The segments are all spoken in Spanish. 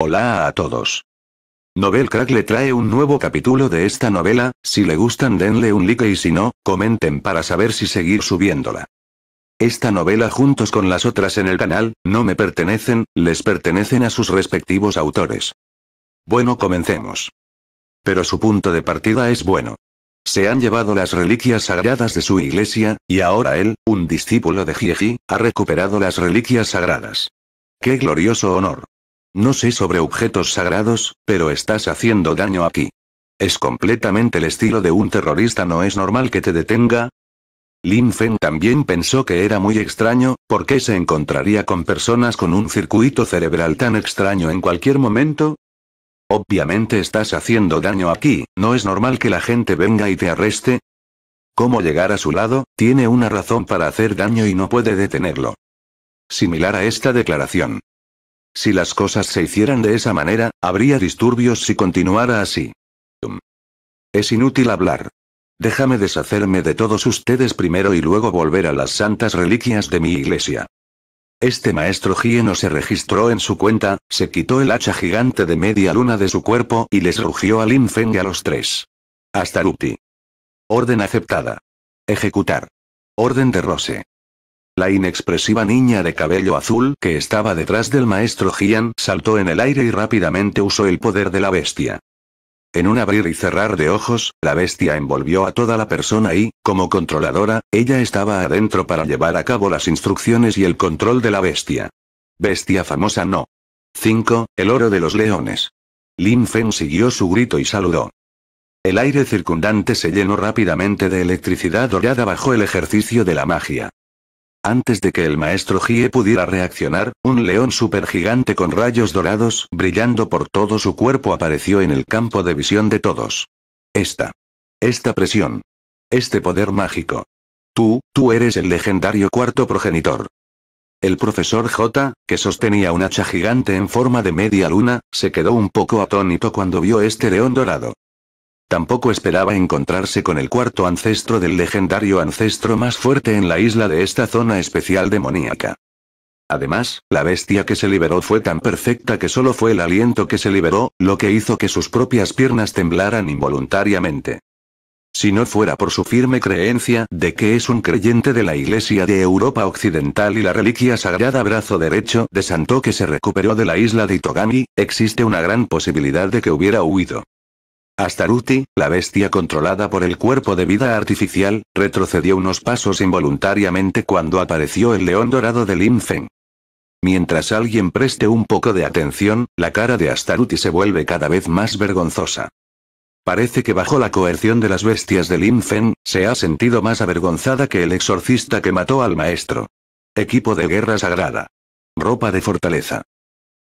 Hola a todos. Novel Crack le trae un nuevo capítulo de esta novela, si le gustan denle un like y si no, comenten para saber si seguir subiéndola. Esta novela juntos con las otras en el canal, no me pertenecen, les pertenecen a sus respectivos autores. Bueno comencemos. Pero su punto de partida es bueno. Se han llevado las reliquias sagradas de su iglesia, y ahora él, un discípulo de Jieji, ha recuperado las reliquias sagradas. ¡Qué glorioso honor! No sé sobre objetos sagrados, pero estás haciendo daño aquí. Es completamente el estilo de un terrorista, no es normal que te detenga. Lin Feng también pensó que era muy extraño, ¿por qué se encontraría con personas con un circuito cerebral tan extraño en cualquier momento? Obviamente estás haciendo daño aquí, ¿no es normal que la gente venga y te arreste? Cómo llegar a su lado, tiene una razón para hacer daño y no puede detenerlo. Similar a esta declaración. Si las cosas se hicieran de esa manera, habría disturbios si continuara así. Es inútil hablar. Déjame deshacerme de todos ustedes primero y luego volver a las santas reliquias de mi iglesia. Este maestro Gieno se registró en su cuenta, se quitó el hacha gigante de media luna de su cuerpo y les rugió a Lin y a los tres. Hasta Luti. Orden aceptada. Ejecutar. Orden de Rose. La inexpresiva niña de cabello azul que estaba detrás del maestro Gian saltó en el aire y rápidamente usó el poder de la bestia. En un abrir y cerrar de ojos, la bestia envolvió a toda la persona y, como controladora, ella estaba adentro para llevar a cabo las instrucciones y el control de la bestia. Bestia famosa no. 5. El oro de los leones. Lin Feng siguió su grito y saludó. El aire circundante se llenó rápidamente de electricidad dorada bajo el ejercicio de la magia. Antes de que el maestro Gie pudiera reaccionar, un león supergigante con rayos dorados brillando por todo su cuerpo apareció en el campo de visión de todos. Esta. Esta presión. Este poder mágico. Tú, tú eres el legendario cuarto progenitor. El profesor J, que sostenía un hacha gigante en forma de media luna, se quedó un poco atónito cuando vio este león dorado. Tampoco esperaba encontrarse con el cuarto ancestro del legendario ancestro más fuerte en la isla de esta zona especial demoníaca. Además, la bestia que se liberó fue tan perfecta que solo fue el aliento que se liberó, lo que hizo que sus propias piernas temblaran involuntariamente. Si no fuera por su firme creencia de que es un creyente de la Iglesia de Europa Occidental y la reliquia sagrada brazo derecho de Santo que se recuperó de la isla de Itogami, existe una gran posibilidad de que hubiera huido. Astaruti, la bestia controlada por el cuerpo de vida artificial, retrocedió unos pasos involuntariamente cuando apareció el león dorado de Linfen. Mientras alguien preste un poco de atención, la cara de Astaruti se vuelve cada vez más vergonzosa. Parece que bajo la coerción de las bestias de Linfen, se ha sentido más avergonzada que el exorcista que mató al maestro. Equipo de guerra sagrada. Ropa de fortaleza.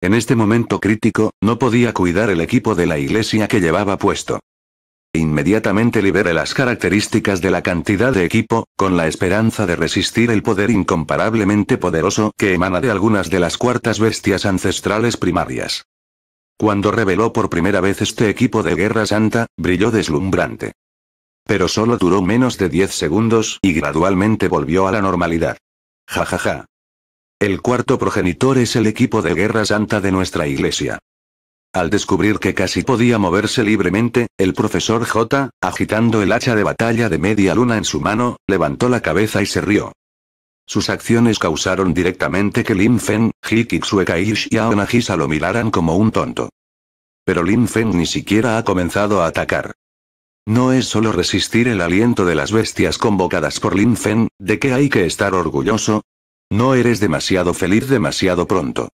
En este momento crítico, no podía cuidar el equipo de la iglesia que llevaba puesto. Inmediatamente liberé las características de la cantidad de equipo, con la esperanza de resistir el poder incomparablemente poderoso que emana de algunas de las cuartas bestias ancestrales primarias. Cuando reveló por primera vez este equipo de Guerra Santa, brilló deslumbrante. Pero solo duró menos de 10 segundos y gradualmente volvió a la normalidad. Jajaja. ja ja. El cuarto progenitor es el equipo de guerra santa de nuestra iglesia. Al descubrir que casi podía moverse libremente, el profesor J, agitando el hacha de batalla de media luna en su mano, levantó la cabeza y se rió. Sus acciones causaron directamente que Lin Fen, Hikitsueka y Xiaonagisa lo miraran como un tonto. Pero Lin Fen ni siquiera ha comenzado a atacar. No es solo resistir el aliento de las bestias convocadas por Lin Fen, de que hay que estar orgulloso, no eres demasiado feliz demasiado pronto.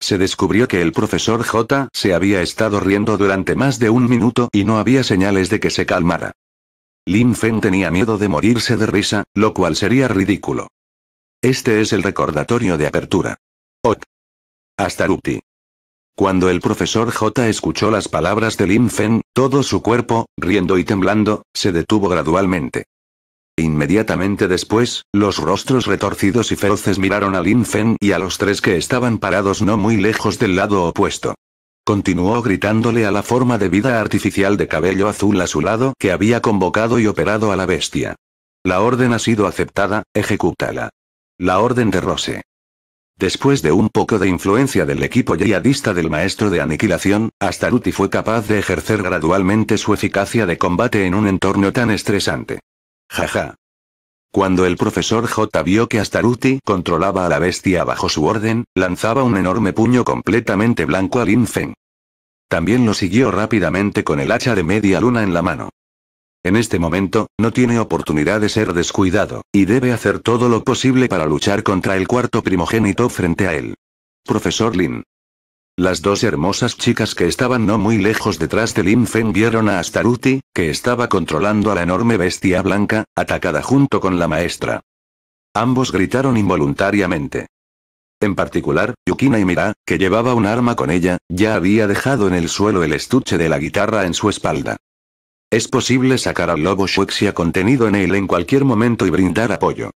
Se descubrió que el profesor J se había estado riendo durante más de un minuto y no había señales de que se calmara. Lin Fen tenía miedo de morirse de risa, lo cual sería ridículo. Este es el recordatorio de apertura. Ot. Hasta Rupti. Cuando el profesor J escuchó las palabras de Lin Fen, todo su cuerpo, riendo y temblando, se detuvo gradualmente. Inmediatamente después, los rostros retorcidos y feroces miraron a Lin Fen y a los tres que estaban parados no muy lejos del lado opuesto. Continuó gritándole a la forma de vida artificial de cabello azul a su lado que había convocado y operado a la bestia. La orden ha sido aceptada, ejecútala. La orden de Rose. Después de un poco de influencia del equipo yihadista del maestro de aniquilación, Astaruti fue capaz de ejercer gradualmente su eficacia de combate en un entorno tan estresante. Jaja. Cuando el profesor J vio que Astaruti controlaba a la bestia bajo su orden, lanzaba un enorme puño completamente blanco a Lin Feng. También lo siguió rápidamente con el hacha de media luna en la mano. En este momento, no tiene oportunidad de ser descuidado, y debe hacer todo lo posible para luchar contra el cuarto primogénito frente a él. Profesor Lin, las dos hermosas chicas que estaban no muy lejos detrás de Lin Feng vieron a Astaruti, que estaba controlando a la enorme bestia blanca, atacada junto con la maestra. Ambos gritaron involuntariamente. En particular, Yukina y Mira, que llevaba un arma con ella, ya había dejado en el suelo el estuche de la guitarra en su espalda. Es posible sacar al lobo Shuexia contenido en él en cualquier momento y brindar apoyo.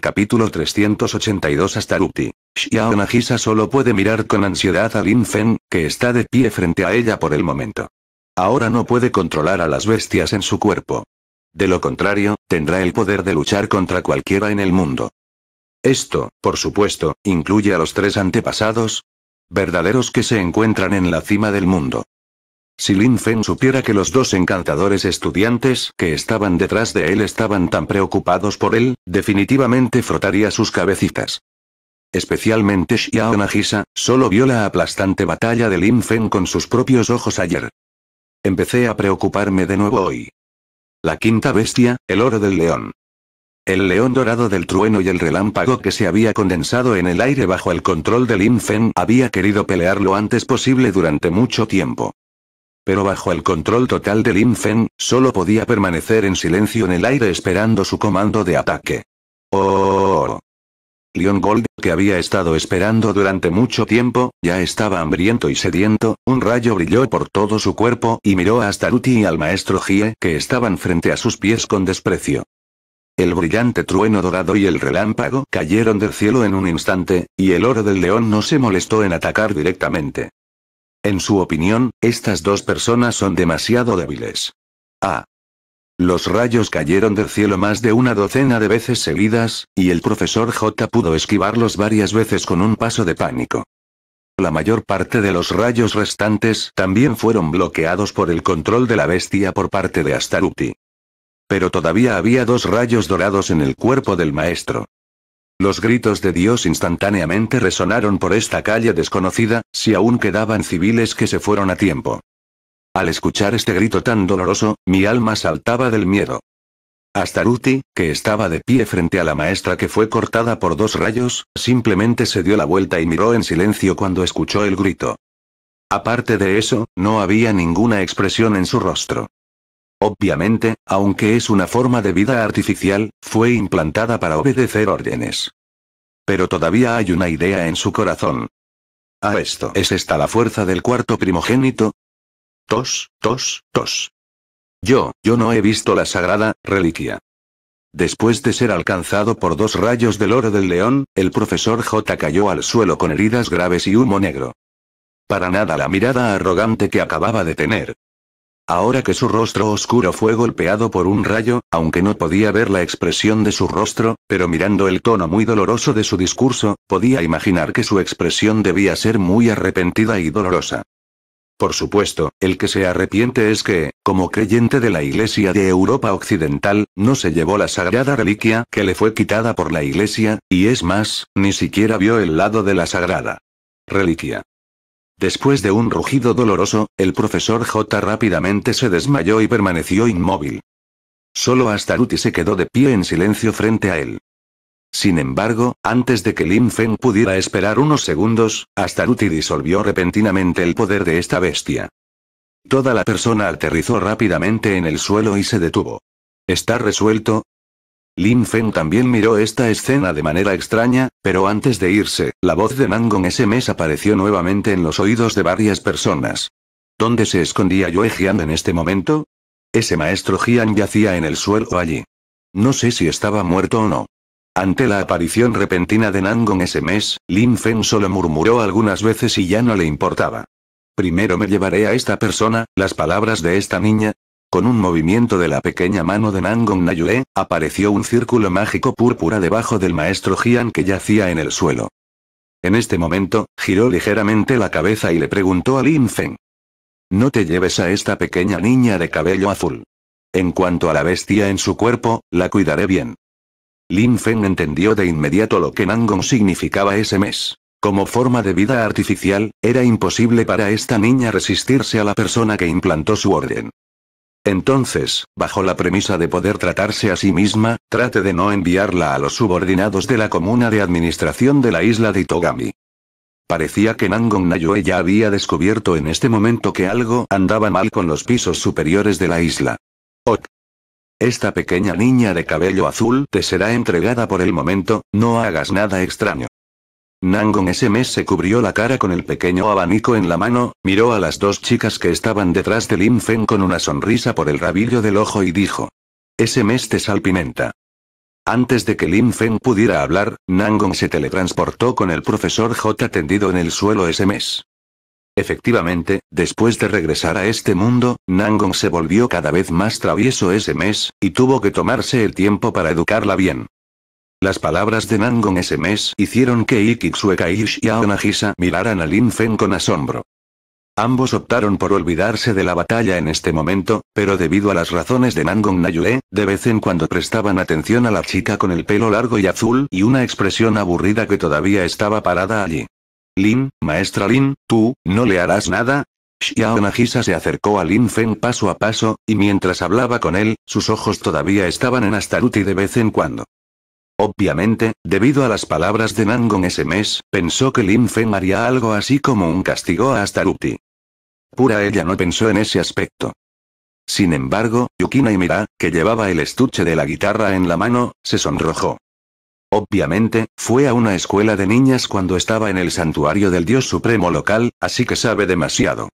Capítulo 382 Astaruti. Xiao Nagisa solo puede mirar con ansiedad a Lin Fen, que está de pie frente a ella por el momento. Ahora no puede controlar a las bestias en su cuerpo. De lo contrario, tendrá el poder de luchar contra cualquiera en el mundo. Esto, por supuesto, incluye a los tres antepasados, verdaderos que se encuentran en la cima del mundo. Si Lin Fen supiera que los dos encantadores estudiantes que estaban detrás de él estaban tan preocupados por él, definitivamente frotaría sus cabecitas especialmente Xiao Nagisa, solo vio la aplastante batalla de Lin Fen con sus propios ojos ayer. Empecé a preocuparme de nuevo hoy. La quinta bestia, el oro del león. El león dorado del trueno y el relámpago que se había condensado en el aire bajo el control de Lin Fen había querido pelear lo antes posible durante mucho tiempo. Pero bajo el control total de Lin Fen, solo podía permanecer en silencio en el aire esperando su comando de ataque. Oh. León Gold, que había estado esperando durante mucho tiempo, ya estaba hambriento y sediento, un rayo brilló por todo su cuerpo y miró hasta Ruti y al maestro Gie que estaban frente a sus pies con desprecio. El brillante trueno dorado y el relámpago cayeron del cielo en un instante, y el oro del león no se molestó en atacar directamente. En su opinión, estas dos personas son demasiado débiles. Ah, los rayos cayeron del cielo más de una docena de veces seguidas, y el profesor J pudo esquivarlos varias veces con un paso de pánico. La mayor parte de los rayos restantes también fueron bloqueados por el control de la bestia por parte de Astaruti. Pero todavía había dos rayos dorados en el cuerpo del maestro. Los gritos de Dios instantáneamente resonaron por esta calle desconocida, si aún quedaban civiles que se fueron a tiempo. Al escuchar este grito tan doloroso, mi alma saltaba del miedo. Astaruti, que estaba de pie frente a la maestra que fue cortada por dos rayos, simplemente se dio la vuelta y miró en silencio cuando escuchó el grito. Aparte de eso, no había ninguna expresión en su rostro. Obviamente, aunque es una forma de vida artificial, fue implantada para obedecer órdenes. Pero todavía hay una idea en su corazón. ¿A ah, esto es esta la fuerza del cuarto primogénito, tos, tos, tos. Yo, yo no he visto la sagrada reliquia. Después de ser alcanzado por dos rayos del oro del león, el profesor J cayó al suelo con heridas graves y humo negro. Para nada la mirada arrogante que acababa de tener. Ahora que su rostro oscuro fue golpeado por un rayo, aunque no podía ver la expresión de su rostro, pero mirando el tono muy doloroso de su discurso, podía imaginar que su expresión debía ser muy arrepentida y dolorosa. Por supuesto, el que se arrepiente es que, como creyente de la Iglesia de Europa Occidental, no se llevó la sagrada reliquia que le fue quitada por la Iglesia, y es más, ni siquiera vio el lado de la sagrada reliquia. Después de un rugido doloroso, el profesor J rápidamente se desmayó y permaneció inmóvil. Solo Astaruti se quedó de pie en silencio frente a él. Sin embargo, antes de que Lin Feng pudiera esperar unos segundos, Astaruti disolvió repentinamente el poder de esta bestia. Toda la persona aterrizó rápidamente en el suelo y se detuvo. ¿Está resuelto? Lin Feng también miró esta escena de manera extraña, pero antes de irse, la voz de Nangong mes apareció nuevamente en los oídos de varias personas. ¿Dónde se escondía Yue Jian en este momento? Ese maestro Jian yacía en el suelo allí. No sé si estaba muerto o no. Ante la aparición repentina de Nangong ese mes, Lin Feng solo murmuró algunas veces y ya no le importaba. Primero me llevaré a esta persona, las palabras de esta niña. Con un movimiento de la pequeña mano de Nangong Nayue, apareció un círculo mágico púrpura debajo del maestro Jian que yacía en el suelo. En este momento, giró ligeramente la cabeza y le preguntó a Lin Feng. No te lleves a esta pequeña niña de cabello azul. En cuanto a la bestia en su cuerpo, la cuidaré bien. Lin Feng entendió de inmediato lo que Nangong significaba ese mes. Como forma de vida artificial, era imposible para esta niña resistirse a la persona que implantó su orden. Entonces, bajo la premisa de poder tratarse a sí misma, trate de no enviarla a los subordinados de la comuna de administración de la isla de Itogami. Parecía que Nangong Nayue ya había descubierto en este momento que algo andaba mal con los pisos superiores de la isla. Esta pequeña niña de cabello azul te será entregada por el momento, no hagas nada extraño. Nangon ese mes se cubrió la cara con el pequeño abanico en la mano, miró a las dos chicas que estaban detrás de Lin Feng con una sonrisa por el rabillo del ojo y dijo. Ese mes te salpimenta. Antes de que Lin Feng pudiera hablar, Nangong se teletransportó con el profesor J tendido en el suelo ese mes. Efectivamente, después de regresar a este mundo, Nangong se volvió cada vez más travieso ese mes, y tuvo que tomarse el tiempo para educarla bien. Las palabras de Nangong ese mes hicieron que Ikitsueka y Aonagisa miraran a Lin Fen con asombro. Ambos optaron por olvidarse de la batalla en este momento, pero debido a las razones de Nangong Nayue, de vez en cuando prestaban atención a la chica con el pelo largo y azul y una expresión aburrida que todavía estaba parada allí. Lin, maestra Lin, tú, ¿no le harás nada? Xiao Nagisa se acercó a Lin Feng paso a paso, y mientras hablaba con él, sus ojos todavía estaban en Astaruti de vez en cuando. Obviamente, debido a las palabras de Nangong ese mes, pensó que Lin Feng haría algo así como un castigo a Astaruti. Pura ella no pensó en ese aspecto. Sin embargo, Yukina Mira, que llevaba el estuche de la guitarra en la mano, se sonrojó. Obviamente, fue a una escuela de niñas cuando estaba en el santuario del dios supremo local, así que sabe demasiado.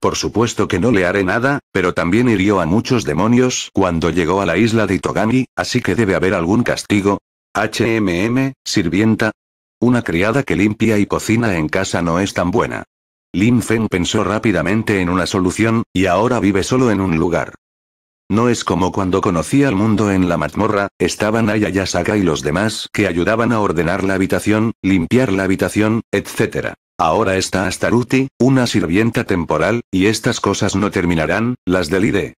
Por supuesto que no le haré nada, pero también hirió a muchos demonios cuando llegó a la isla de Itogami, así que debe haber algún castigo. HMM, sirvienta. Una criada que limpia y cocina en casa no es tan buena. Lin Feng pensó rápidamente en una solución, y ahora vive solo en un lugar. No es como cuando conocí al mundo en la mazmorra, estaban Aya Yasaka y los demás que ayudaban a ordenar la habitación, limpiar la habitación, etc. Ahora está Astaruti, una sirvienta temporal, y estas cosas no terminarán, las ID.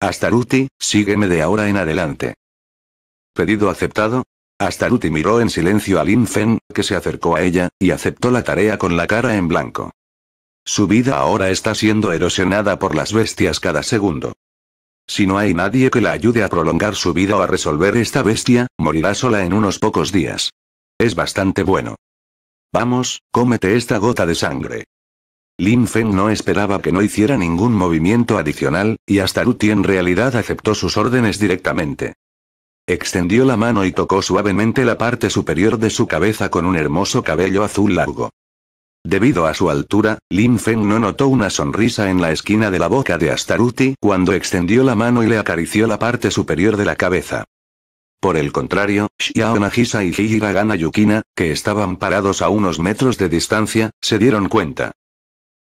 Astaruti, sígueme de ahora en adelante. Pedido aceptado, Astaruti miró en silencio a Lin Fen, que se acercó a ella, y aceptó la tarea con la cara en blanco. Su vida ahora está siendo erosionada por las bestias cada segundo. Si no hay nadie que la ayude a prolongar su vida o a resolver esta bestia, morirá sola en unos pocos días. Es bastante bueno. Vamos, cómete esta gota de sangre. Lin Feng no esperaba que no hiciera ningún movimiento adicional, y hasta Ruti en realidad aceptó sus órdenes directamente. Extendió la mano y tocó suavemente la parte superior de su cabeza con un hermoso cabello azul largo. Debido a su altura, Lin Feng no notó una sonrisa en la esquina de la boca de Astaruti cuando extendió la mano y le acarició la parte superior de la cabeza. Por el contrario, Xiao Nagisa y Hiragana Yukina, que estaban parados a unos metros de distancia, se dieron cuenta.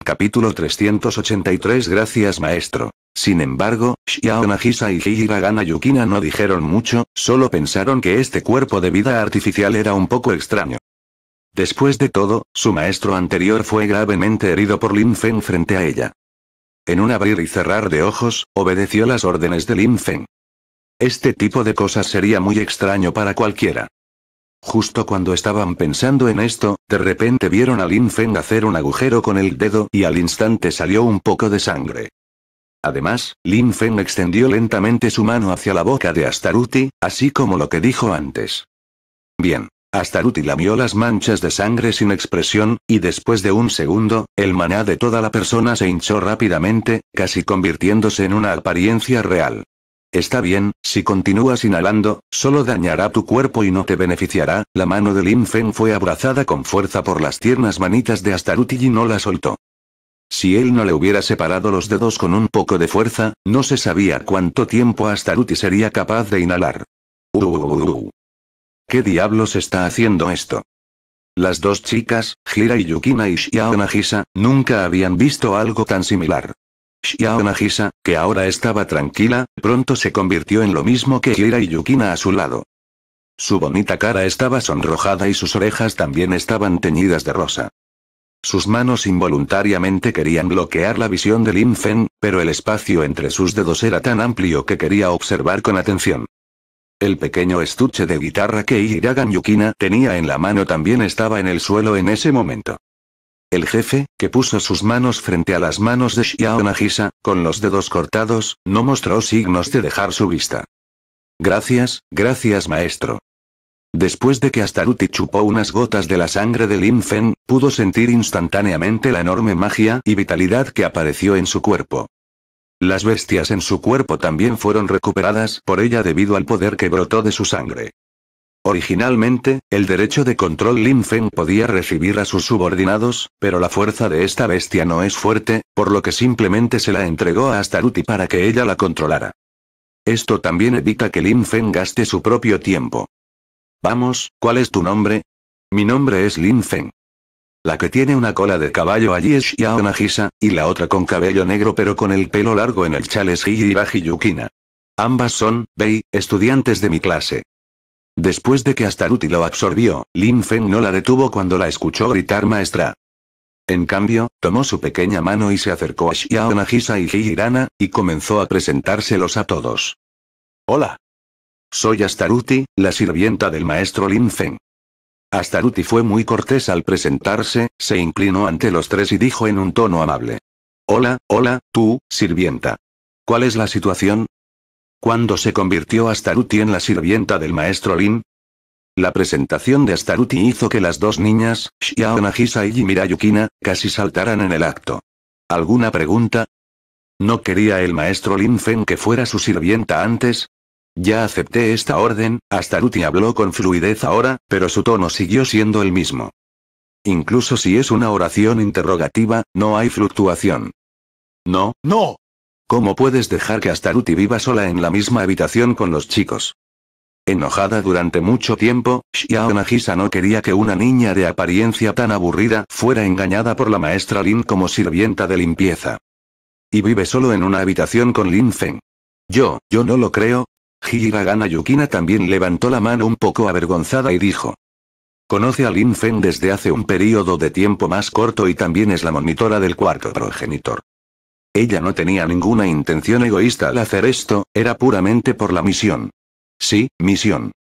Capítulo 383 Gracias maestro. Sin embargo, Xiao Nagisa y Hiragana Yukina no dijeron mucho, solo pensaron que este cuerpo de vida artificial era un poco extraño. Después de todo, su maestro anterior fue gravemente herido por Lin Feng frente a ella. En un abrir y cerrar de ojos, obedeció las órdenes de Lin Feng. Este tipo de cosas sería muy extraño para cualquiera. Justo cuando estaban pensando en esto, de repente vieron a Lin Feng hacer un agujero con el dedo y al instante salió un poco de sangre. Además, Lin Feng extendió lentamente su mano hacia la boca de Astaruti, así como lo que dijo antes. Bien. Astaruti lamió las manchas de sangre sin expresión, y después de un segundo, el maná de toda la persona se hinchó rápidamente, casi convirtiéndose en una apariencia real. Está bien, si continúas inhalando, solo dañará tu cuerpo y no te beneficiará. La mano de Lin Feng fue abrazada con fuerza por las tiernas manitas de Astaruti y no la soltó. Si él no le hubiera separado los dedos con un poco de fuerza, no se sabía cuánto tiempo Astaruti sería capaz de inhalar. ¿Qué diablos está haciendo esto? Las dos chicas, Hira y Yukina y Xiao Nagisa, nunca habían visto algo tan similar. Xiao Nagisa, que ahora estaba tranquila, pronto se convirtió en lo mismo que Hira y Yukina a su lado. Su bonita cara estaba sonrojada y sus orejas también estaban teñidas de rosa. Sus manos involuntariamente querían bloquear la visión de Lin Fen, pero el espacio entre sus dedos era tan amplio que quería observar con atención. El pequeño estuche de guitarra que Iragan Yukina tenía en la mano también estaba en el suelo en ese momento. El jefe, que puso sus manos frente a las manos de Xiao Nagisa, con los dedos cortados, no mostró signos de dejar su vista. Gracias, gracias maestro. Después de que Astaruti chupó unas gotas de la sangre de Lin Fen, pudo sentir instantáneamente la enorme magia y vitalidad que apareció en su cuerpo. Las bestias en su cuerpo también fueron recuperadas por ella debido al poder que brotó de su sangre. Originalmente, el derecho de control Lin Feng podía recibir a sus subordinados, pero la fuerza de esta bestia no es fuerte, por lo que simplemente se la entregó a Astaruti para que ella la controlara. Esto también evita que Lin Feng gaste su propio tiempo. Vamos, ¿cuál es tu nombre? Mi nombre es Lin Feng. La que tiene una cola de caballo allí es Xiao y la otra con cabello negro pero con el pelo largo en el chal es Ambas son, Bei, estudiantes de mi clase. Después de que Astaruti lo absorbió, Lin Feng no la detuvo cuando la escuchó gritar maestra. En cambio, tomó su pequeña mano y se acercó a Xiao y Hiyirana, y comenzó a presentárselos a todos. Hola. Soy Astaruti, la sirvienta del maestro Lin Feng. Astaruti fue muy cortés al presentarse, se inclinó ante los tres y dijo en un tono amable. Hola, hola, tú, sirvienta. ¿Cuál es la situación? ¿Cuándo se convirtió Astaruti en la sirvienta del maestro Lin? La presentación de Astaruti hizo que las dos niñas, Xiao Nagisa y Ymirayukina, casi saltaran en el acto. ¿Alguna pregunta? ¿No quería el maestro Lin Fen que fuera su sirvienta antes? Ya acepté esta orden, Astaruti habló con fluidez ahora, pero su tono siguió siendo el mismo. Incluso si es una oración interrogativa, no hay fluctuación. No, no. ¿Cómo puedes dejar que Astaruti viva sola en la misma habitación con los chicos? Enojada durante mucho tiempo, Xiao Nagisa no quería que una niña de apariencia tan aburrida fuera engañada por la maestra Lin como sirvienta de limpieza. Y vive solo en una habitación con Lin Feng. Yo, yo no lo creo, Hiragana Yukina también levantó la mano un poco avergonzada y dijo. Conoce a Lin Fen desde hace un periodo de tiempo más corto y también es la monitora del cuarto progenitor. Ella no tenía ninguna intención egoísta al hacer esto, era puramente por la misión. Sí, misión.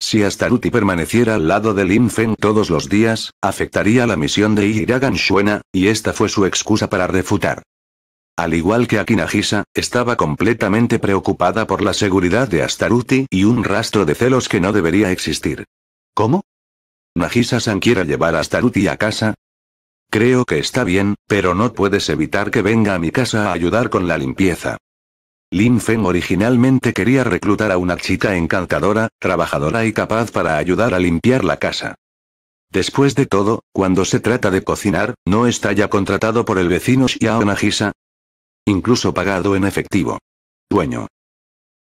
Si Astaruti permaneciera al lado de Lin Fen todos los días, afectaría la misión de Hiragana Shuena, y esta fue su excusa para refutar. Al igual que Akinagisa, estaba completamente preocupada por la seguridad de Astaruti y un rastro de celos que no debería existir. ¿Cómo? ¿Nagisa-san quiera llevar a Astaruti a casa? Creo que está bien, pero no puedes evitar que venga a mi casa a ayudar con la limpieza. Lin Feng originalmente quería reclutar a una chica encantadora, trabajadora y capaz para ayudar a limpiar la casa. Después de todo, cuando se trata de cocinar, ¿no está ya contratado por el vecino Xiao Nagisa? Incluso pagado en efectivo. Dueño.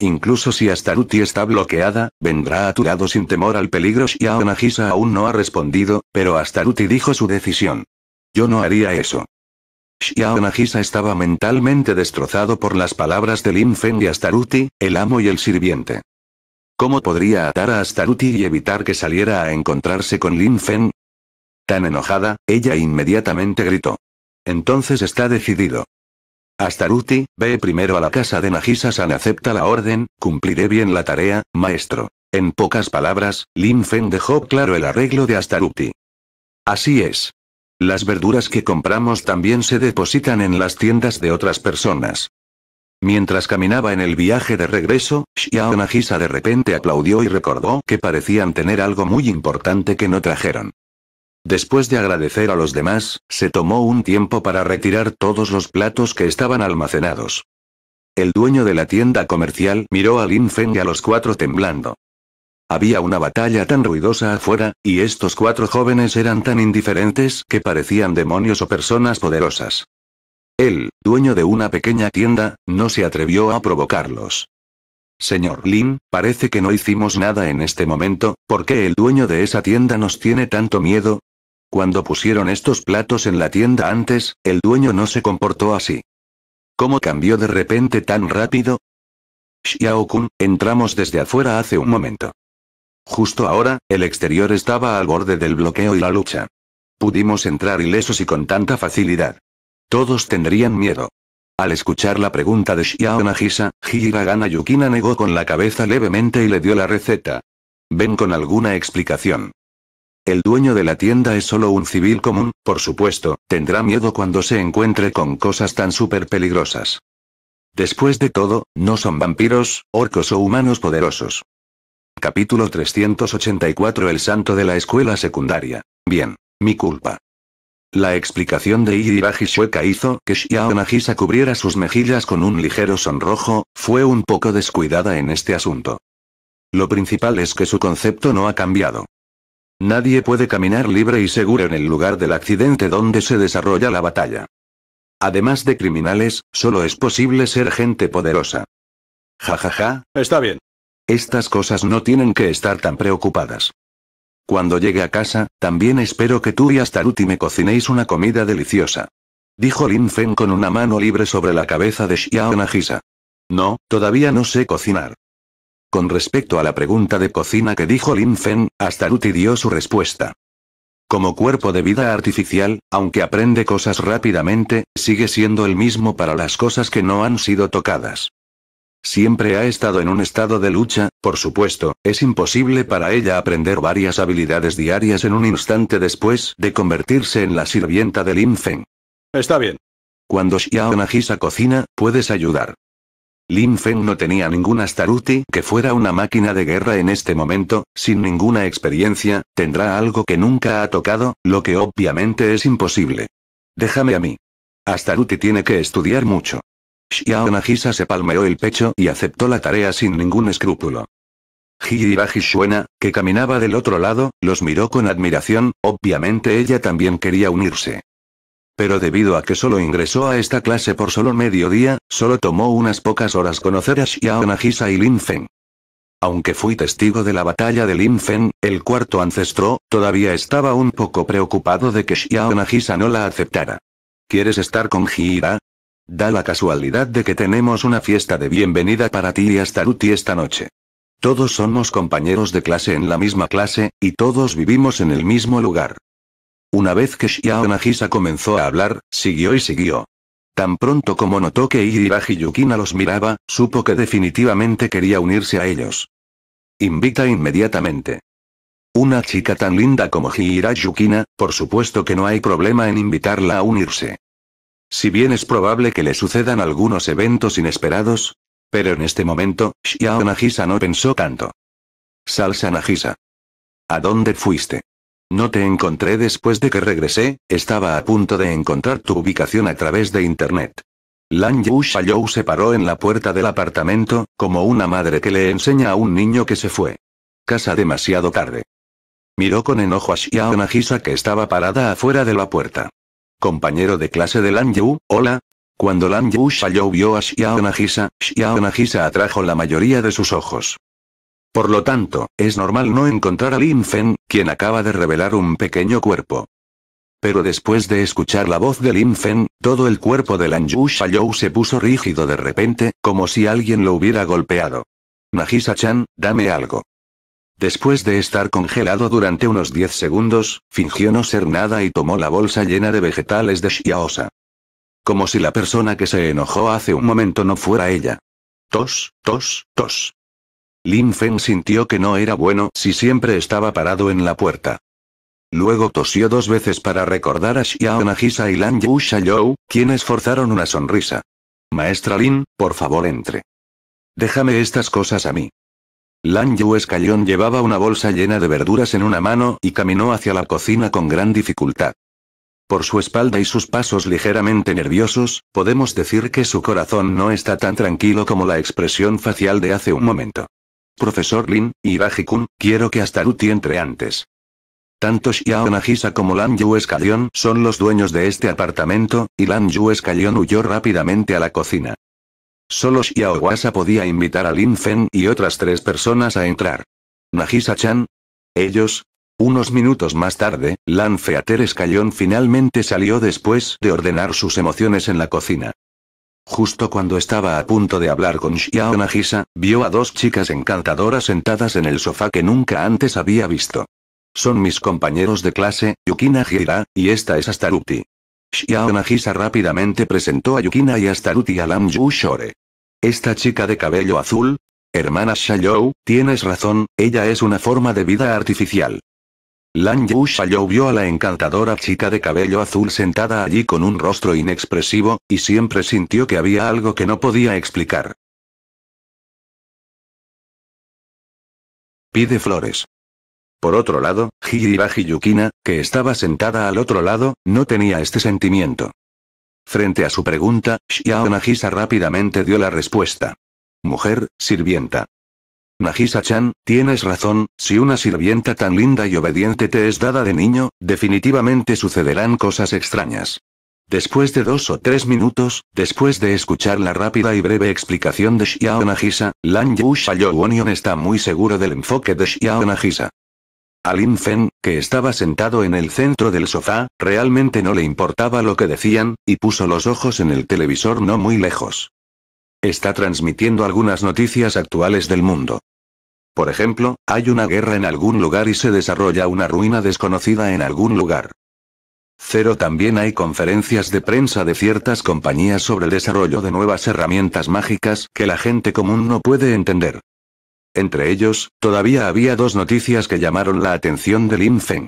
Incluso si Astaruti está bloqueada, vendrá a tu lado sin temor al peligro. Xiao aún no ha respondido, pero Astaruti dijo su decisión. Yo no haría eso. Xiao estaba mentalmente destrozado por las palabras de Lin Feng y Astaruti, el amo y el sirviente. ¿Cómo podría atar a Astaruti y evitar que saliera a encontrarse con Lin Tan enojada, ella inmediatamente gritó. Entonces está decidido. Astaruti, ve primero a la casa de Nagisa-san acepta la orden, cumpliré bien la tarea, maestro. En pocas palabras, Lin Fen dejó claro el arreglo de Astaruti. Así es. Las verduras que compramos también se depositan en las tiendas de otras personas. Mientras caminaba en el viaje de regreso, Xiao Nagisa de repente aplaudió y recordó que parecían tener algo muy importante que no trajeron. Después de agradecer a los demás, se tomó un tiempo para retirar todos los platos que estaban almacenados. El dueño de la tienda comercial miró a Lin Feng y a los cuatro temblando. Había una batalla tan ruidosa afuera, y estos cuatro jóvenes eran tan indiferentes que parecían demonios o personas poderosas. Él, dueño de una pequeña tienda, no se atrevió a provocarlos. Señor Lin, parece que no hicimos nada en este momento, ¿por qué el dueño de esa tienda nos tiene tanto miedo? Cuando pusieron estos platos en la tienda antes, el dueño no se comportó así. ¿Cómo cambió de repente tan rápido? Xiao-kun, entramos desde afuera hace un momento. Justo ahora, el exterior estaba al borde del bloqueo y la lucha. Pudimos entrar ilesos y con tanta facilidad. Todos tendrían miedo. Al escuchar la pregunta de Xiao Nagisa, Hiragana Yukina negó con la cabeza levemente y le dio la receta. Ven con alguna explicación. El dueño de la tienda es solo un civil común, por supuesto, tendrá miedo cuando se encuentre con cosas tan súper peligrosas. Después de todo, no son vampiros, orcos o humanos poderosos. Capítulo 384 El santo de la escuela secundaria. Bien. Mi culpa. La explicación de Higirashi Shueka hizo que Shiao Nagisa cubriera sus mejillas con un ligero sonrojo, fue un poco descuidada en este asunto. Lo principal es que su concepto no ha cambiado. Nadie puede caminar libre y seguro en el lugar del accidente donde se desarrolla la batalla. Además de criminales, solo es posible ser gente poderosa. Ja ja ja, está bien. Estas cosas no tienen que estar tan preocupadas. Cuando llegue a casa, también espero que tú y Astaruti me cocinéis una comida deliciosa. Dijo Lin Feng con una mano libre sobre la cabeza de Xiao Nagisa. No, todavía no sé cocinar. Con respecto a la pregunta de cocina que dijo Lin hasta Astaruti dio su respuesta. Como cuerpo de vida artificial, aunque aprende cosas rápidamente, sigue siendo el mismo para las cosas que no han sido tocadas. Siempre ha estado en un estado de lucha, por supuesto, es imposible para ella aprender varias habilidades diarias en un instante después de convertirse en la sirvienta de Lin Feng. Está bien. Cuando Xiao Nagisa cocina, puedes ayudar. Lin Feng no tenía ningún Astaruti que fuera una máquina de guerra en este momento, sin ninguna experiencia, tendrá algo que nunca ha tocado, lo que obviamente es imposible. Déjame a mí. Astaruti tiene que estudiar mucho. Xiao Nagisa se palmeó el pecho y aceptó la tarea sin ningún escrúpulo. Higiraji Shuena, que caminaba del otro lado, los miró con admiración, obviamente ella también quería unirse. Pero debido a que solo ingresó a esta clase por solo día, solo tomó unas pocas horas conocer a Xiao Nagisa y Lin Feng. Aunque fui testigo de la batalla de Lin Feng, el cuarto ancestro, todavía estaba un poco preocupado de que Xiao Nagisa no la aceptara. ¿Quieres estar con Jira? Da la casualidad de que tenemos una fiesta de bienvenida para ti y Astaruti esta noche. Todos somos compañeros de clase en la misma clase, y todos vivimos en el mismo lugar. Una vez que Shia Nagisa comenzó a hablar, siguió y siguió. Tan pronto como notó que Igiraji Yukina los miraba, supo que definitivamente quería unirse a ellos. Invita inmediatamente. Una chica tan linda como Hirashi Yukina, por supuesto que no hay problema en invitarla a unirse. Si bien es probable que le sucedan algunos eventos inesperados, pero en este momento, Shiao Nagisa no pensó tanto. Salsa Nagisa. ¿A dónde fuiste? No te encontré después de que regresé, estaba a punto de encontrar tu ubicación a través de internet. Lan Yu Shayou se paró en la puerta del apartamento, como una madre que le enseña a un niño que se fue. Casa demasiado tarde. Miró con enojo a Xiao Nagisa que estaba parada afuera de la puerta. Compañero de clase de Lan Yu, hola. Cuando Lan Yu Shayou vio a Xiao Nagisa, Xiao Nagisa atrajo la mayoría de sus ojos. Por lo tanto, es normal no encontrar a Lin Fen, quien acaba de revelar un pequeño cuerpo. Pero después de escuchar la voz de Lin Fen, todo el cuerpo de Lan Yu se puso rígido de repente, como si alguien lo hubiera golpeado. najisa chan dame algo. Después de estar congelado durante unos 10 segundos, fingió no ser nada y tomó la bolsa llena de vegetales de Xiaosa. Como si la persona que se enojó hace un momento no fuera ella. Tos, tos, tos. Lin Feng sintió que no era bueno si siempre estaba parado en la puerta. Luego tosió dos veces para recordar a Xiao Nagisa y Lan Yu Shayou, quienes forzaron una sonrisa. Maestra Lin, por favor entre. Déjame estas cosas a mí. Lan Yu Escallón llevaba una bolsa llena de verduras en una mano y caminó hacia la cocina con gran dificultad. Por su espalda y sus pasos ligeramente nerviosos, podemos decir que su corazón no está tan tranquilo como la expresión facial de hace un momento. Profesor Lin, y Kun, quiero que hasta Ruti entre antes. Tanto Xiao Nagisa como Lan Yu Escalión son los dueños de este apartamento, y Lan Yu Escalión huyó rápidamente a la cocina. Solo Xiao Wasa podía invitar a Lin Fen y otras tres personas a entrar. najisa chan Ellos. Unos minutos más tarde, Lan Feater Escalión finalmente salió después de ordenar sus emociones en la cocina. Justo cuando estaba a punto de hablar con Xiao Nagisa, vio a dos chicas encantadoras sentadas en el sofá que nunca antes había visto. Son mis compañeros de clase, Yukina Gira, y esta es Astaruti. Xiao Nagisa rápidamente presentó a Yukina y Astaruti a Lam Yu Shore. Esta chica de cabello azul, hermana Shayou, tienes razón, ella es una forma de vida artificial. Lan Yushayo vio a la encantadora chica de cabello azul sentada allí con un rostro inexpresivo, y siempre sintió que había algo que no podía explicar. Pide flores. Por otro lado, Hiribaji Yukina, que estaba sentada al otro lado, no tenía este sentimiento. Frente a su pregunta, Xiao rápidamente dio la respuesta. Mujer, sirvienta nagisa chan tienes razón, si una sirvienta tan linda y obediente te es dada de niño, definitivamente sucederán cosas extrañas. Después de dos o tres minutos, después de escuchar la rápida y breve explicación de Xiao Nagisa, Lan Yu Shayo está muy seguro del enfoque de Xiao Nagisa. A Fen, que estaba sentado en el centro del sofá, realmente no le importaba lo que decían, y puso los ojos en el televisor no muy lejos. Está transmitiendo algunas noticias actuales del mundo. Por ejemplo, hay una guerra en algún lugar y se desarrolla una ruina desconocida en algún lugar. Cero También hay conferencias de prensa de ciertas compañías sobre el desarrollo de nuevas herramientas mágicas que la gente común no puede entender. Entre ellos, todavía había dos noticias que llamaron la atención de Lin Feng.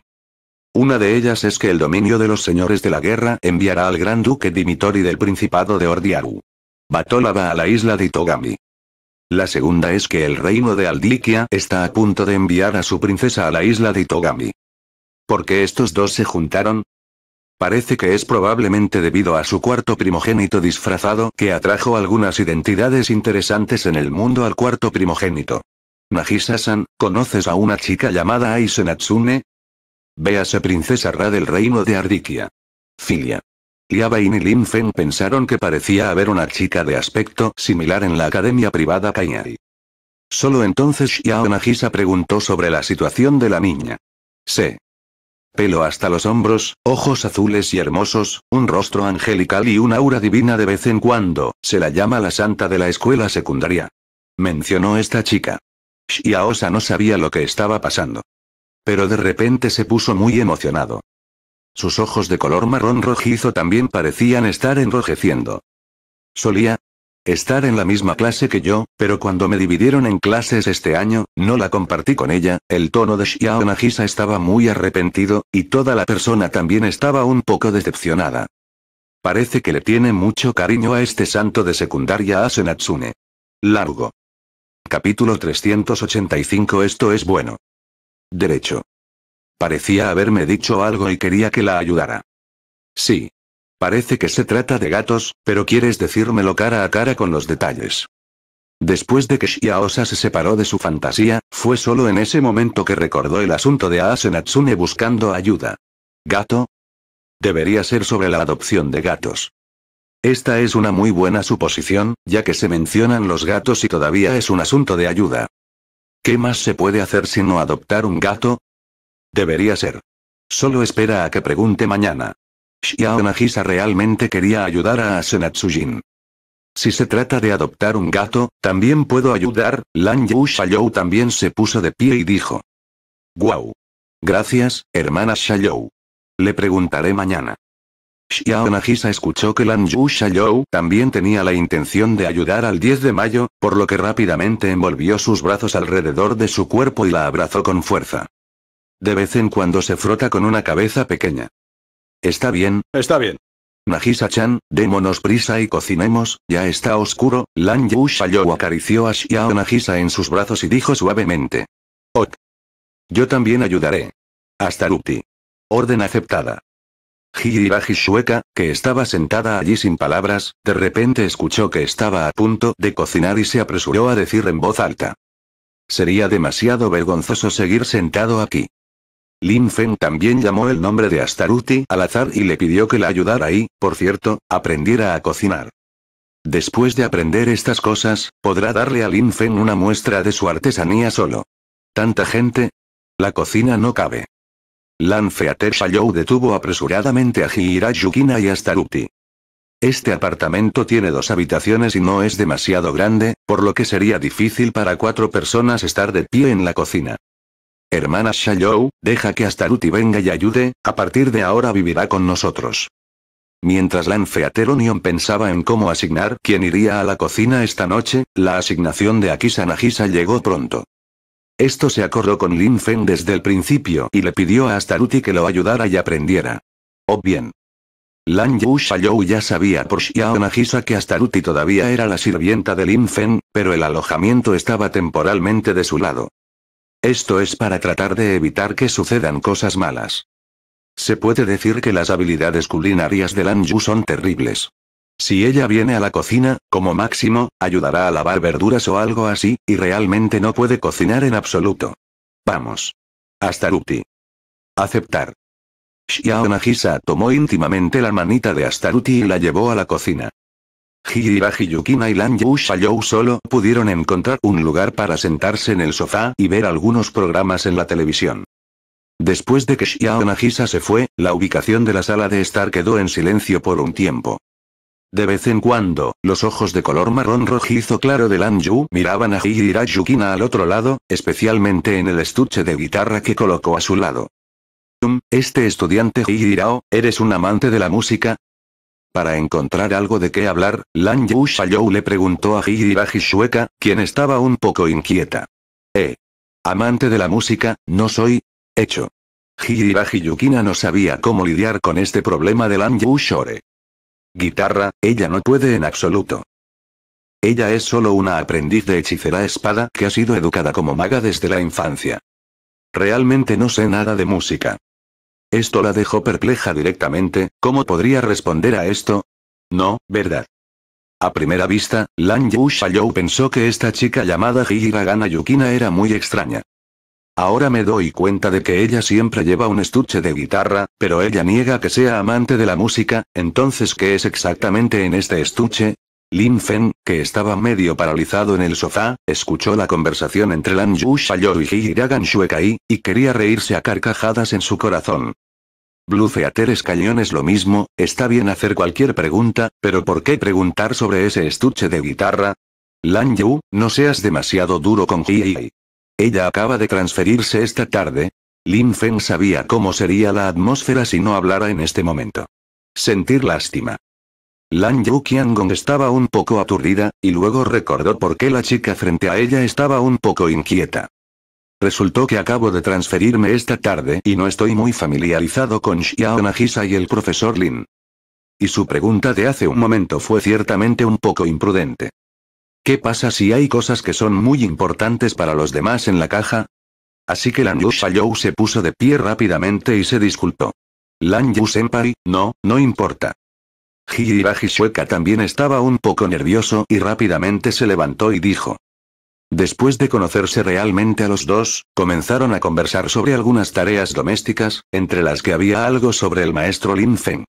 Una de ellas es que el dominio de los señores de la guerra enviará al gran duque Dimitori del Principado de Ordiaru. Batola va a la isla de Itogami. La segunda es que el reino de Aldikia está a punto de enviar a su princesa a la isla de Itogami. ¿Por qué estos dos se juntaron? Parece que es probablemente debido a su cuarto primogénito disfrazado que atrajo algunas identidades interesantes en el mundo al cuarto primogénito. Nagisa-san, ¿conoces a una chica llamada Aisenatsune? Véase princesa Ra del reino de Ardikia. Filia. Yabain y Lin Feng pensaron que parecía haber una chica de aspecto similar en la academia privada Kainari. Solo entonces Xiao Nagisa preguntó sobre la situación de la niña. Se. Pelo hasta los hombros, ojos azules y hermosos, un rostro angelical y un aura divina de vez en cuando, se la llama la santa de la escuela secundaria. Mencionó esta chica. Xiaosa no sabía lo que estaba pasando. Pero de repente se puso muy emocionado. Sus ojos de color marrón rojizo también parecían estar enrojeciendo. Solía estar en la misma clase que yo, pero cuando me dividieron en clases este año, no la compartí con ella, el tono de Xiao Nagisa estaba muy arrepentido, y toda la persona también estaba un poco decepcionada. Parece que le tiene mucho cariño a este santo de secundaria Asenatsune. Largo. Capítulo 385 Esto es bueno. Derecho. Parecía haberme dicho algo y quería que la ayudara. Sí. Parece que se trata de gatos, pero quieres decírmelo cara a cara con los detalles. Después de que Shiaosa se separó de su fantasía, fue solo en ese momento que recordó el asunto de Asenatsune buscando ayuda. ¿Gato? Debería ser sobre la adopción de gatos. Esta es una muy buena suposición, ya que se mencionan los gatos y todavía es un asunto de ayuda. ¿Qué más se puede hacer sino adoptar un gato? Debería ser. Solo espera a que pregunte mañana. Xiao Nagisa realmente quería ayudar a Asenatsujin. Si se trata de adoptar un gato, también puedo ayudar. Lan Yu Shayou también se puso de pie y dijo. Guau. Gracias, hermana Shayou. Le preguntaré mañana. Xiao Nagisa escuchó que Lan Yu Shayou también tenía la intención de ayudar al 10 de mayo, por lo que rápidamente envolvió sus brazos alrededor de su cuerpo y la abrazó con fuerza. De vez en cuando se frota con una cabeza pequeña. Está bien. Está bien. najisa chan démonos prisa y cocinemos, ya está oscuro, Lan Yu acarició a Xiao Najisa en sus brazos y dijo suavemente. Ok. Yo también ayudaré. Hasta Ruti. Orden aceptada. Jiirajishueka, Shueka, que estaba sentada allí sin palabras, de repente escuchó que estaba a punto de cocinar y se apresuró a decir en voz alta. Sería demasiado vergonzoso seguir sentado aquí. Lin Feng también llamó el nombre de Astaruti al azar y le pidió que la ayudara y, por cierto, aprendiera a cocinar. Después de aprender estas cosas, podrá darle a Lin Feng una muestra de su artesanía solo. ¿Tanta gente? La cocina no cabe. Lan Feater Shayou detuvo apresuradamente a yukina y Astaruti. Este apartamento tiene dos habitaciones y no es demasiado grande, por lo que sería difícil para cuatro personas estar de pie en la cocina. Hermana Shayou, deja que Astaruti venga y ayude, a partir de ahora vivirá con nosotros. Mientras Lan pensaba en cómo asignar quién iría a la cocina esta noche, la asignación de Akisa Nagisa llegó pronto. Esto se acordó con Lin Fen desde el principio y le pidió a Astaruti que lo ayudara y aprendiera. O oh, bien. Lan Yu Shayou ya sabía por Xiao Nagisa que Astaruti todavía era la sirvienta de Lin Fen, pero el alojamiento estaba temporalmente de su lado. Esto es para tratar de evitar que sucedan cosas malas. Se puede decir que las habilidades culinarias de Lan son terribles. Si ella viene a la cocina, como máximo, ayudará a lavar verduras o algo así, y realmente no puede cocinar en absoluto. Vamos. Astaruti. Aceptar. Xiao Nagisa tomó íntimamente la manita de Astaruti y la llevó a la cocina. Higirashi Yukina y Lan Shayou solo pudieron encontrar un lugar para sentarse en el sofá y ver algunos programas en la televisión. Después de que Xiao Nagisa se fue, la ubicación de la sala de estar quedó en silencio por un tiempo. De vez en cuando, los ojos de color marrón rojizo claro de Lan Yu miraban a Higirashi Yukina al otro lado, especialmente en el estuche de guitarra que colocó a su lado. Este estudiante Higirao, ¿eres un amante de la música? Para encontrar algo de qué hablar, Lan Yu Shayou le preguntó a Hiribaji Shueka, quien estaba un poco inquieta. Eh. Amante de la música, no soy. Hecho. Hiribaji Yukina no sabía cómo lidiar con este problema de Lan Yu Shore. Guitarra, ella no puede en absoluto. Ella es solo una aprendiz de hechicera espada que ha sido educada como maga desde la infancia. Realmente no sé nada de música. Esto la dejó perpleja directamente, ¿cómo podría responder a esto? No, ¿verdad? A primera vista, Lan Yu Shayou pensó que esta chica llamada Gana Yukina era muy extraña. Ahora me doy cuenta de que ella siempre lleva un estuche de guitarra, pero ella niega que sea amante de la música, entonces ¿qué es exactamente en este estuche? Lin Fen, que estaba medio paralizado en el sofá, escuchó la conversación entre Lan Yu Shayou y Gana Shuekai, y quería reírse a carcajadas en su corazón. Blue Theater cañón es lo mismo, está bien hacer cualquier pregunta, pero ¿por qué preguntar sobre ese estuche de guitarra? Lan Yu, no seas demasiado duro con Ji. Ella acaba de transferirse esta tarde. Lin Feng sabía cómo sería la atmósfera si no hablara en este momento. Sentir lástima. Lan Yu Qiangong estaba un poco aturdida, y luego recordó por qué la chica frente a ella estaba un poco inquieta. Resultó que acabo de transferirme esta tarde y no estoy muy familiarizado con Xiao Nagisa y el profesor Lin. Y su pregunta de hace un momento fue ciertamente un poco imprudente. ¿Qué pasa si hay cosas que son muy importantes para los demás en la caja? Así que Lan Yu se puso de pie rápidamente y se disculpó. Lan Yu no, no importa. Jiirajishueka también estaba un poco nervioso y rápidamente se levantó y dijo. Después de conocerse realmente a los dos, comenzaron a conversar sobre algunas tareas domésticas, entre las que había algo sobre el maestro Lin Feng.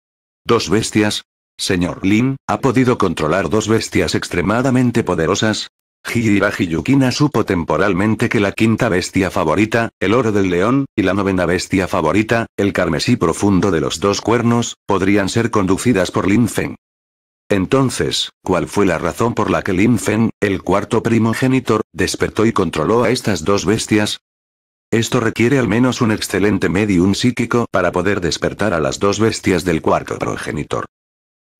Dos bestias, Señor Lin, ¿ha podido controlar dos bestias extremadamente poderosas? Jiriba Yukina supo temporalmente que la quinta bestia favorita, el oro del león, y la novena bestia favorita, el carmesí profundo de los dos cuernos, podrían ser conducidas por Lin Feng. Entonces, ¿cuál fue la razón por la que Lin Fen, el cuarto primogenitor, despertó y controló a estas dos bestias? Esto requiere al menos un excelente medium psíquico para poder despertar a las dos bestias del cuarto progenitor.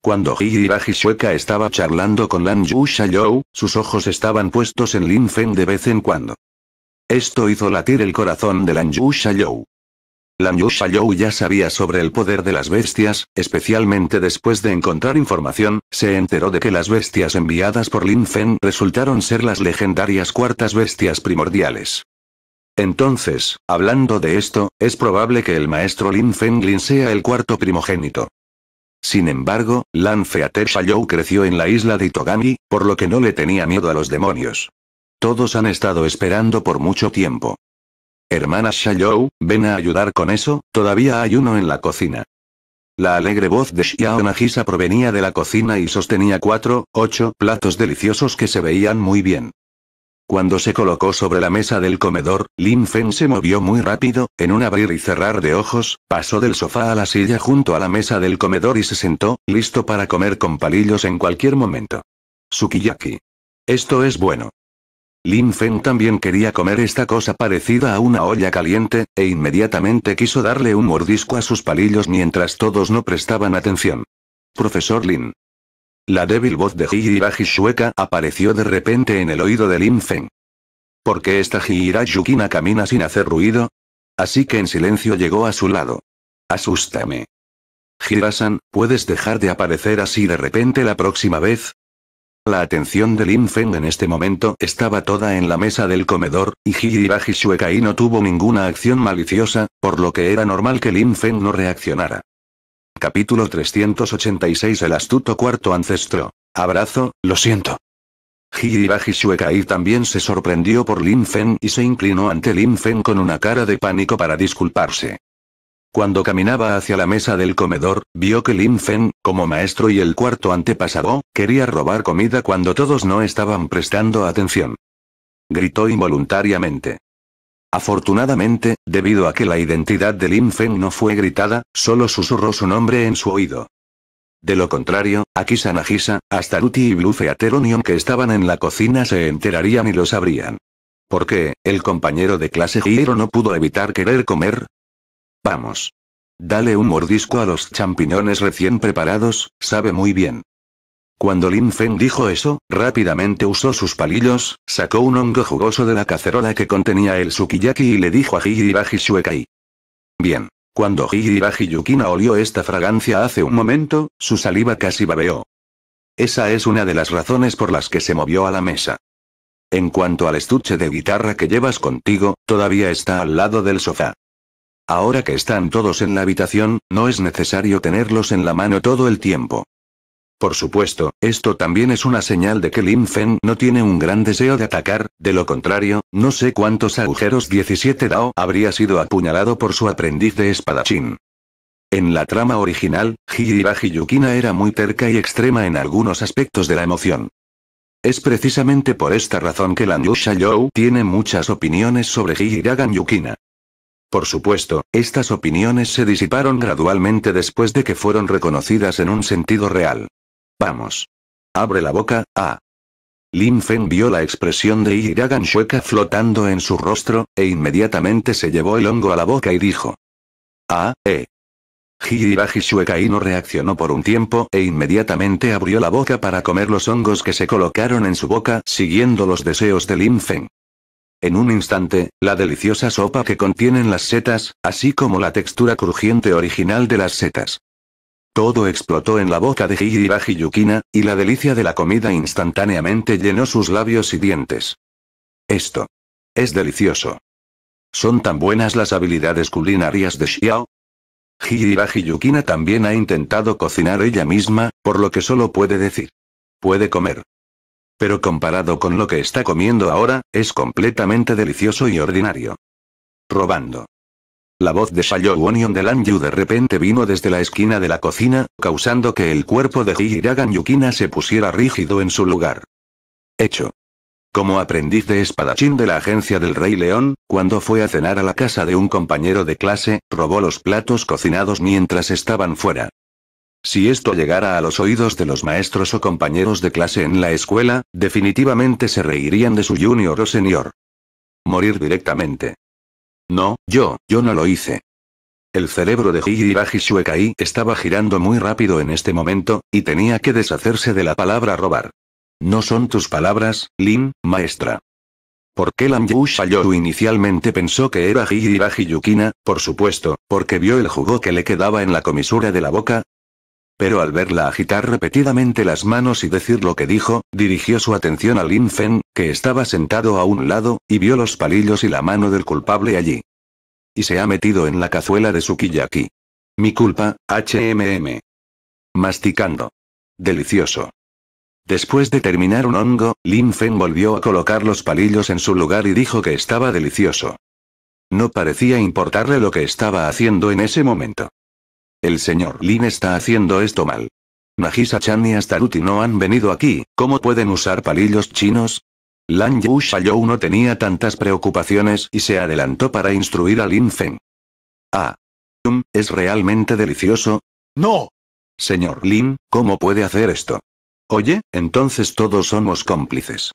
Cuando Higiraji Shueka estaba charlando con Lan Yu Shayou, sus ojos estaban puestos en Lin Fen de vez en cuando. Esto hizo latir el corazón de Lan Yu Shayou. Lan Yu Shayou ya sabía sobre el poder de las bestias, especialmente después de encontrar información, se enteró de que las bestias enviadas por Lin Feng resultaron ser las legendarias cuartas bestias primordiales. Entonces, hablando de esto, es probable que el maestro Lin Lin sea el cuarto primogénito. Sin embargo, Lan Feater Shayou creció en la isla de Itogami, por lo que no le tenía miedo a los demonios. Todos han estado esperando por mucho tiempo. Hermana Shayou, ven a ayudar con eso, todavía hay uno en la cocina. La alegre voz de Xiao Nagisa provenía de la cocina y sostenía cuatro, ocho platos deliciosos que se veían muy bien. Cuando se colocó sobre la mesa del comedor, Lin Fen se movió muy rápido, en un abrir y cerrar de ojos, pasó del sofá a la silla junto a la mesa del comedor y se sentó, listo para comer con palillos en cualquier momento. Sukiyaki. Esto es bueno. Lin Feng también quería comer esta cosa parecida a una olla caliente, e inmediatamente quiso darle un mordisco a sus palillos mientras todos no prestaban atención. Profesor Lin. La débil voz de Higiraji Shueka apareció de repente en el oído de Lin Feng. ¿Por qué esta Yukina camina sin hacer ruido? Así que en silencio llegó a su lado. Asústame. Jirasan, ¿puedes dejar de aparecer así de repente la próxima vez? La atención de Lin Feng en este momento estaba toda en la mesa del comedor, y Higirashi Shuekai no tuvo ninguna acción maliciosa, por lo que era normal que Lin Feng no reaccionara. Capítulo 386 El astuto cuarto ancestro. Abrazo, lo siento. Ji Shuekai también se sorprendió por Lin Feng y se inclinó ante Lin Feng con una cara de pánico para disculparse. Cuando caminaba hacia la mesa del comedor, vio que Lin Fen, como maestro y el cuarto antepasado, quería robar comida cuando todos no estaban prestando atención. Gritó involuntariamente. Afortunadamente, debido a que la identidad de Lin Fen no fue gritada, solo susurró su nombre en su oído. De lo contrario, aquí Sanajisa, hasta Luti y Blue que estaban en la cocina se enterarían y lo sabrían. Porque, el compañero de clase Jiro no pudo evitar querer comer, Vamos. Dale un mordisco a los champiñones recién preparados, sabe muy bien. Cuando Lin Feng dijo eso, rápidamente usó sus palillos, sacó un hongo jugoso de la cacerola que contenía el sukiyaki y le dijo a Higirashi Shuekai. Bien. Cuando Higirashi Yukina olió esta fragancia hace un momento, su saliva casi babeó. Esa es una de las razones por las que se movió a la mesa. En cuanto al estuche de guitarra que llevas contigo, todavía está al lado del sofá. Ahora que están todos en la habitación, no es necesario tenerlos en la mano todo el tiempo. Por supuesto, esto también es una señal de que Lin Fen no tiene un gran deseo de atacar, de lo contrario, no sé cuántos agujeros 17 Dao habría sido apuñalado por su aprendiz de espadachín. En la trama original, Higiraji Yukina era muy terca y extrema en algunos aspectos de la emoción. Es precisamente por esta razón que Lan Yusha You tiene muchas opiniones sobre Higiragan Yukina. Por supuesto, estas opiniones se disiparon gradualmente después de que fueron reconocidas en un sentido real. Vamos. Abre la boca, ah. Lin Feng vio la expresión de Yiragan Shueka flotando en su rostro, e inmediatamente se llevó el hongo a la boca y dijo. Ah, eh. y no reaccionó por un tiempo e inmediatamente abrió la boca para comer los hongos que se colocaron en su boca siguiendo los deseos de Lin Feng. En un instante, la deliciosa sopa que contienen las setas, así como la textura crujiente original de las setas. Todo explotó en la boca de Jiriba Yukina, y la delicia de la comida instantáneamente llenó sus labios y dientes. Esto. Es delicioso. ¿Son tan buenas las habilidades culinarias de Xiao? Hiribaji Yukina también ha intentado cocinar ella misma, por lo que solo puede decir. Puede comer. Pero comparado con lo que está comiendo ahora, es completamente delicioso y ordinario. Robando. La voz de Shayou Onion de Lan Yu de repente vino desde la esquina de la cocina, causando que el cuerpo de Hiragan Yukina se pusiera rígido en su lugar. Hecho. Como aprendiz de espadachín de la agencia del Rey León, cuando fue a cenar a la casa de un compañero de clase, robó los platos cocinados mientras estaban fuera. Si esto llegara a los oídos de los maestros o compañeros de clase en la escuela, definitivamente se reirían de su junior o senior. Morir directamente. No, yo, yo no lo hice. El cerebro de Higirashi Shuekai estaba girando muy rápido en este momento, y tenía que deshacerse de la palabra robar. No son tus palabras, Lin, maestra. ¿Por qué Lam Shayoru inicialmente pensó que era Higirashi Yukina? Por supuesto, porque vio el jugo que le quedaba en la comisura de la boca, pero al verla agitar repetidamente las manos y decir lo que dijo, dirigió su atención a Lin Fen, que estaba sentado a un lado, y vio los palillos y la mano del culpable allí. Y se ha metido en la cazuela de su aquí. Mi culpa, HMM. Masticando. Delicioso. Después de terminar un hongo, Lin Fen volvió a colocar los palillos en su lugar y dijo que estaba delicioso. No parecía importarle lo que estaba haciendo en ese momento. El señor Lin está haciendo esto mal. Nagisa-chan y Astaruti no han venido aquí, ¿cómo pueden usar palillos chinos? Lan Yu Shayou no tenía tantas preocupaciones y se adelantó para instruir a Lin Feng. Ah. Mm, ¿Es realmente delicioso? ¡No! Señor Lin, ¿cómo puede hacer esto? Oye, entonces todos somos cómplices.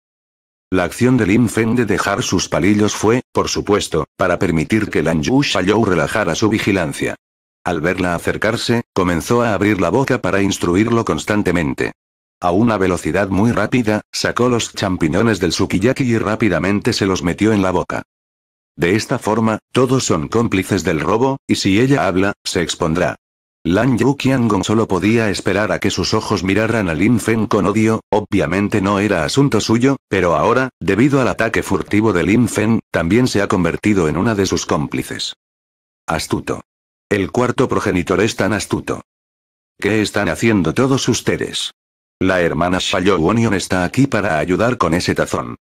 La acción de Lin Feng de dejar sus palillos fue, por supuesto, para permitir que Lan Yu Shayou relajara su vigilancia. Al verla acercarse, comenzó a abrir la boca para instruirlo constantemente. A una velocidad muy rápida, sacó los champiñones del sukiyaki y rápidamente se los metió en la boca. De esta forma, todos son cómplices del robo, y si ella habla, se expondrá. Lan Yu Qiangong solo podía esperar a que sus ojos miraran a Lin Feng con odio, obviamente no era asunto suyo, pero ahora, debido al ataque furtivo de Lin Feng, también se ha convertido en una de sus cómplices. Astuto. El cuarto progenitor es tan astuto. ¿Qué están haciendo todos ustedes? La hermana Shayou Onion está aquí para ayudar con ese tazón.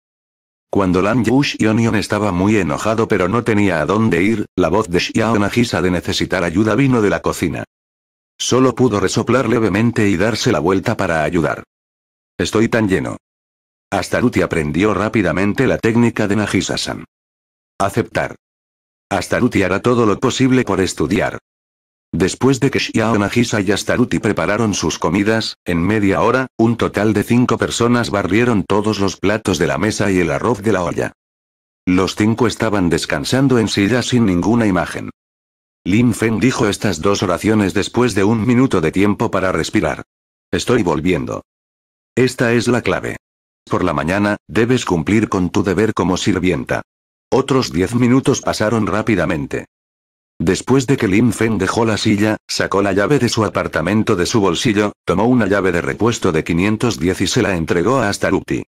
Cuando Lan Yush y Onion estaba muy enojado pero no tenía a dónde ir, la voz de Xiao Nagisa de necesitar ayuda vino de la cocina. Solo pudo resoplar levemente y darse la vuelta para ayudar. Estoy tan lleno. Ruti aprendió rápidamente la técnica de Nagisa-san. Aceptar. Astaruti hará todo lo posible por estudiar. Después de que Xiao Nagisa y Astaruti prepararon sus comidas, en media hora, un total de cinco personas barrieron todos los platos de la mesa y el arroz de la olla. Los cinco estaban descansando en silla sin ninguna imagen. Lin Feng dijo estas dos oraciones después de un minuto de tiempo para respirar. Estoy volviendo. Esta es la clave. Por la mañana, debes cumplir con tu deber como sirvienta. Otros diez minutos pasaron rápidamente. Después de que Lin Feng dejó la silla, sacó la llave de su apartamento de su bolsillo, tomó una llave de repuesto de 510 y se la entregó a Astaruti.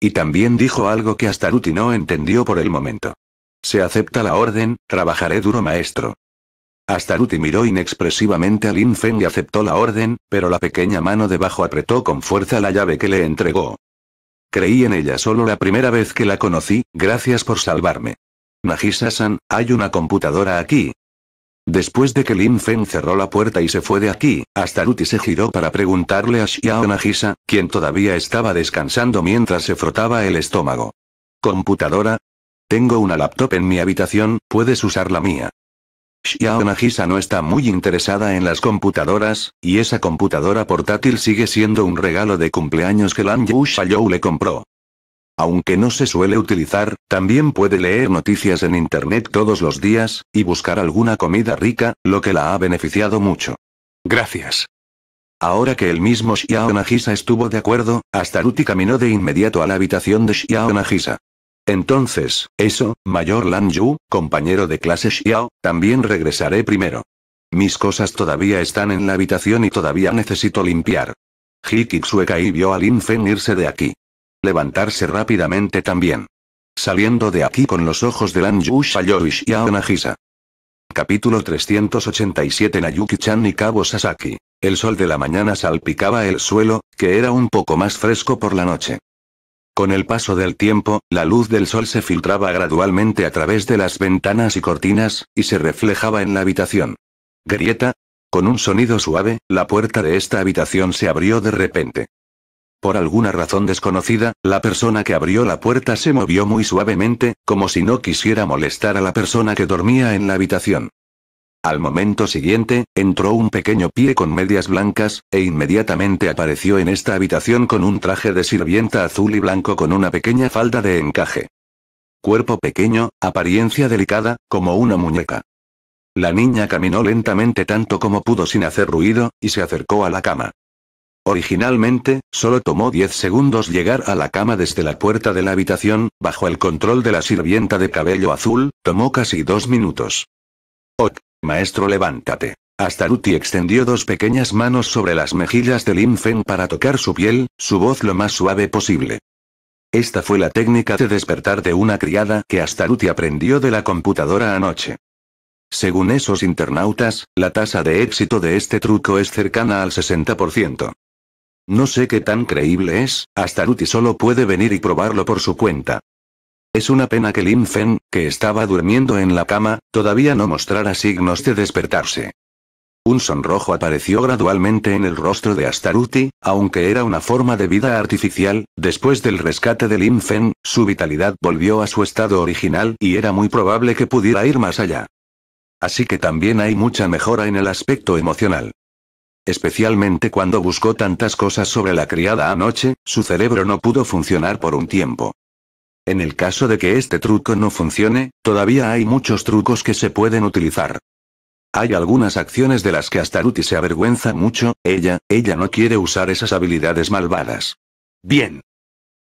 Y también dijo algo que Astaruti no entendió por el momento. Se acepta la orden, trabajaré duro maestro. Astaruti miró inexpresivamente a Lin Feng y aceptó la orden, pero la pequeña mano debajo apretó con fuerza la llave que le entregó. Creí en ella solo la primera vez que la conocí, gracias por salvarme. Nagisa-san, hay una computadora aquí. Después de que Lin Feng cerró la puerta y se fue de aquí, Astaruti se giró para preguntarle a Xiao Nagisa, quien todavía estaba descansando mientras se frotaba el estómago. ¿Computadora? Tengo una laptop en mi habitación, puedes usar la mía. Xiao Nagisa no está muy interesada en las computadoras, y esa computadora portátil sigue siendo un regalo de cumpleaños que Lan Yu le compró. Aunque no se suele utilizar, también puede leer noticias en internet todos los días, y buscar alguna comida rica, lo que la ha beneficiado mucho. Gracias. Ahora que el mismo Xiao Nagisa estuvo de acuerdo, hasta caminó de inmediato a la habitación de Xiao Nagisa. Entonces, eso, mayor Lan Yu, compañero de clase Xiao, también regresaré primero. Mis cosas todavía están en la habitación y todavía necesito limpiar. sueca y vio a Lin Fen irse de aquí. Levantarse rápidamente también. Saliendo de aquí con los ojos de Lan Yu Shayo y Xiao Nagisa. Capítulo 387 Nayuki-chan y Kabo Sasaki. El sol de la mañana salpicaba el suelo, que era un poco más fresco por la noche. Con el paso del tiempo, la luz del sol se filtraba gradualmente a través de las ventanas y cortinas, y se reflejaba en la habitación. Grieta. Con un sonido suave, la puerta de esta habitación se abrió de repente. Por alguna razón desconocida, la persona que abrió la puerta se movió muy suavemente, como si no quisiera molestar a la persona que dormía en la habitación. Al momento siguiente, entró un pequeño pie con medias blancas, e inmediatamente apareció en esta habitación con un traje de sirvienta azul y blanco con una pequeña falda de encaje. Cuerpo pequeño, apariencia delicada, como una muñeca. La niña caminó lentamente tanto como pudo sin hacer ruido, y se acercó a la cama. Originalmente, solo tomó 10 segundos llegar a la cama desde la puerta de la habitación, bajo el control de la sirvienta de cabello azul, tomó casi dos minutos. Maestro, levántate. Astaruti extendió dos pequeñas manos sobre las mejillas de Lin para tocar su piel, su voz lo más suave posible. Esta fue la técnica de despertar de una criada que Astaruti aprendió de la computadora anoche. Según esos internautas, la tasa de éxito de este truco es cercana al 60%. No sé qué tan creíble es, Astaruti solo puede venir y probarlo por su cuenta. Es una pena que Lin Fen, que estaba durmiendo en la cama, todavía no mostrara signos de despertarse. Un sonrojo apareció gradualmente en el rostro de Astaruti, aunque era una forma de vida artificial, después del rescate de Lin Fen, su vitalidad volvió a su estado original y era muy probable que pudiera ir más allá. Así que también hay mucha mejora en el aspecto emocional. Especialmente cuando buscó tantas cosas sobre la criada anoche, su cerebro no pudo funcionar por un tiempo. En el caso de que este truco no funcione, todavía hay muchos trucos que se pueden utilizar. Hay algunas acciones de las que Astaruti se avergüenza mucho, ella, ella no quiere usar esas habilidades malvadas. Bien.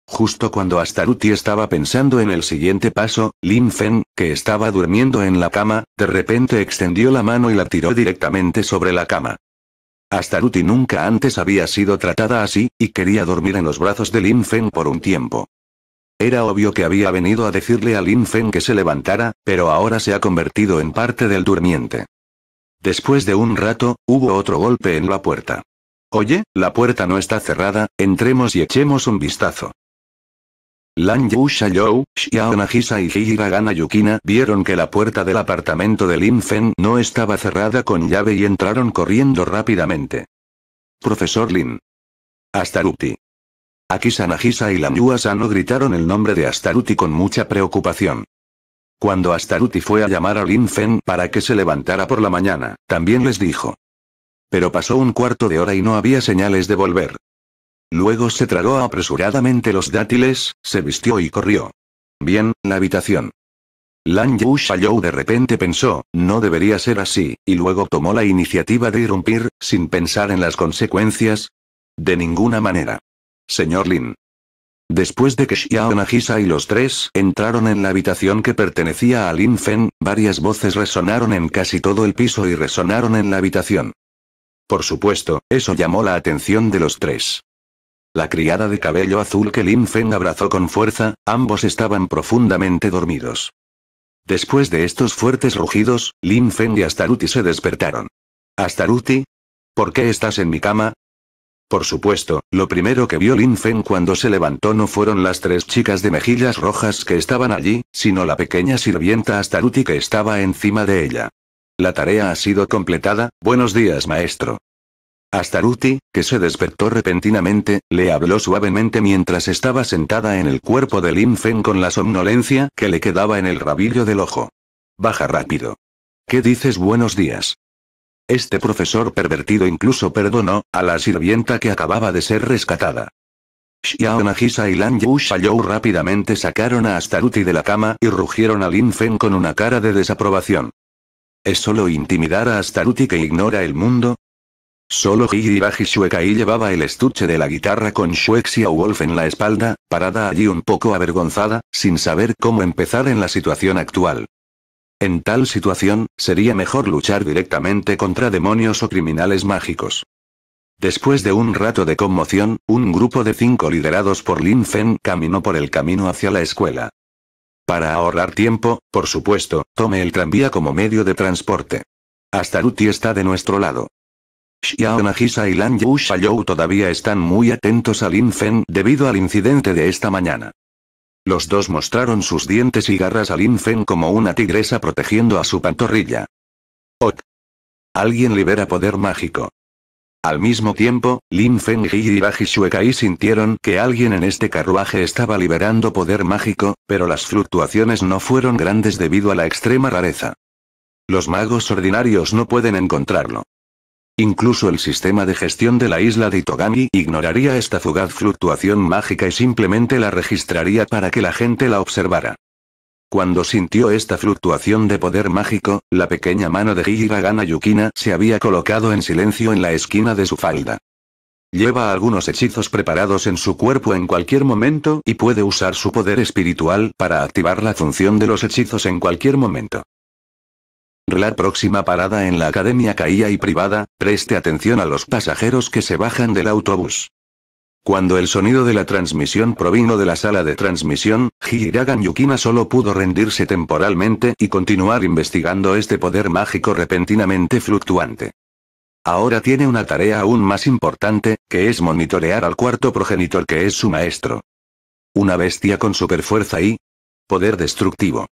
Justo cuando Astaruti estaba pensando en el siguiente paso, Lin Feng, que estaba durmiendo en la cama, de repente extendió la mano y la tiró directamente sobre la cama. Astaruti nunca antes había sido tratada así, y quería dormir en los brazos de Lin Feng por un tiempo. Era obvio que había venido a decirle a Lin Fen que se levantara, pero ahora se ha convertido en parte del durmiente. Después de un rato, hubo otro golpe en la puerta. Oye, la puerta no está cerrada, entremos y echemos un vistazo. Lan Yu Shayou, Xiao Nagisa y Hiragana Yukina vieron que la puerta del apartamento de Lin Fen no estaba cerrada con llave y entraron corriendo rápidamente. Profesor Lin. Hasta Ruti. Aquí y Lamyua no gritaron el nombre de Astaruti con mucha preocupación. Cuando Astaruti fue a llamar a Lin Fen para que se levantara por la mañana, también les dijo. Pero pasó un cuarto de hora y no había señales de volver. Luego se tragó apresuradamente los dátiles, se vistió y corrió. Bien, la habitación. Lan Yu Shayou de repente pensó, no debería ser así, y luego tomó la iniciativa de irrumpir, sin pensar en las consecuencias. De ninguna manera señor Lin. Después de que Xiao Nagisa y los tres entraron en la habitación que pertenecía a Lin Fen, varias voces resonaron en casi todo el piso y resonaron en la habitación. Por supuesto, eso llamó la atención de los tres. La criada de cabello azul que Lin Fen abrazó con fuerza, ambos estaban profundamente dormidos. Después de estos fuertes rugidos, Lin Fen y Astaruti se despertaron. Astaruti, ¿por qué estás en mi cama? Por supuesto, lo primero que vio Lin Feng cuando se levantó no fueron las tres chicas de mejillas rojas que estaban allí, sino la pequeña sirvienta Astaruti que estaba encima de ella. La tarea ha sido completada, buenos días maestro. Astaruti, que se despertó repentinamente, le habló suavemente mientras estaba sentada en el cuerpo de Lin Feng con la somnolencia que le quedaba en el rabillo del ojo. Baja rápido. ¿Qué dices buenos días? Este profesor pervertido incluso perdonó, a la sirvienta que acababa de ser rescatada. Xiao Nagisa y Lan Yu Shayou rápidamente sacaron a Astaruti de la cama y rugieron a Lin Fen con una cara de desaprobación. ¿Es solo intimidar a Astaruti que ignora el mundo? Solo Higiraji y llevaba el estuche de la guitarra con Shuexia Wolf en la espalda, parada allí un poco avergonzada, sin saber cómo empezar en la situación actual. En tal situación, sería mejor luchar directamente contra demonios o criminales mágicos. Después de un rato de conmoción, un grupo de cinco liderados por Lin Fen caminó por el camino hacia la escuela. Para ahorrar tiempo, por supuesto, tome el tranvía como medio de transporte. Hasta Ruti está de nuestro lado. Xiao y Lan Yu Shayou todavía están muy atentos a Lin Fen debido al incidente de esta mañana. Los dos mostraron sus dientes y garras a Lin Feng como una tigresa protegiendo a su pantorrilla. Ot. Alguien libera poder mágico. Al mismo tiempo, Lin Feng y Baji Shuekai sintieron que alguien en este carruaje estaba liberando poder mágico, pero las fluctuaciones no fueron grandes debido a la extrema rareza. Los magos ordinarios no pueden encontrarlo. Incluso el sistema de gestión de la isla de Itogami ignoraría esta fugaz fluctuación mágica y simplemente la registraría para que la gente la observara. Cuando sintió esta fluctuación de poder mágico, la pequeña mano de Hiragana Yukina se había colocado en silencio en la esquina de su falda. Lleva algunos hechizos preparados en su cuerpo en cualquier momento y puede usar su poder espiritual para activar la función de los hechizos en cualquier momento. La próxima parada en la academia caía y privada, preste atención a los pasajeros que se bajan del autobús. Cuando el sonido de la transmisión provino de la sala de transmisión, Hiragan Yukina solo pudo rendirse temporalmente y continuar investigando este poder mágico repentinamente fluctuante. Ahora tiene una tarea aún más importante, que es monitorear al cuarto progenitor que es su maestro. Una bestia con superfuerza y poder destructivo.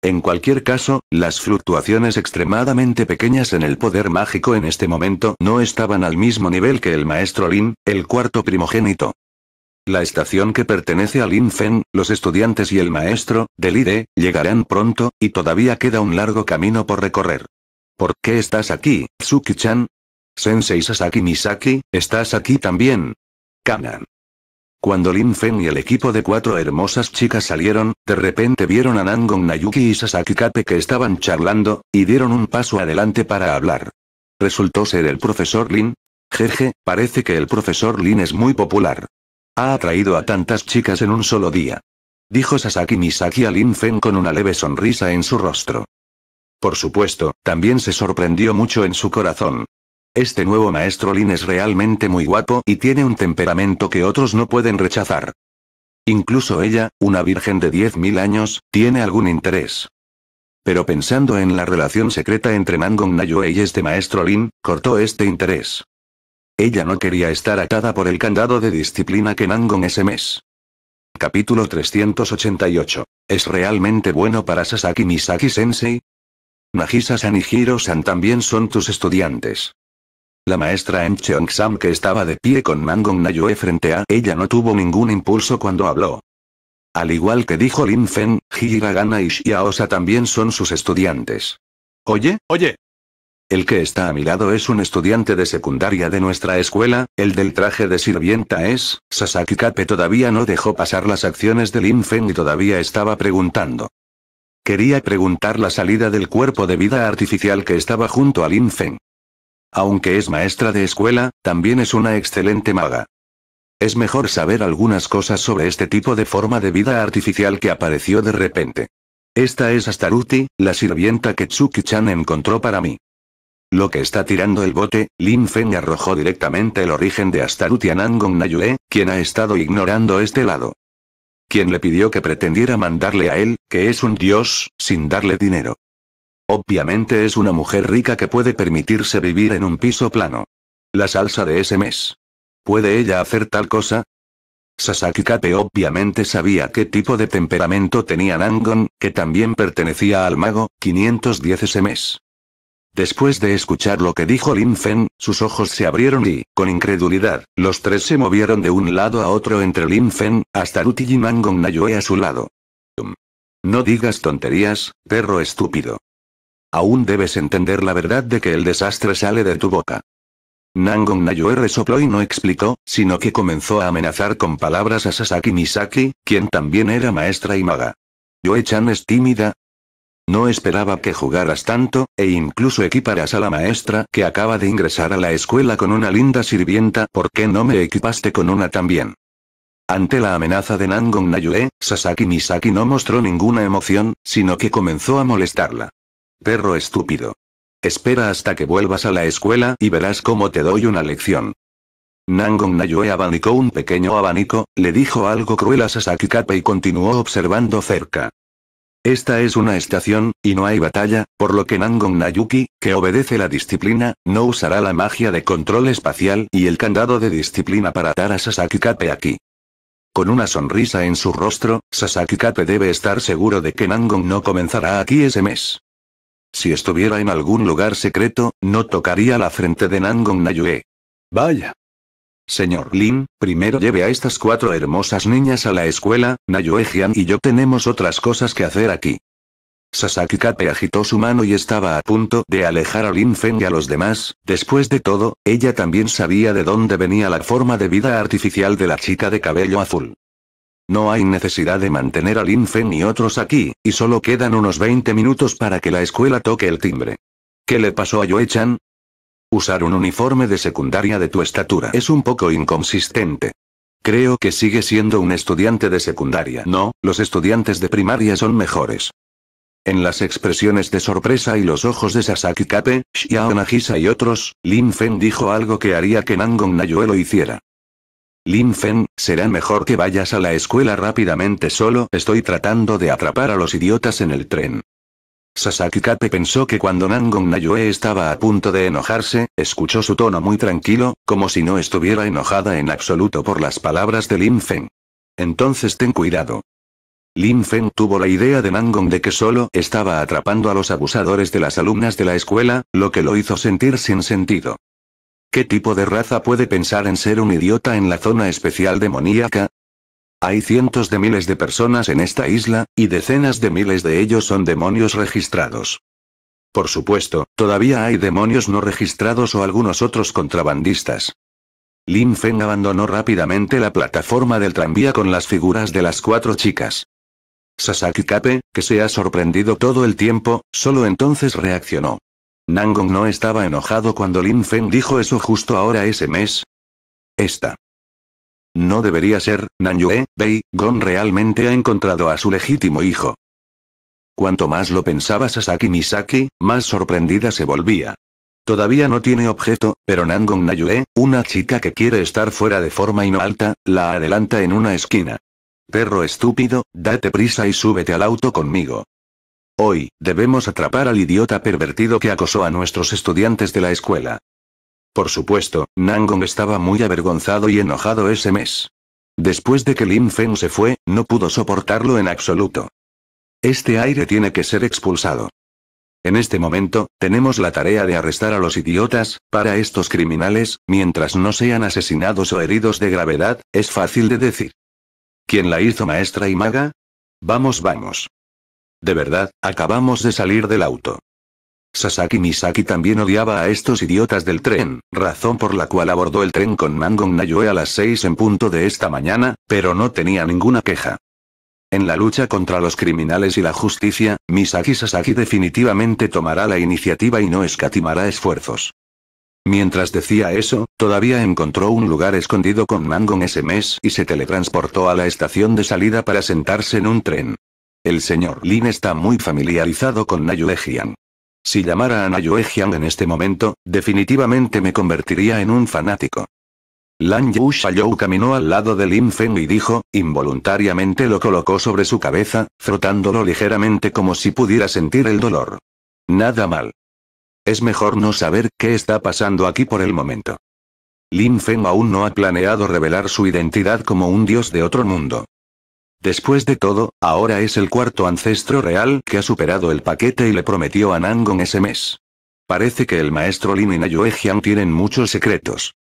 En cualquier caso, las fluctuaciones extremadamente pequeñas en el poder mágico en este momento no estaban al mismo nivel que el maestro Lin, el cuarto primogénito. La estación que pertenece a Lin Fen, los estudiantes y el maestro, del e, llegarán pronto, y todavía queda un largo camino por recorrer. ¿Por qué estás aquí, Tsuki-chan? Sensei Sasaki Misaki, ¿estás aquí también? Kanan. Cuando Lin Fen y el equipo de cuatro hermosas chicas salieron, de repente vieron a Nangong Nayuki y Sasaki Kate que estaban charlando, y dieron un paso adelante para hablar. Resultó ser el profesor Lin. Jeje, parece que el profesor Lin es muy popular. Ha atraído a tantas chicas en un solo día. Dijo Sasaki Misaki a Lin Fen con una leve sonrisa en su rostro. Por supuesto, también se sorprendió mucho en su corazón, este nuevo maestro Lin es realmente muy guapo y tiene un temperamento que otros no pueden rechazar. Incluso ella, una virgen de 10.000 años, tiene algún interés. Pero pensando en la relación secreta entre Nangong Nayue y este maestro Lin, cortó este interés. Ella no quería estar atada por el candado de disciplina que Nangong ese mes. Capítulo 388. ¿Es realmente bueno para Sasaki Misaki Sensei? Nagisa-san y Hiro-san también son tus estudiantes. La maestra en em Sam que estaba de pie con Mangong Nayue frente a ella no tuvo ningún impulso cuando habló. Al igual que dijo Lin Fen, Hiragana y Xiaosa también son sus estudiantes. Oye, oye. El que está a mi lado es un estudiante de secundaria de nuestra escuela, el del traje de sirvienta es, Sasaki Kape todavía no dejó pasar las acciones de Lin Fen y todavía estaba preguntando. Quería preguntar la salida del cuerpo de vida artificial que estaba junto a Lin Fen. Aunque es maestra de escuela, también es una excelente maga. Es mejor saber algunas cosas sobre este tipo de forma de vida artificial que apareció de repente. Esta es Astaruti, la sirvienta que Tsuki-chan encontró para mí. Lo que está tirando el bote, Lin Feng arrojó directamente el origen de Astaruti a Nangong Nayue, quien ha estado ignorando este lado. Quien le pidió que pretendiera mandarle a él, que es un dios, sin darle dinero. Obviamente es una mujer rica que puede permitirse vivir en un piso plano. La salsa de ese mes. ¿Puede ella hacer tal cosa? Sasaki Kate obviamente sabía qué tipo de temperamento tenía Nangon, que también pertenecía al mago, 510 ese mes. Después de escuchar lo que dijo Lin Fen, sus ojos se abrieron y, con incredulidad, los tres se movieron de un lado a otro entre Lin Fen, hasta Ruti y Nangon Nayoe a su lado. No digas tonterías, perro estúpido. Aún debes entender la verdad de que el desastre sale de tu boca. Nangong Nayue resopló y no explicó, sino que comenzó a amenazar con palabras a Sasaki Misaki, quien también era maestra y maga. Yoechan chan es tímida. No esperaba que jugaras tanto, e incluso equiparas a la maestra que acaba de ingresar a la escuela con una linda sirvienta. ¿Por qué no me equipaste con una también? Ante la amenaza de Nangong Nayue, Sasaki Misaki no mostró ninguna emoción, sino que comenzó a molestarla. Perro estúpido. Espera hasta que vuelvas a la escuela y verás cómo te doy una lección. Nangong Nayue abanicó un pequeño abanico, le dijo algo cruel a Sasaki y continuó observando cerca. Esta es una estación, y no hay batalla, por lo que Nangong Nayuki, que obedece la disciplina, no usará la magia de control espacial y el candado de disciplina para atar a Sasaki aquí. Con una sonrisa en su rostro, Sasaki debe estar seguro de que Nangong no comenzará aquí ese mes. Si estuviera en algún lugar secreto, no tocaría la frente de Nangong Nayue. Vaya. Señor Lin, primero lleve a estas cuatro hermosas niñas a la escuela, Nayue Jian y yo tenemos otras cosas que hacer aquí. Sasaki Kate agitó su mano y estaba a punto de alejar a Lin Feng y a los demás, después de todo, ella también sabía de dónde venía la forma de vida artificial de la chica de cabello azul. No hay necesidad de mantener a Lin Fen y otros aquí, y solo quedan unos 20 minutos para que la escuela toque el timbre. ¿Qué le pasó a Yue-chan? Usar un uniforme de secundaria de tu estatura es un poco inconsistente. Creo que sigue siendo un estudiante de secundaria. No, los estudiantes de primaria son mejores. En las expresiones de sorpresa y los ojos de Sasaki Kape, Xiao Nagisa y otros, Lin Fen dijo algo que haría que Nangong Nayue lo hiciera. Lin Fen, será mejor que vayas a la escuela rápidamente solo estoy tratando de atrapar a los idiotas en el tren. Sasaki Kate pensó que cuando Nangong Nayue estaba a punto de enojarse, escuchó su tono muy tranquilo, como si no estuviera enojada en absoluto por las palabras de Lin Feng. Entonces ten cuidado. Lin Feng tuvo la idea de Nangong de que solo estaba atrapando a los abusadores de las alumnas de la escuela, lo que lo hizo sentir sin sentido. ¿Qué tipo de raza puede pensar en ser un idiota en la zona especial demoníaca? Hay cientos de miles de personas en esta isla, y decenas de miles de ellos son demonios registrados. Por supuesto, todavía hay demonios no registrados o algunos otros contrabandistas. Lin Feng abandonó rápidamente la plataforma del tranvía con las figuras de las cuatro chicas. Sasaki Kape, que se ha sorprendido todo el tiempo, solo entonces reaccionó. Nangong no estaba enojado cuando Lin Feng dijo eso justo ahora ese mes. Esta. No debería ser, Nanyue, Bei, Gong realmente ha encontrado a su legítimo hijo. Cuanto más lo pensaba Sasaki Misaki, más sorprendida se volvía. Todavía no tiene objeto, pero Nangong Nayue, una chica que quiere estar fuera de forma y no alta, la adelanta en una esquina. Perro estúpido, date prisa y súbete al auto conmigo. Hoy, debemos atrapar al idiota pervertido que acosó a nuestros estudiantes de la escuela. Por supuesto, Nangong estaba muy avergonzado y enojado ese mes. Después de que Lin Feng se fue, no pudo soportarlo en absoluto. Este aire tiene que ser expulsado. En este momento, tenemos la tarea de arrestar a los idiotas, para estos criminales, mientras no sean asesinados o heridos de gravedad, es fácil de decir. ¿Quién la hizo maestra y maga? Vamos, vamos. De verdad, acabamos de salir del auto. Sasaki Misaki también odiaba a estos idiotas del tren, razón por la cual abordó el tren con Mangon Nayoe a las 6 en punto de esta mañana, pero no tenía ninguna queja. En la lucha contra los criminales y la justicia, Misaki Sasaki definitivamente tomará la iniciativa y no escatimará esfuerzos. Mientras decía eso, todavía encontró un lugar escondido con Mangon ese mes y se teletransportó a la estación de salida para sentarse en un tren. El señor Lin está muy familiarizado con Nayuejian. Si llamara a Nayuejian en este momento, definitivamente me convertiría en un fanático. Lan Yu Shayou caminó al lado de Lin Feng y dijo, involuntariamente lo colocó sobre su cabeza, frotándolo ligeramente como si pudiera sentir el dolor. Nada mal. Es mejor no saber qué está pasando aquí por el momento. Lin Feng aún no ha planeado revelar su identidad como un dios de otro mundo. Después de todo, ahora es el cuarto ancestro real que ha superado el paquete y le prometió a Nangon ese mes. Parece que el maestro Lin y Jiang tienen muchos secretos.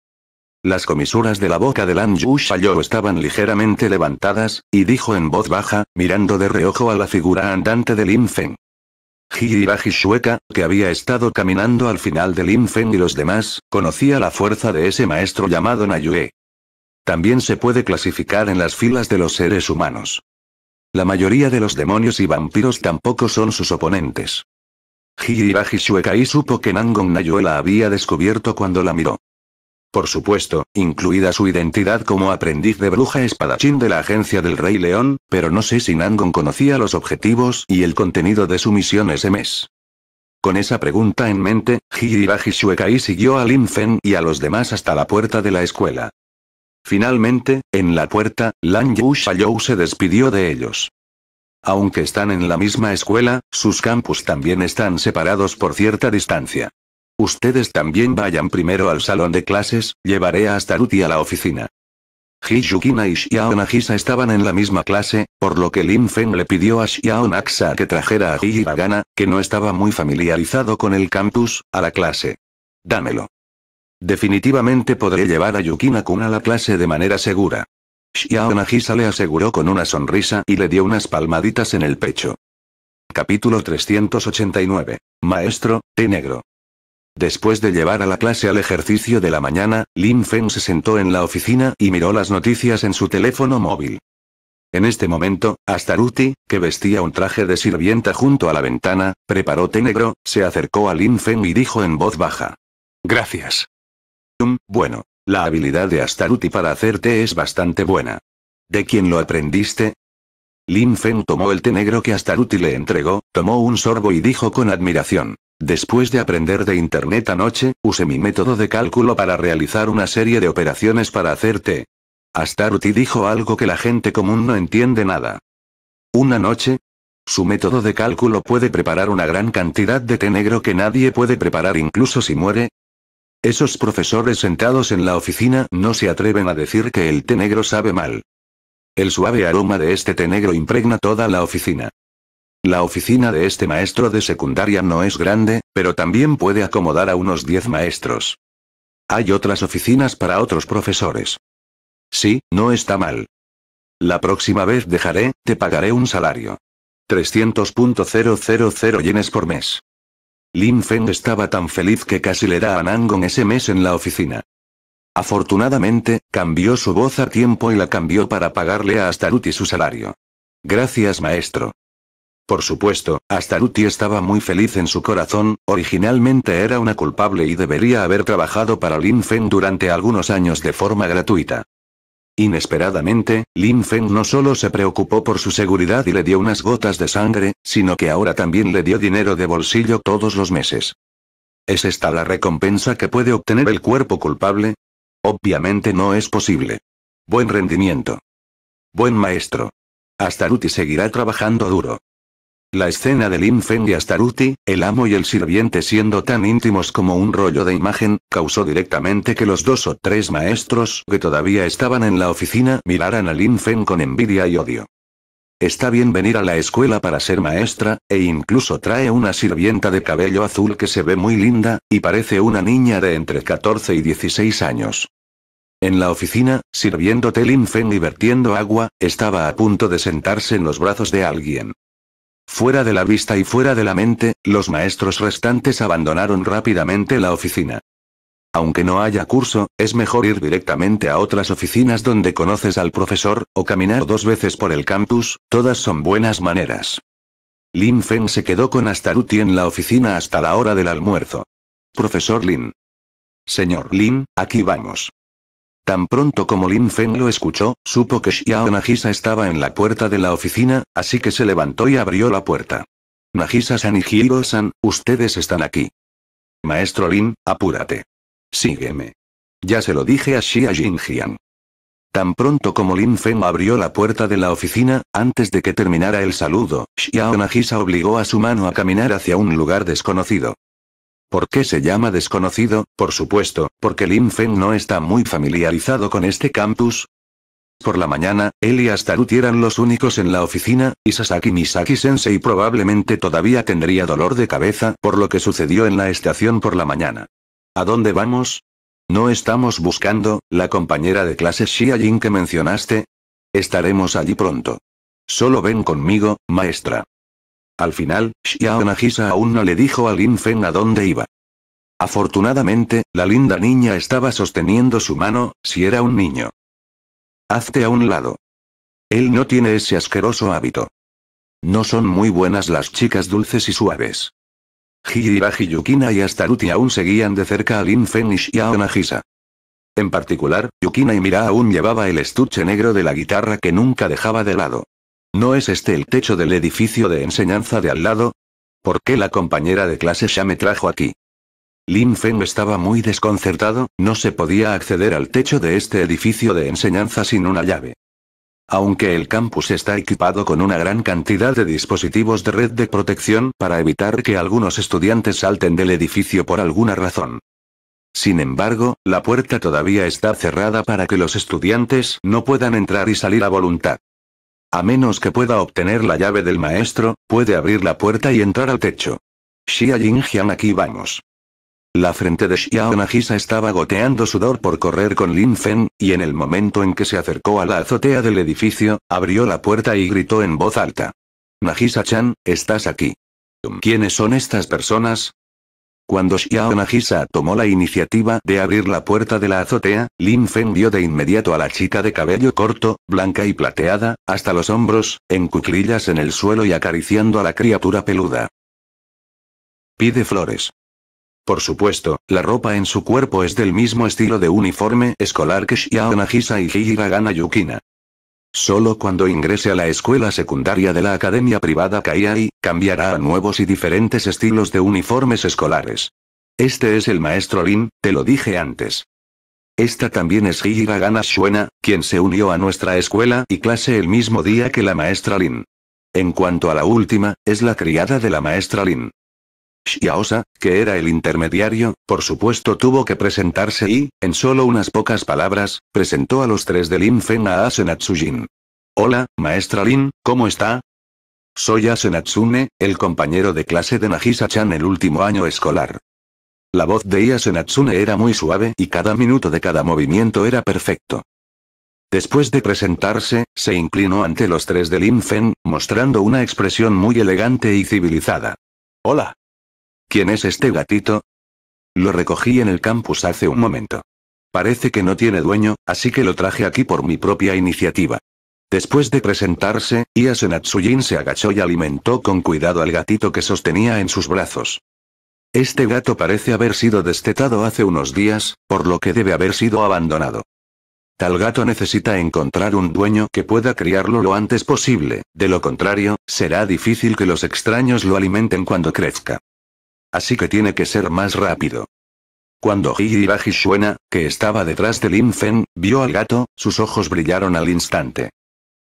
Las comisuras de la boca de Lan Yushayo estaban ligeramente levantadas, y dijo en voz baja, mirando de reojo a la figura andante de Lin Feng. Ji Shueka, que había estado caminando al final de Lin Feng y los demás, conocía la fuerza de ese maestro llamado Nayue. También se puede clasificar en las filas de los seres humanos. La mayoría de los demonios y vampiros tampoco son sus oponentes. Jiribaji Shuekai supo que Nangon Nayo la había descubierto cuando la miró. Por supuesto, incluida su identidad como aprendiz de bruja espadachín de la agencia del Rey León, pero no sé si Nangon conocía los objetivos y el contenido de su misión ese mes. Con esa pregunta en mente, Jiribaji Shuekai siguió a Lin Fen y a los demás hasta la puerta de la escuela. Finalmente, en la puerta, Lan Yu Shayou se despidió de ellos. Aunque están en la misma escuela, sus campus también están separados por cierta distancia. Ustedes también vayan primero al salón de clases, llevaré a Staruti a la oficina. Hiyukina y Xiao estaban en la misma clase, por lo que Lin Feng le pidió a Xiao que trajera a Hiyiragana, que no estaba muy familiarizado con el campus, a la clase. Dámelo. Definitivamente podré llevar a Yukina-kun a la clase de manera segura. Xiao Nagisa le aseguró con una sonrisa y le dio unas palmaditas en el pecho. Capítulo 389. Maestro, té negro. Después de llevar a la clase al ejercicio de la mañana, Lin Feng se sentó en la oficina y miró las noticias en su teléfono móvil. En este momento, Astaruti, que vestía un traje de sirvienta junto a la ventana, preparó té negro, se acercó a Lin Feng y dijo en voz baja. Gracias bueno. La habilidad de Astaruti para hacer té es bastante buena. ¿De quién lo aprendiste? Lin Feng tomó el té negro que Astaruti le entregó, tomó un sorbo y dijo con admiración. Después de aprender de internet anoche, usé mi método de cálculo para realizar una serie de operaciones para hacer té. Astaruti dijo algo que la gente común no entiende nada. ¿Una noche? Su método de cálculo puede preparar una gran cantidad de té negro que nadie puede preparar incluso si muere, esos profesores sentados en la oficina no se atreven a decir que el té negro sabe mal. El suave aroma de este té negro impregna toda la oficina. La oficina de este maestro de secundaria no es grande, pero también puede acomodar a unos 10 maestros. Hay otras oficinas para otros profesores. Sí, no está mal. La próxima vez dejaré, te pagaré un salario. 300.000 yenes por mes. Lin Feng estaba tan feliz que casi le da a Nangong ese mes en la oficina. Afortunadamente, cambió su voz a tiempo y la cambió para pagarle a Astaruti su salario. Gracias maestro. Por supuesto, Astaruti estaba muy feliz en su corazón, originalmente era una culpable y debería haber trabajado para Lin Feng durante algunos años de forma gratuita. Inesperadamente, Lin Feng no solo se preocupó por su seguridad y le dio unas gotas de sangre, sino que ahora también le dio dinero de bolsillo todos los meses. ¿Es esta la recompensa que puede obtener el cuerpo culpable? Obviamente no es posible. Buen rendimiento. Buen maestro. Hasta Astaruti seguirá trabajando duro. La escena de Lin Feng y Astaruti, el amo y el sirviente siendo tan íntimos como un rollo de imagen, causó directamente que los dos o tres maestros que todavía estaban en la oficina miraran a Lin Feng con envidia y odio. Está bien venir a la escuela para ser maestra, e incluso trae una sirvienta de cabello azul que se ve muy linda, y parece una niña de entre 14 y 16 años. En la oficina, sirviéndote Lin Feng y vertiendo agua, estaba a punto de sentarse en los brazos de alguien. Fuera de la vista y fuera de la mente, los maestros restantes abandonaron rápidamente la oficina. Aunque no haya curso, es mejor ir directamente a otras oficinas donde conoces al profesor, o caminar dos veces por el campus, todas son buenas maneras. Lin Feng se quedó con Astaruti en la oficina hasta la hora del almuerzo. Profesor Lin. Señor Lin, aquí vamos. Tan pronto como Lin Feng lo escuchó, supo que Xiao Nagisa estaba en la puerta de la oficina, así que se levantó y abrió la puerta. Nagisa-san y Hiro-san, ustedes están aquí. Maestro Lin, apúrate. Sígueme. Ya se lo dije a Xia Jinjian. Tan pronto como Lin Feng abrió la puerta de la oficina, antes de que terminara el saludo, Xiao Nagisa obligó a su mano a caminar hacia un lugar desconocido. ¿Por qué se llama desconocido? Por supuesto, porque Lin Feng no está muy familiarizado con este campus. Por la mañana, él y Astarut eran los únicos en la oficina, y Sasaki Misaki-sensei probablemente todavía tendría dolor de cabeza por lo que sucedió en la estación por la mañana. ¿A dónde vamos? ¿No estamos buscando, la compañera de clase Xia Jin que mencionaste? Estaremos allí pronto. Solo ven conmigo, maestra. Al final, Xiao aún no le dijo a Lin Feng a dónde iba. Afortunadamente, la linda niña estaba sosteniendo su mano, si era un niño. Hazte a un lado. Él no tiene ese asqueroso hábito. No son muy buenas las chicas dulces y suaves. y Yukina y Astaruti aún seguían de cerca a Lin Feng y Xiao En particular, Yukina y Mira aún llevaba el estuche negro de la guitarra que nunca dejaba de lado. ¿No es este el techo del edificio de enseñanza de al lado? ¿Por qué la compañera de clase ya me trajo aquí? Lin Feng estaba muy desconcertado, no se podía acceder al techo de este edificio de enseñanza sin una llave. Aunque el campus está equipado con una gran cantidad de dispositivos de red de protección para evitar que algunos estudiantes salten del edificio por alguna razón. Sin embargo, la puerta todavía está cerrada para que los estudiantes no puedan entrar y salir a voluntad. A menos que pueda obtener la llave del maestro, puede abrir la puerta y entrar al techo. Xia Jingjian aquí vamos. La frente de Xiao Najisa estaba goteando sudor por correr con Lin Fen, y en el momento en que se acercó a la azotea del edificio, abrió la puerta y gritó en voz alta. najisa chan estás aquí. ¿Quiénes son estas personas? Cuando Xiao Nagisa tomó la iniciativa de abrir la puerta de la azotea, Lin Feng vio de inmediato a la chica de cabello corto, blanca y plateada, hasta los hombros, en cuclillas en el suelo y acariciando a la criatura peluda. Pide flores. Por supuesto, la ropa en su cuerpo es del mismo estilo de uniforme escolar que Xiao Nagisa y Higiragana Yukina. Solo cuando ingrese a la escuela secundaria de la academia privada Kaiai, cambiará a nuevos y diferentes estilos de uniformes escolares. Este es el maestro Lin, te lo dije antes. Esta también es Higagana Shuena, quien se unió a nuestra escuela y clase el mismo día que la maestra Lin. En cuanto a la última, es la criada de la maestra Lin. Xiaosa, que era el intermediario, por supuesto tuvo que presentarse y, en solo unas pocas palabras, presentó a los tres de Lin Fen a Asenatsujin. Hola, maestra Lin, ¿cómo está? Soy Asenatsune, el compañero de clase de Nagisa-chan el último año escolar. La voz de Asenatsune era muy suave y cada minuto de cada movimiento era perfecto. Después de presentarse, se inclinó ante los tres de Lin Fen, mostrando una expresión muy elegante y civilizada. Hola, ¿Quién es este gatito? Lo recogí en el campus hace un momento. Parece que no tiene dueño, así que lo traje aquí por mi propia iniciativa. Después de presentarse, Ia se agachó y alimentó con cuidado al gatito que sostenía en sus brazos. Este gato parece haber sido destetado hace unos días, por lo que debe haber sido abandonado. Tal gato necesita encontrar un dueño que pueda criarlo lo antes posible, de lo contrario, será difícil que los extraños lo alimenten cuando crezca. Así que tiene que ser más rápido. Cuando Higirashi que estaba detrás de Lin Fen, vio al gato, sus ojos brillaron al instante.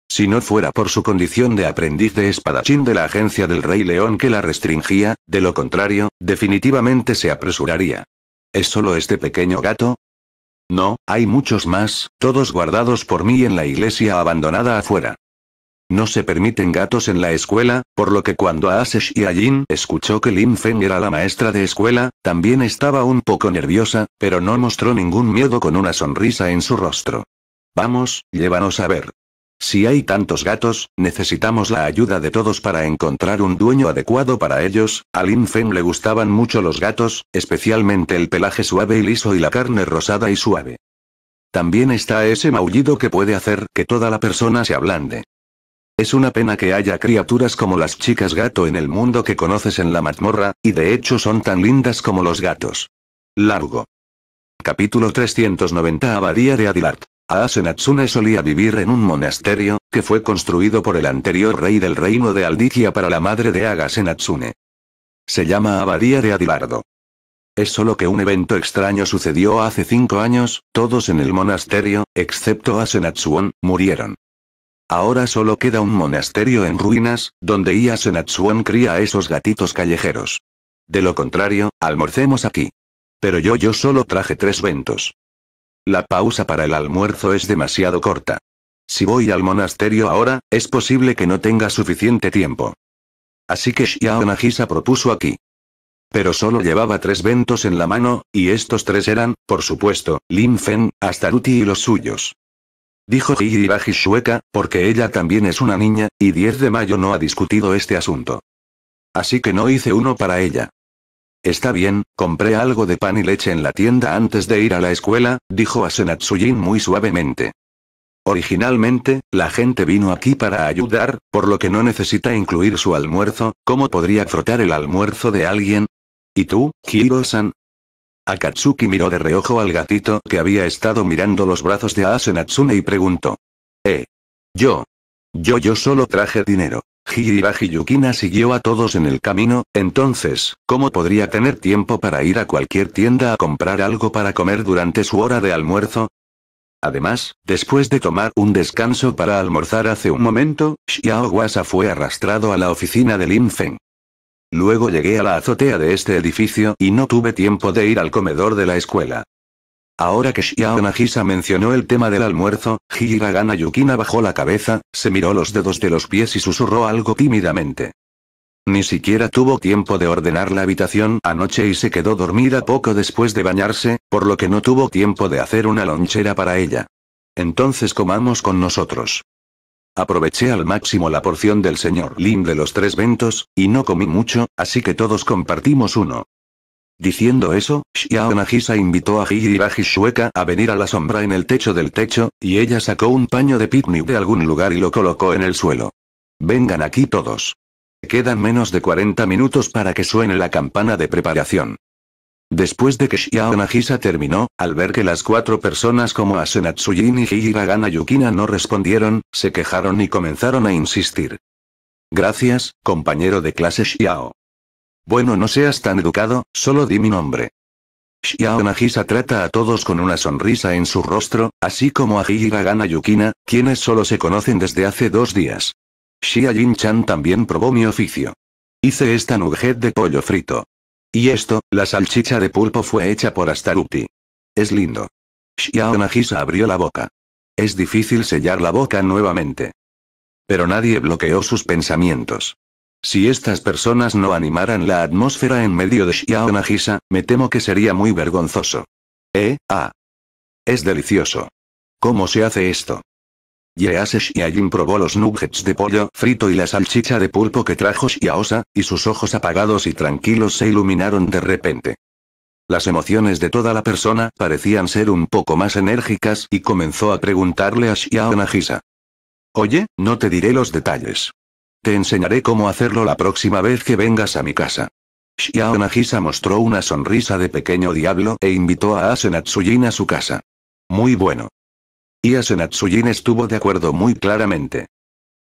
Si no fuera por su condición de aprendiz de espadachín de la agencia del Rey León que la restringía, de lo contrario, definitivamente se apresuraría. ¿Es solo este pequeño gato? No, hay muchos más, todos guardados por mí en la iglesia abandonada afuera. No se permiten gatos en la escuela, por lo que cuando Asesh y Ajin escuchó que Lin Feng era la maestra de escuela, también estaba un poco nerviosa, pero no mostró ningún miedo con una sonrisa en su rostro. Vamos, llévanos a ver. Si hay tantos gatos, necesitamos la ayuda de todos para encontrar un dueño adecuado para ellos. A Lin Feng le gustaban mucho los gatos, especialmente el pelaje suave y liso y la carne rosada y suave. También está ese maullido que puede hacer que toda la persona se ablande. Es una pena que haya criaturas como las chicas gato en el mundo que conoces en la mazmorra, y de hecho son tan lindas como los gatos. Largo. Capítulo 390 Abadía de A Asenatsune solía vivir en un monasterio, que fue construido por el anterior rey del reino de Aldicia para la madre de Agasenatsune. Se llama Abadía de Adilardo. Es solo que un evento extraño sucedió hace cinco años, todos en el monasterio, excepto Asenatsuon, murieron. Ahora solo queda un monasterio en ruinas, donde Ia cría a esos gatitos callejeros. De lo contrario, almorcemos aquí. Pero yo yo solo traje tres ventos. La pausa para el almuerzo es demasiado corta. Si voy al monasterio ahora, es posible que no tenga suficiente tiempo. Así que Xiao propuso aquí. Pero solo llevaba tres ventos en la mano, y estos tres eran, por supuesto, Lin Astaruti y los suyos. Dijo Higirashi Shueka, porque ella también es una niña, y 10 de mayo no ha discutido este asunto. Así que no hice uno para ella. Está bien, compré algo de pan y leche en la tienda antes de ir a la escuela, dijo a muy suavemente. Originalmente, la gente vino aquí para ayudar, por lo que no necesita incluir su almuerzo, ¿cómo podría frotar el almuerzo de alguien? ¿Y tú, hiro Akatsuki miró de reojo al gatito que había estado mirando los brazos de Asenatsune y preguntó. Eh. Yo. Yo yo solo traje dinero. Higiraji Yukina siguió a todos en el camino, entonces, ¿cómo podría tener tiempo para ir a cualquier tienda a comprar algo para comer durante su hora de almuerzo? Además, después de tomar un descanso para almorzar hace un momento, Xiao fue arrastrado a la oficina de Linfen. Luego llegué a la azotea de este edificio y no tuve tiempo de ir al comedor de la escuela. Ahora que Xiao mencionó el tema del almuerzo, Hiragana Yukina bajó la cabeza, se miró los dedos de los pies y susurró algo tímidamente. Ni siquiera tuvo tiempo de ordenar la habitación anoche y se quedó dormida poco después de bañarse, por lo que no tuvo tiempo de hacer una lonchera para ella. Entonces comamos con nosotros. Aproveché al máximo la porción del señor Lim de los tres ventos, y no comí mucho, así que todos compartimos uno. Diciendo eso, Xiao Nagisa invitó a Higiraji Shueka a venir a la sombra en el techo del techo, y ella sacó un paño de picnic de algún lugar y lo colocó en el suelo. Vengan aquí todos. Quedan menos de 40 minutos para que suene la campana de preparación. Después de que Xiao Nagisa terminó, al ver que las cuatro personas como Jin y Hiragana Yukina no respondieron, se quejaron y comenzaron a insistir. Gracias, compañero de clase Xiao. Bueno no seas tan educado, solo di mi nombre. Xiao Nagisa trata a todos con una sonrisa en su rostro, así como a Higiragana Yukina, quienes solo se conocen desde hace dos días. Xia Jin chan también probó mi oficio. Hice esta nugget de pollo frito. Y esto, la salchicha de pulpo fue hecha por Astaruti. Es lindo. Xiao Nagisa abrió la boca. Es difícil sellar la boca nuevamente. Pero nadie bloqueó sus pensamientos. Si estas personas no animaran la atmósfera en medio de Xiao Nagisa, me temo que sería muy vergonzoso. Eh, ah. Es delicioso. ¿Cómo se hace esto? Yease Xiaoyin probó los nuggets de pollo frito y la salchicha de pulpo que trajo Xiaosa, y sus ojos apagados y tranquilos se iluminaron de repente. Las emociones de toda la persona parecían ser un poco más enérgicas y comenzó a preguntarle a Xiao Nagisa. Oye, no te diré los detalles. Te enseñaré cómo hacerlo la próxima vez que vengas a mi casa. Xiao Nagisa mostró una sonrisa de pequeño diablo e invitó a Asenatsujin a su casa. Muy bueno. Y Asenatsuyin estuvo de acuerdo muy claramente.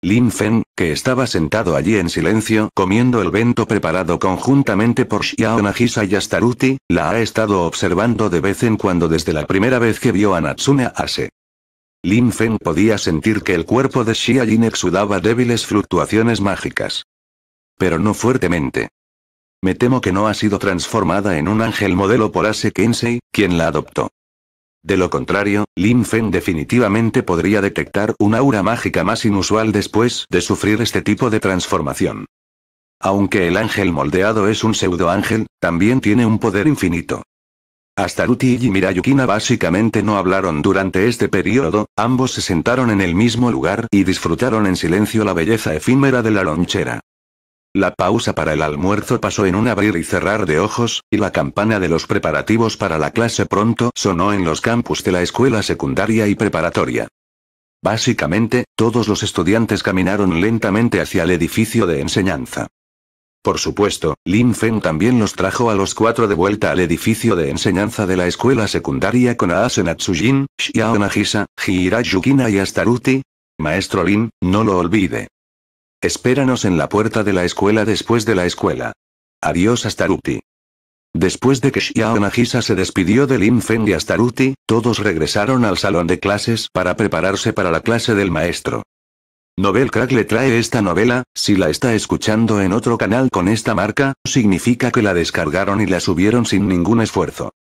Lin Fen, que estaba sentado allí en silencio comiendo el vento preparado conjuntamente por Xiao Nagisa y Astaruti, la ha estado observando de vez en cuando desde la primera vez que vio a Natsune Ase. Lin Fen podía sentir que el cuerpo de Xia Jin exudaba débiles fluctuaciones mágicas. Pero no fuertemente. Me temo que no ha sido transformada en un ángel modelo por Ase Kensei, quien la adoptó. De lo contrario, Lin Fen definitivamente podría detectar un aura mágica más inusual después de sufrir este tipo de transformación. Aunque el ángel moldeado es un pseudo ángel, también tiene un poder infinito. Hasta Ruti y Mirayukina básicamente no hablaron durante este periodo, ambos se sentaron en el mismo lugar y disfrutaron en silencio la belleza efímera de la lonchera. La pausa para el almuerzo pasó en un abrir y cerrar de ojos, y la campana de los preparativos para la clase pronto sonó en los campus de la escuela secundaria y preparatoria. Básicamente, todos los estudiantes caminaron lentamente hacia el edificio de enseñanza. Por supuesto, Lin Feng también los trajo a los cuatro de vuelta al edificio de enseñanza de la escuela secundaria con Asenatsu Jin, Xiao Nagisa, Yukina y Astaruti. Maestro Lin, no lo olvide. Espéranos en la puerta de la escuela después de la escuela. Adiós Astaruti. Después de que Xiao Nagisa se despidió de Lin Feng y Astaruti, todos regresaron al salón de clases para prepararse para la clase del maestro. Nobel Crack le trae esta novela, si la está escuchando en otro canal con esta marca, significa que la descargaron y la subieron sin ningún esfuerzo.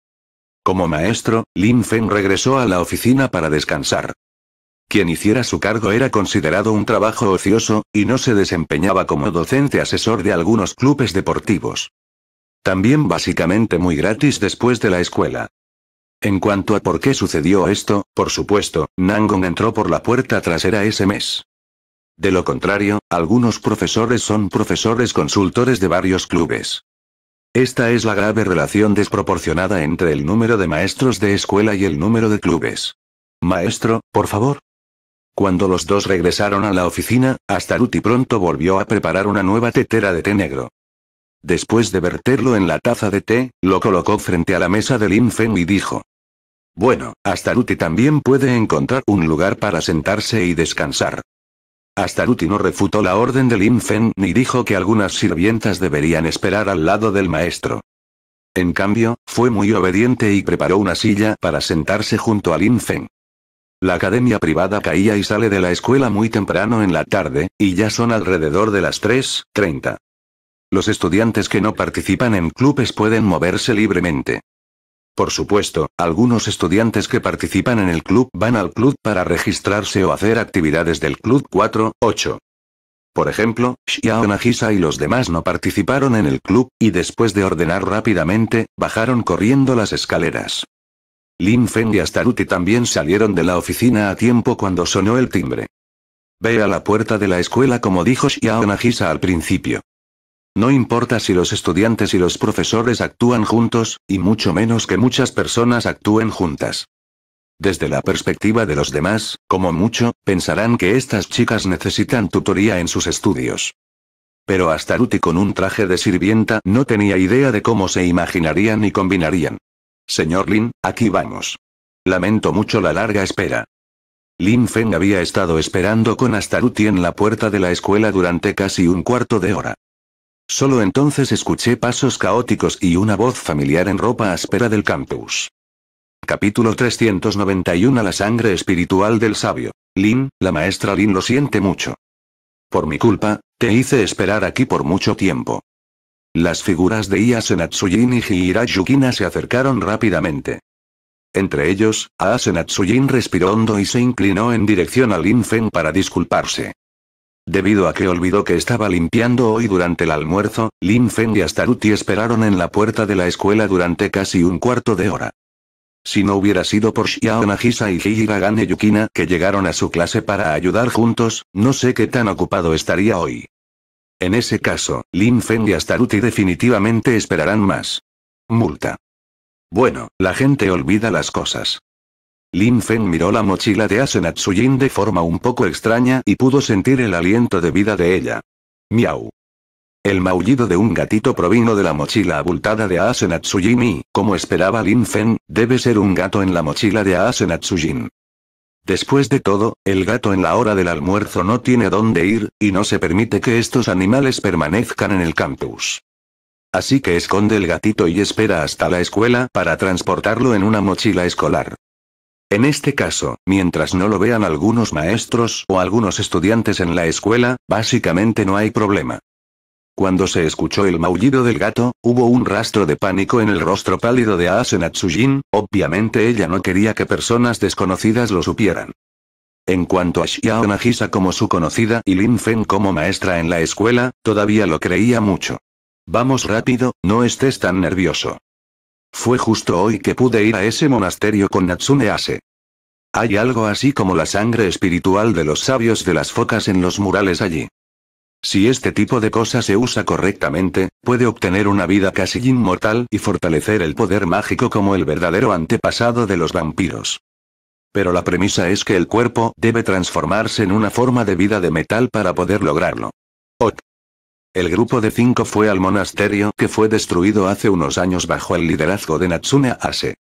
Como maestro, Lin Feng regresó a la oficina para descansar. Quien hiciera su cargo era considerado un trabajo ocioso, y no se desempeñaba como docente asesor de algunos clubes deportivos. También básicamente muy gratis después de la escuela. En cuanto a por qué sucedió esto, por supuesto, Nangon entró por la puerta trasera ese mes. De lo contrario, algunos profesores son profesores consultores de varios clubes. Esta es la grave relación desproporcionada entre el número de maestros de escuela y el número de clubes. Maestro, por favor, cuando los dos regresaron a la oficina, Astaruti pronto volvió a preparar una nueva tetera de té negro. Después de verterlo en la taza de té, lo colocó frente a la mesa de Lin Feng y dijo. Bueno, Astaruti también puede encontrar un lugar para sentarse y descansar. Astaruti no refutó la orden de Lin Feng ni dijo que algunas sirvientas deberían esperar al lado del maestro. En cambio, fue muy obediente y preparó una silla para sentarse junto a Lin Feng. La academia privada caía y sale de la escuela muy temprano en la tarde, y ya son alrededor de las 3.30. Los estudiantes que no participan en clubes pueden moverse libremente. Por supuesto, algunos estudiantes que participan en el club van al club para registrarse o hacer actividades del club 4-8. Por ejemplo, Xiao y los demás no participaron en el club, y después de ordenar rápidamente, bajaron corriendo las escaleras. Lin Feng y Astaruti también salieron de la oficina a tiempo cuando sonó el timbre. Ve a la puerta de la escuela como dijo Xiao Nagisa al principio. No importa si los estudiantes y los profesores actúan juntos, y mucho menos que muchas personas actúen juntas. Desde la perspectiva de los demás, como mucho, pensarán que estas chicas necesitan tutoría en sus estudios. Pero Astaruti con un traje de sirvienta no tenía idea de cómo se imaginarían y combinarían. Señor Lin, aquí vamos. Lamento mucho la larga espera. Lin Feng había estado esperando con Astaruti en la puerta de la escuela durante casi un cuarto de hora. Solo entonces escuché pasos caóticos y una voz familiar en ropa áspera del campus. Capítulo 391 La sangre espiritual del sabio. Lin, la maestra Lin lo siente mucho. Por mi culpa, te hice esperar aquí por mucho tiempo. Las figuras de Senatsuyin y Yukina se acercaron rápidamente. Entre ellos, Senatsuyin respiró hondo y se inclinó en dirección a Lin Feng para disculparse. Debido a que olvidó que estaba limpiando hoy durante el almuerzo, Lin Feng y Astaruti esperaron en la puerta de la escuela durante casi un cuarto de hora. Si no hubiera sido por Xiao Nagisa y Hiragane Yukina que llegaron a su clase para ayudar juntos, no sé qué tan ocupado estaría hoy. En ese caso, Lin Feng y Astaruti definitivamente esperarán más. Multa. Bueno, la gente olvida las cosas. Lin Feng miró la mochila de Jin de forma un poco extraña y pudo sentir el aliento de vida de ella. Miau. El maullido de un gatito provino de la mochila abultada de Jin y, como esperaba Lin Feng, debe ser un gato en la mochila de Jin. Después de todo, el gato en la hora del almuerzo no tiene dónde ir, y no se permite que estos animales permanezcan en el campus. Así que esconde el gatito y espera hasta la escuela para transportarlo en una mochila escolar. En este caso, mientras no lo vean algunos maestros o algunos estudiantes en la escuela, básicamente no hay problema. Cuando se escuchó el maullido del gato, hubo un rastro de pánico en el rostro pálido de Ase Natsujin, obviamente ella no quería que personas desconocidas lo supieran. En cuanto a Xiao Nagisa como su conocida y Lin Fen como maestra en la escuela, todavía lo creía mucho. Vamos rápido, no estés tan nervioso. Fue justo hoy que pude ir a ese monasterio con Natsune Ase. Hay algo así como la sangre espiritual de los sabios de las focas en los murales allí. Si este tipo de cosa se usa correctamente, puede obtener una vida casi inmortal y fortalecer el poder mágico como el verdadero antepasado de los vampiros. Pero la premisa es que el cuerpo debe transformarse en una forma de vida de metal para poder lograrlo. Ot. El grupo de 5 fue al monasterio que fue destruido hace unos años bajo el liderazgo de Natsune Ase.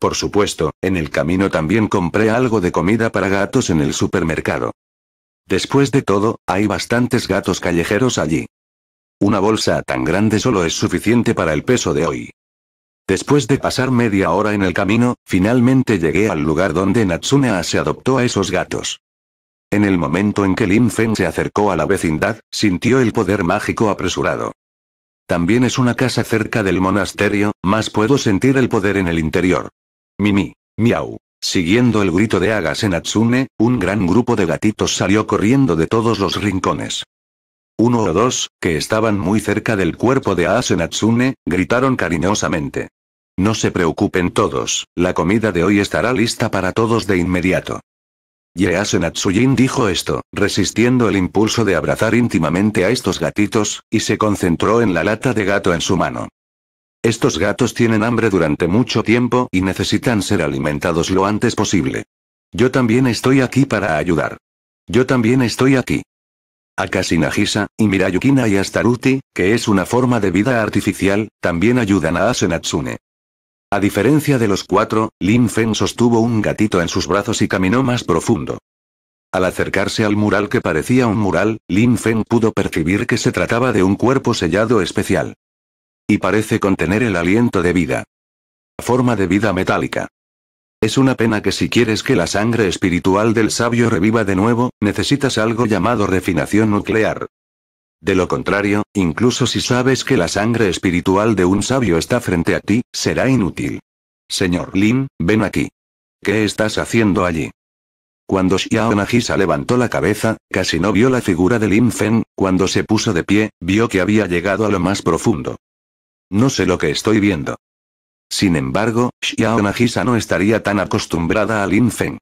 Por supuesto, en el camino también compré algo de comida para gatos en el supermercado. Después de todo, hay bastantes gatos callejeros allí. Una bolsa tan grande solo es suficiente para el peso de hoy. Después de pasar media hora en el camino, finalmente llegué al lugar donde Natsunea se adoptó a esos gatos. En el momento en que Lin Feng se acercó a la vecindad, sintió el poder mágico apresurado. También es una casa cerca del monasterio, más puedo sentir el poder en el interior. Mimi, miau. Siguiendo el grito de en un gran grupo de gatitos salió corriendo de todos los rincones. Uno o dos, que estaban muy cerca del cuerpo de Asenatsune, gritaron cariñosamente. No se preocupen todos, la comida de hoy estará lista para todos de inmediato. Ye Natsujin dijo esto, resistiendo el impulso de abrazar íntimamente a estos gatitos, y se concentró en la lata de gato en su mano. Estos gatos tienen hambre durante mucho tiempo y necesitan ser alimentados lo antes posible. Yo también estoy aquí para ayudar. Yo también estoy aquí. A Nagisa, y Mirayukina y Astaruti, que es una forma de vida artificial, también ayudan a Asenatsune. A diferencia de los cuatro, Lin Fen sostuvo un gatito en sus brazos y caminó más profundo. Al acercarse al mural que parecía un mural, Lin Fen pudo percibir que se trataba de un cuerpo sellado especial y parece contener el aliento de vida. Forma de vida metálica. Es una pena que si quieres que la sangre espiritual del sabio reviva de nuevo, necesitas algo llamado refinación nuclear. De lo contrario, incluso si sabes que la sangre espiritual de un sabio está frente a ti, será inútil. Señor Lin, ven aquí. ¿Qué estás haciendo allí? Cuando Xiao Nagisa levantó la cabeza, casi no vio la figura de Lin Feng. cuando se puso de pie, vio que había llegado a lo más profundo. No sé lo que estoy viendo. Sin embargo, Xiao Nagisa no estaría tan acostumbrada a Lin Feng.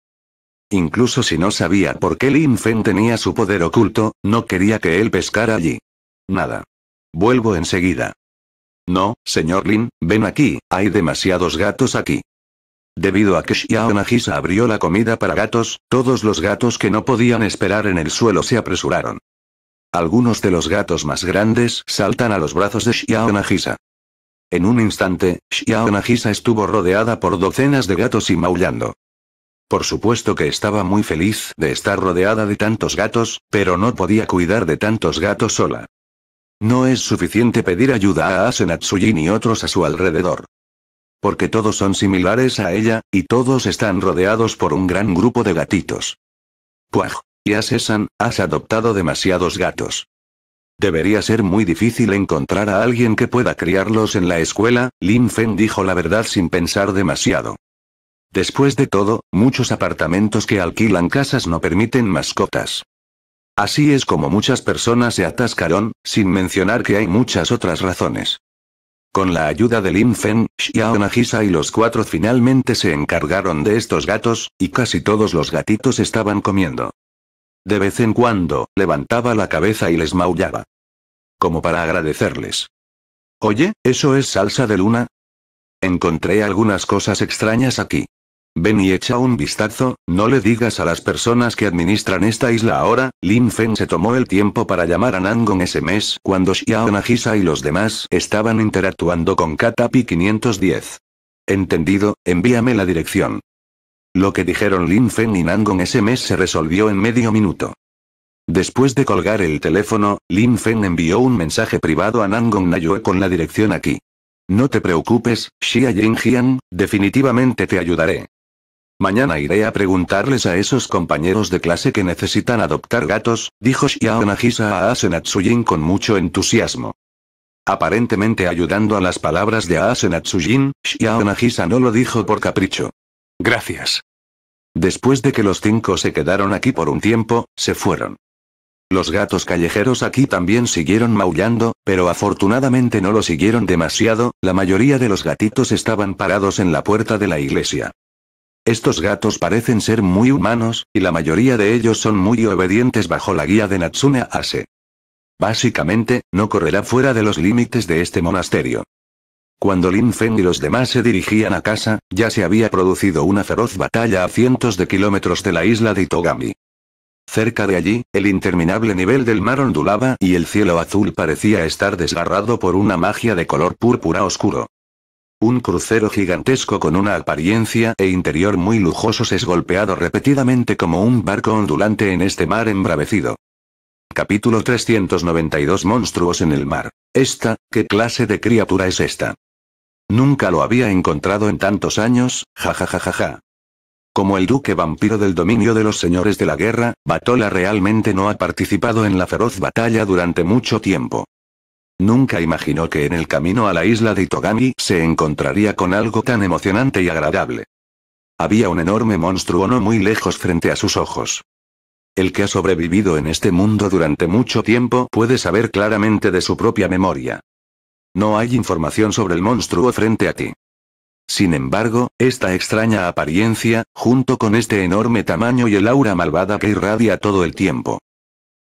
Incluso si no sabía por qué Lin Feng tenía su poder oculto, no quería que él pescara allí. Nada. Vuelvo enseguida. No, señor Lin, ven aquí, hay demasiados gatos aquí. Debido a que Xiao Nagisa abrió la comida para gatos, todos los gatos que no podían esperar en el suelo se apresuraron. Algunos de los gatos más grandes saltan a los brazos de Xiao Nagisa. En un instante, Xiao estuvo rodeada por docenas de gatos y maullando. Por supuesto que estaba muy feliz de estar rodeada de tantos gatos, pero no podía cuidar de tantos gatos sola. No es suficiente pedir ayuda a Asenatsujin y otros a su alrededor. Porque todos son similares a ella, y todos están rodeados por un gran grupo de gatitos. Puaj, Y Sesan has adoptado demasiados gatos. Debería ser muy difícil encontrar a alguien que pueda criarlos en la escuela, Lin Fen dijo la verdad sin pensar demasiado. Después de todo, muchos apartamentos que alquilan casas no permiten mascotas. Así es como muchas personas se atascaron, sin mencionar que hay muchas otras razones. Con la ayuda de Lin Fen, Xiao Nagisa y los cuatro finalmente se encargaron de estos gatos, y casi todos los gatitos estaban comiendo. De vez en cuando, levantaba la cabeza y les maullaba. Como para agradecerles. Oye, ¿eso es salsa de luna? Encontré algunas cosas extrañas aquí. Ven y echa un vistazo, no le digas a las personas que administran esta isla ahora, Lin Fen se tomó el tiempo para llamar a Nangong ese mes cuando Xiao Nagisa y los demás estaban interactuando con Katapi 510. Entendido, envíame la dirección. Lo que dijeron Lin Feng y Nangong ese mes se resolvió en medio minuto. Después de colgar el teléfono, Lin Feng envió un mensaje privado a Nangong Nayue con la dirección aquí. No te preocupes, Xia Yingjian, definitivamente te ayudaré. Mañana iré a preguntarles a esos compañeros de clase que necesitan adoptar gatos, dijo Xiao Nagisa a Asenatsuyin con mucho entusiasmo. Aparentemente ayudando a las palabras de Asenatsuyin, Xiao Nagisa no lo dijo por capricho. Gracias. Después de que los cinco se quedaron aquí por un tiempo, se fueron. Los gatos callejeros aquí también siguieron maullando, pero afortunadamente no lo siguieron demasiado, la mayoría de los gatitos estaban parados en la puerta de la iglesia. Estos gatos parecen ser muy humanos, y la mayoría de ellos son muy obedientes bajo la guía de Natsune Ase. Básicamente, no correrá fuera de los límites de este monasterio. Cuando Lin Feng y los demás se dirigían a casa, ya se había producido una feroz batalla a cientos de kilómetros de la isla de Itogami. Cerca de allí, el interminable nivel del mar ondulaba y el cielo azul parecía estar desgarrado por una magia de color púrpura oscuro. Un crucero gigantesco con una apariencia e interior muy lujosos es golpeado repetidamente como un barco ondulante en este mar embravecido. Capítulo 392 Monstruos en el mar. Esta, ¿qué clase de criatura es esta? Nunca lo había encontrado en tantos años, jajajajaja. Como el duque vampiro del dominio de los señores de la guerra, Batola realmente no ha participado en la feroz batalla durante mucho tiempo. Nunca imaginó que en el camino a la isla de Itogami se encontraría con algo tan emocionante y agradable. Había un enorme monstruo no muy lejos frente a sus ojos. El que ha sobrevivido en este mundo durante mucho tiempo puede saber claramente de su propia memoria. No hay información sobre el monstruo frente a ti. Sin embargo, esta extraña apariencia, junto con este enorme tamaño y el aura malvada que irradia todo el tiempo.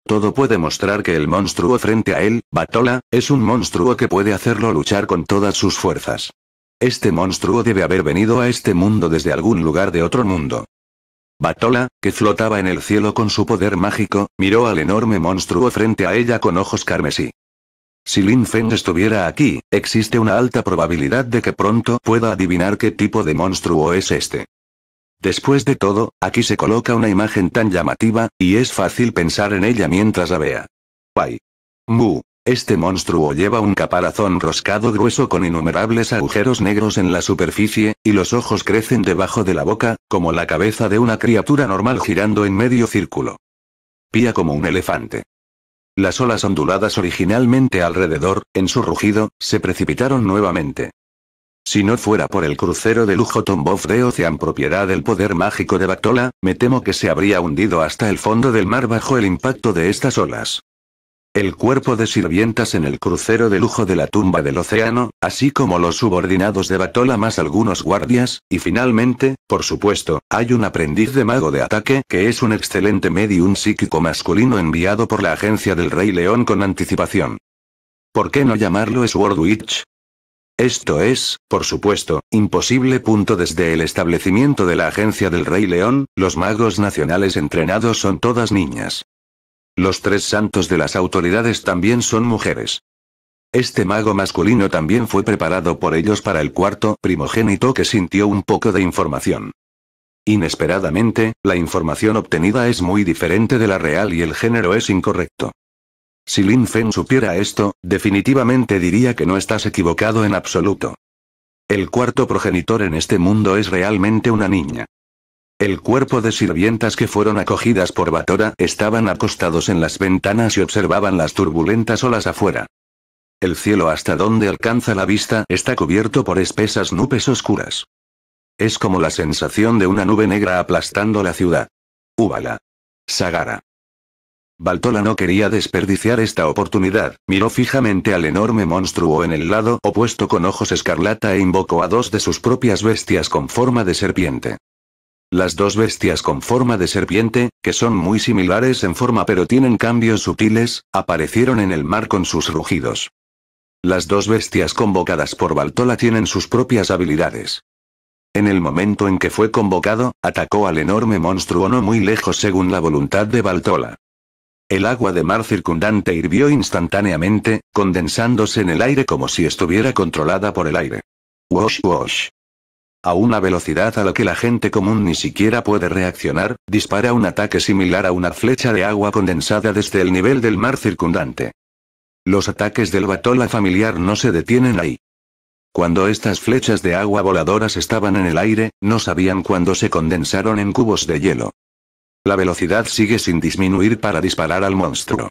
Todo puede mostrar que el monstruo frente a él, Batola, es un monstruo que puede hacerlo luchar con todas sus fuerzas. Este monstruo debe haber venido a este mundo desde algún lugar de otro mundo. Batola, que flotaba en el cielo con su poder mágico, miró al enorme monstruo frente a ella con ojos carmesí. Si Lin Feng estuviera aquí, existe una alta probabilidad de que pronto pueda adivinar qué tipo de monstruo es este. Después de todo, aquí se coloca una imagen tan llamativa, y es fácil pensar en ella mientras la vea. Pai. Mu. Este monstruo lleva un caparazón roscado grueso con innumerables agujeros negros en la superficie, y los ojos crecen debajo de la boca, como la cabeza de una criatura normal girando en medio círculo. Pía como un elefante. Las olas onduladas originalmente alrededor, en su rugido, se precipitaron nuevamente. Si no fuera por el crucero de lujo Tombow de Ocean propiedad del poder mágico de Bactola, me temo que se habría hundido hasta el fondo del mar bajo el impacto de estas olas. El cuerpo de sirvientas en el crucero de lujo de la tumba del océano, así como los subordinados de Batola más algunos guardias, y finalmente, por supuesto, hay un aprendiz de mago de ataque que es un excelente medium psíquico masculino enviado por la agencia del Rey León con anticipación. ¿Por qué no llamarlo Sword Witch? Esto es, por supuesto, imposible. Desde el establecimiento de la agencia del Rey León, los magos nacionales entrenados son todas niñas. Los tres santos de las autoridades también son mujeres. Este mago masculino también fue preparado por ellos para el cuarto primogénito que sintió un poco de información. Inesperadamente, la información obtenida es muy diferente de la real y el género es incorrecto. Si Lin Fen supiera esto, definitivamente diría que no estás equivocado en absoluto. El cuarto progenitor en este mundo es realmente una niña. El cuerpo de sirvientas que fueron acogidas por Batora estaban acostados en las ventanas y observaban las turbulentas olas afuera. El cielo hasta donde alcanza la vista está cubierto por espesas nubes oscuras. Es como la sensación de una nube negra aplastando la ciudad. Úbala. Sagara. Baltola no quería desperdiciar esta oportunidad, miró fijamente al enorme monstruo en el lado opuesto con ojos escarlata e invocó a dos de sus propias bestias con forma de serpiente. Las dos bestias con forma de serpiente, que son muy similares en forma pero tienen cambios sutiles, aparecieron en el mar con sus rugidos. Las dos bestias convocadas por Baltola tienen sus propias habilidades. En el momento en que fue convocado, atacó al enorme monstruo no muy lejos según la voluntad de Baltola. El agua de mar circundante hirvió instantáneamente, condensándose en el aire como si estuviera controlada por el aire. Wash wash a una velocidad a la que la gente común ni siquiera puede reaccionar, dispara un ataque similar a una flecha de agua condensada desde el nivel del mar circundante. Los ataques del batola familiar no se detienen ahí. Cuando estas flechas de agua voladoras estaban en el aire, no sabían cuándo se condensaron en cubos de hielo. La velocidad sigue sin disminuir para disparar al monstruo.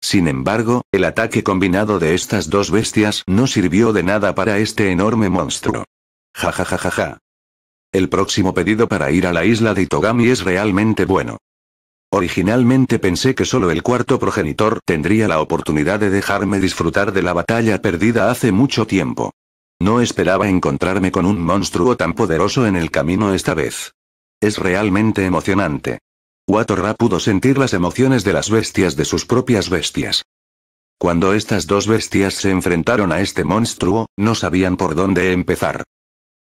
Sin embargo, el ataque combinado de estas dos bestias no sirvió de nada para este enorme monstruo. Ja El próximo pedido para ir a la isla de Itogami es realmente bueno. Originalmente pensé que solo el cuarto progenitor tendría la oportunidad de dejarme disfrutar de la batalla perdida hace mucho tiempo. No esperaba encontrarme con un monstruo tan poderoso en el camino esta vez. Es realmente emocionante. Watorra pudo sentir las emociones de las bestias de sus propias bestias. Cuando estas dos bestias se enfrentaron a este monstruo, no sabían por dónde empezar.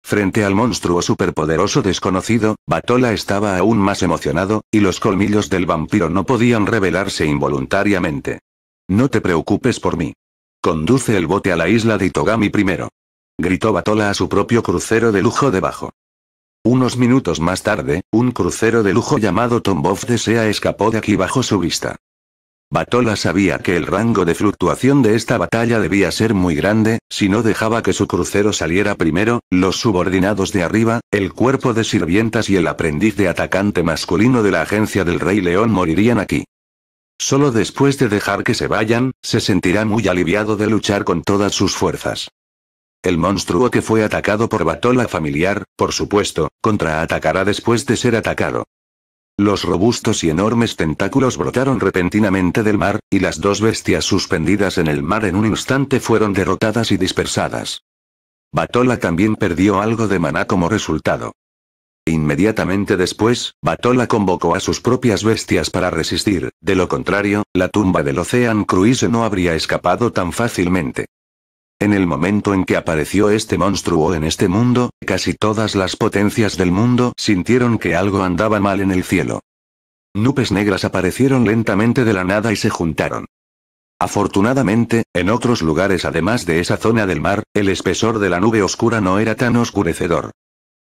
Frente al monstruo superpoderoso desconocido, Batola estaba aún más emocionado, y los colmillos del vampiro no podían revelarse involuntariamente. No te preocupes por mí. Conduce el bote a la isla de Itogami primero. Gritó Batola a su propio crucero de lujo debajo. Unos minutos más tarde, un crucero de lujo llamado Tombov desea escapó de aquí bajo su vista. Batola sabía que el rango de fluctuación de esta batalla debía ser muy grande, si no dejaba que su crucero saliera primero, los subordinados de arriba, el cuerpo de sirvientas y el aprendiz de atacante masculino de la agencia del Rey León morirían aquí. Solo después de dejar que se vayan, se sentirá muy aliviado de luchar con todas sus fuerzas. El monstruo que fue atacado por Batola familiar, por supuesto, contraatacará después de ser atacado. Los robustos y enormes tentáculos brotaron repentinamente del mar, y las dos bestias suspendidas en el mar en un instante fueron derrotadas y dispersadas. Batola también perdió algo de maná como resultado. Inmediatamente después, Batola convocó a sus propias bestias para resistir, de lo contrario, la tumba del Océan Cruise no habría escapado tan fácilmente. En el momento en que apareció este monstruo en este mundo, casi todas las potencias del mundo sintieron que algo andaba mal en el cielo. Nubes negras aparecieron lentamente de la nada y se juntaron. Afortunadamente, en otros lugares además de esa zona del mar, el espesor de la nube oscura no era tan oscurecedor.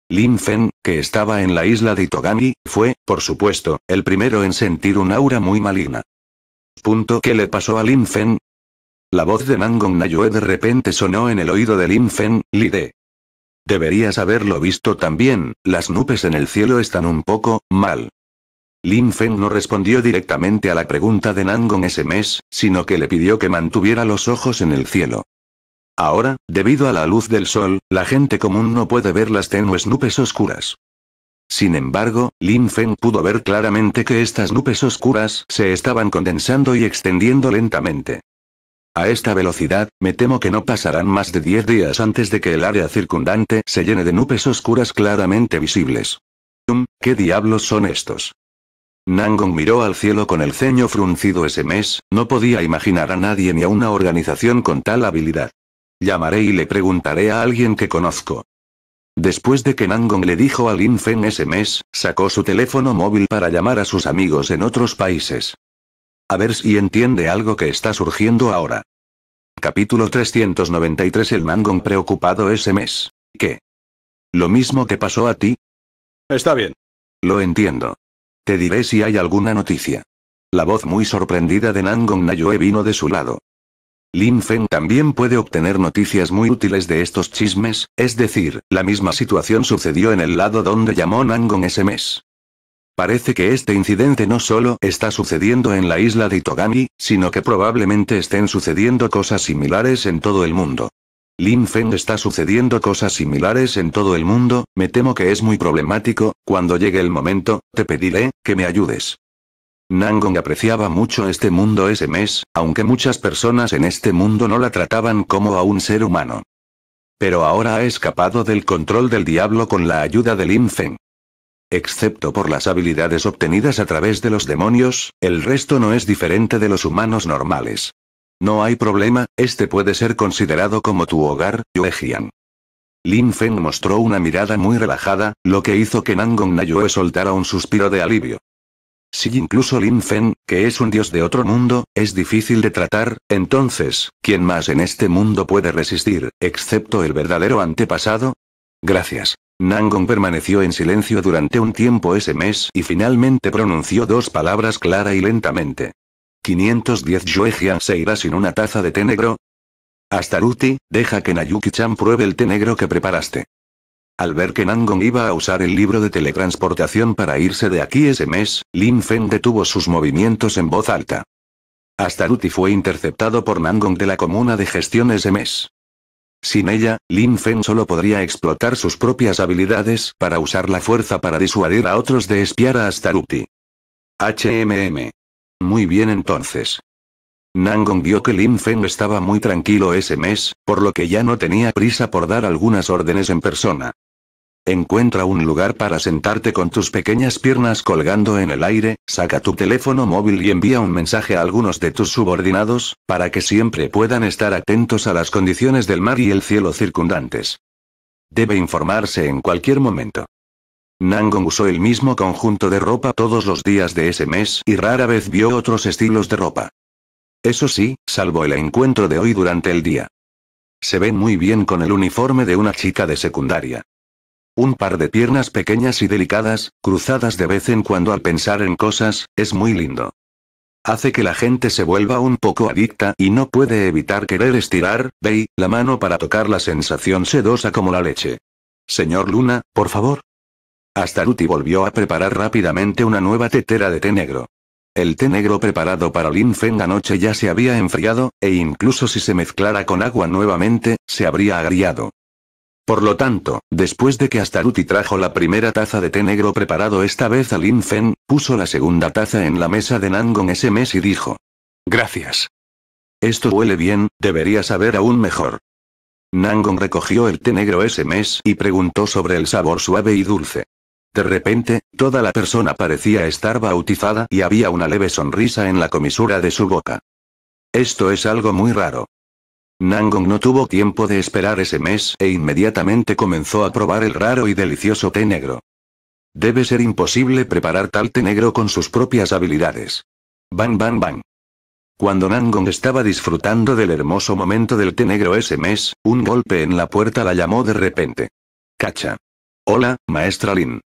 Lin Fen, que estaba en la isla de Itogami, fue, por supuesto, el primero en sentir un aura muy maligna. Punto que le pasó a Lin Fen, la voz de Nangong Nayue de repente sonó en el oído de Lin Feng, Lide. Deberías haberlo visto también, las nubes en el cielo están un poco, mal. Lin Feng no respondió directamente a la pregunta de Nangong ese mes, sino que le pidió que mantuviera los ojos en el cielo. Ahora, debido a la luz del sol, la gente común no puede ver las tenues nubes oscuras. Sin embargo, Lin Feng pudo ver claramente que estas nubes oscuras se estaban condensando y extendiendo lentamente. A esta velocidad, me temo que no pasarán más de 10 días antes de que el área circundante se llene de nubes oscuras claramente visibles. ¿Qué diablos son estos? Nangong miró al cielo con el ceño fruncido ese mes, no podía imaginar a nadie ni a una organización con tal habilidad. Llamaré y le preguntaré a alguien que conozco. Después de que Nangong le dijo a Lin Feng ese mes, sacó su teléfono móvil para llamar a sus amigos en otros países. A ver si entiende algo que está surgiendo ahora. Capítulo 393 El Mangon preocupado ese mes. ¿Qué? ¿Lo mismo que pasó a ti? Está bien. Lo entiendo. Te diré si hay alguna noticia. La voz muy sorprendida de Nangong Nayoe vino de su lado. Lin Feng también puede obtener noticias muy útiles de estos chismes, es decir, la misma situación sucedió en el lado donde llamó Nangong ese mes. Parece que este incidente no solo está sucediendo en la isla de Itogami, sino que probablemente estén sucediendo cosas similares en todo el mundo. Lin Feng está sucediendo cosas similares en todo el mundo, me temo que es muy problemático, cuando llegue el momento, te pediré, que me ayudes. Nangong apreciaba mucho este mundo ese mes, aunque muchas personas en este mundo no la trataban como a un ser humano. Pero ahora ha escapado del control del diablo con la ayuda de Lin Feng. Excepto por las habilidades obtenidas a través de los demonios, el resto no es diferente de los humanos normales. No hay problema, este puede ser considerado como tu hogar, Jian. Lin Feng mostró una mirada muy relajada, lo que hizo que Nangong Nayue soltara un suspiro de alivio. Si incluso Lin Feng, que es un dios de otro mundo, es difícil de tratar, entonces, ¿quién más en este mundo puede resistir, excepto el verdadero antepasado? Gracias. Nangong permaneció en silencio durante un tiempo ese mes y finalmente pronunció dos palabras clara y lentamente. 510 Yuejian se irá sin una taza de té negro. Astaruti, deja que Nayuki-chan pruebe el té negro que preparaste. Al ver que Nangong iba a usar el libro de teletransportación para irse de aquí ese mes, Lin Fen detuvo sus movimientos en voz alta. Astaruti fue interceptado por Nangong de la comuna de gestión ese mes. Sin ella, Lin Fen solo podría explotar sus propias habilidades para usar la fuerza para disuadir a otros de espiar a Astaruti. HMM. Muy bien entonces. Nangong vio que Lin Fen estaba muy tranquilo ese mes, por lo que ya no tenía prisa por dar algunas órdenes en persona. Encuentra un lugar para sentarte con tus pequeñas piernas colgando en el aire, saca tu teléfono móvil y envía un mensaje a algunos de tus subordinados, para que siempre puedan estar atentos a las condiciones del mar y el cielo circundantes. Debe informarse en cualquier momento. Nangong usó el mismo conjunto de ropa todos los días de ese mes y rara vez vio otros estilos de ropa. Eso sí, salvo el encuentro de hoy durante el día. Se ve muy bien con el uniforme de una chica de secundaria. Un par de piernas pequeñas y delicadas, cruzadas de vez en cuando al pensar en cosas, es muy lindo. Hace que la gente se vuelva un poco adicta y no puede evitar querer estirar, ve la mano para tocar la sensación sedosa como la leche. Señor Luna, por favor. Astaruti volvió a preparar rápidamente una nueva tetera de té negro. El té negro preparado para Lin Feng anoche ya se había enfriado, e incluso si se mezclara con agua nuevamente, se habría agriado. Por lo tanto, después de que Astaruti trajo la primera taza de té negro preparado esta vez a Lin Fen, puso la segunda taza en la mesa de Nangon ese mes y dijo. Gracias. Esto huele bien, debería saber aún mejor. Nangon recogió el té negro ese mes y preguntó sobre el sabor suave y dulce. De repente, toda la persona parecía estar bautizada y había una leve sonrisa en la comisura de su boca. Esto es algo muy raro. Nangong no tuvo tiempo de esperar ese mes e inmediatamente comenzó a probar el raro y delicioso té negro. Debe ser imposible preparar tal té negro con sus propias habilidades. Bang bang bang. Cuando Nangong estaba disfrutando del hermoso momento del té negro ese mes, un golpe en la puerta la llamó de repente. Cacha. Hola, maestra Lin.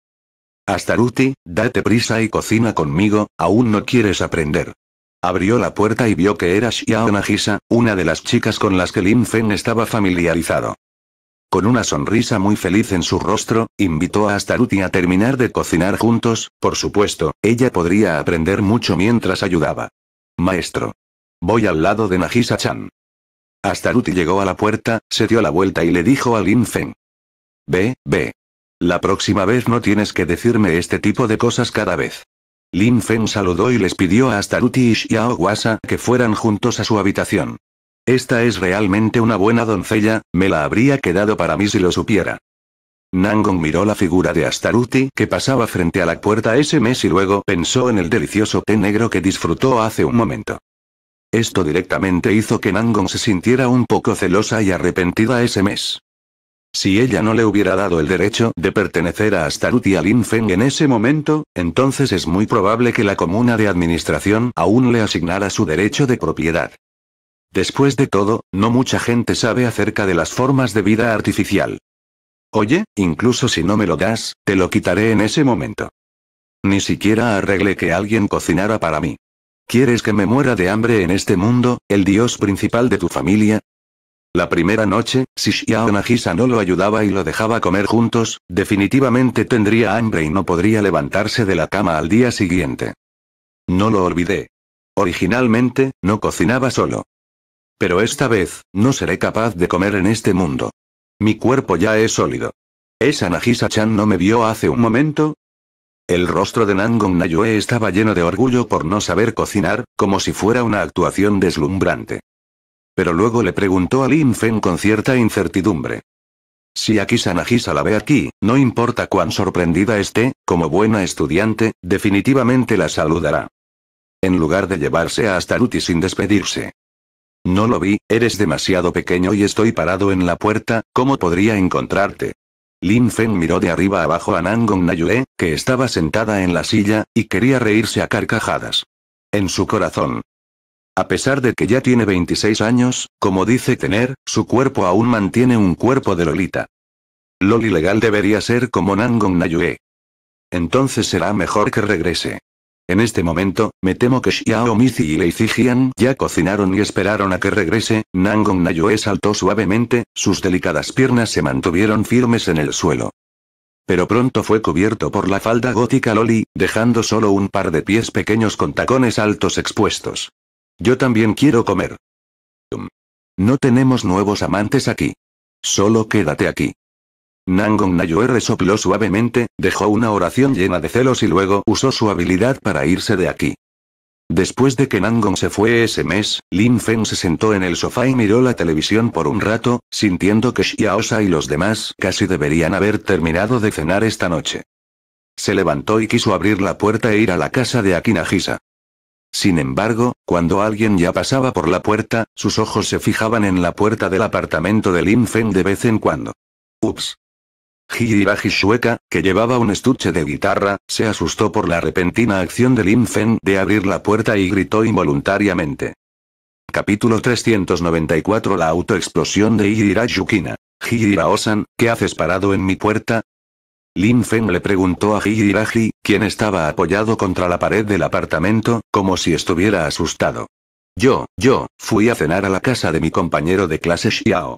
Astaruti, date prisa y cocina conmigo, aún no quieres aprender. Abrió la puerta y vio que era Xiao Nagisa, una de las chicas con las que Lin Feng estaba familiarizado. Con una sonrisa muy feliz en su rostro, invitó a Astaruti a terminar de cocinar juntos, por supuesto, ella podría aprender mucho mientras ayudaba. Maestro. Voy al lado de Nagisa-chan. Astaruti llegó a la puerta, se dio la vuelta y le dijo a Lin Feng. Ve, ve. La próxima vez no tienes que decirme este tipo de cosas cada vez. Lin Fen saludó y les pidió a Astaruti y a que fueran juntos a su habitación. Esta es realmente una buena doncella, me la habría quedado para mí si lo supiera. Nangong miró la figura de Astaruti que pasaba frente a la puerta ese mes y luego pensó en el delicioso té negro que disfrutó hace un momento. Esto directamente hizo que Nangong se sintiera un poco celosa y arrepentida ese mes. Si ella no le hubiera dado el derecho de pertenecer a astaruti y a Feng en ese momento, entonces es muy probable que la comuna de administración aún le asignara su derecho de propiedad. Después de todo, no mucha gente sabe acerca de las formas de vida artificial. Oye, incluso si no me lo das, te lo quitaré en ese momento. Ni siquiera arregle que alguien cocinara para mí. ¿Quieres que me muera de hambre en este mundo, el dios principal de tu familia? La primera noche, si Xiao Nagisa no lo ayudaba y lo dejaba comer juntos, definitivamente tendría hambre y no podría levantarse de la cama al día siguiente. No lo olvidé. Originalmente, no cocinaba solo. Pero esta vez, no seré capaz de comer en este mundo. Mi cuerpo ya es sólido. ¿Esa Nagisa-chan no me vio hace un momento? El rostro de Nangong Nayue estaba lleno de orgullo por no saber cocinar, como si fuera una actuación deslumbrante pero luego le preguntó a Lin Feng con cierta incertidumbre. Si aquí Sanajisa la ve aquí, no importa cuán sorprendida esté, como buena estudiante, definitivamente la saludará. En lugar de llevarse a Astaruti sin despedirse. No lo vi, eres demasiado pequeño y estoy parado en la puerta, ¿cómo podría encontrarte? Lin Feng miró de arriba abajo a Nangong Nayue, que estaba sentada en la silla, y quería reírse a carcajadas. En su corazón, a pesar de que ya tiene 26 años, como dice tener, su cuerpo aún mantiene un cuerpo de Lolita. Loli legal debería ser como Nangong Nayue. Entonces será mejor que regrese. En este momento, me temo que Xiao Mizi y Lei Zijian ya cocinaron y esperaron a que regrese, Nangong Nayue saltó suavemente, sus delicadas piernas se mantuvieron firmes en el suelo. Pero pronto fue cubierto por la falda gótica Loli, dejando solo un par de pies pequeños con tacones altos expuestos. Yo también quiero comer. No tenemos nuevos amantes aquí. Solo quédate aquí. Nangong Nayue resopló suavemente, dejó una oración llena de celos y luego usó su habilidad para irse de aquí. Después de que Nangong se fue ese mes, Lin Feng se sentó en el sofá y miró la televisión por un rato, sintiendo que Xiaosa y los demás casi deberían haber terminado de cenar esta noche. Se levantó y quiso abrir la puerta e ir a la casa de Akinagisa. Sin embargo, cuando alguien ya pasaba por la puerta, sus ojos se fijaban en la puerta del apartamento de Lin Fen de vez en cuando. Ups. Jijira Shueka, que llevaba un estuche de guitarra, se asustó por la repentina acción de Lin Fen de abrir la puerta y gritó involuntariamente. Capítulo 394 La autoexplosión de Higiraji Yukina. Osan, ¿qué haces parado en mi puerta? Lin Feng le preguntó a Higiraji, quien estaba apoyado contra la pared del apartamento, como si estuviera asustado. Yo, yo, fui a cenar a la casa de mi compañero de clase Xiao.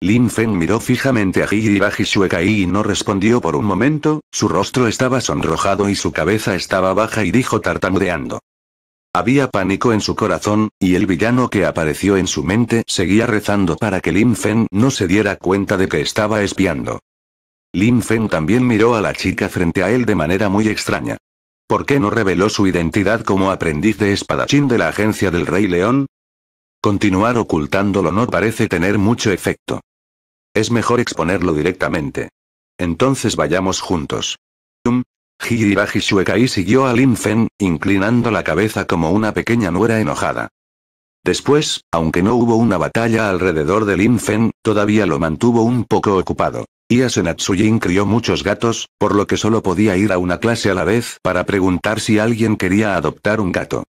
Lin Feng miró fijamente a Higiraji Shuekai y no respondió por un momento, su rostro estaba sonrojado y su cabeza estaba baja y dijo tartamudeando. Había pánico en su corazón, y el villano que apareció en su mente seguía rezando para que Lin Feng no se diera cuenta de que estaba espiando. Lin Feng también miró a la chica frente a él de manera muy extraña. ¿Por qué no reveló su identidad como aprendiz de espadachín de la agencia del Rey León? Continuar ocultándolo no parece tener mucho efecto. Es mejor exponerlo directamente. Entonces vayamos juntos. Um, Higiraji y siguió a Lin Feng, inclinando la cabeza como una pequeña nuera enojada. Después, aunque no hubo una batalla alrededor de Lin Feng, todavía lo mantuvo un poco ocupado. Yasenatsuyin crió muchos gatos, por lo que solo podía ir a una clase a la vez para preguntar si alguien quería adoptar un gato.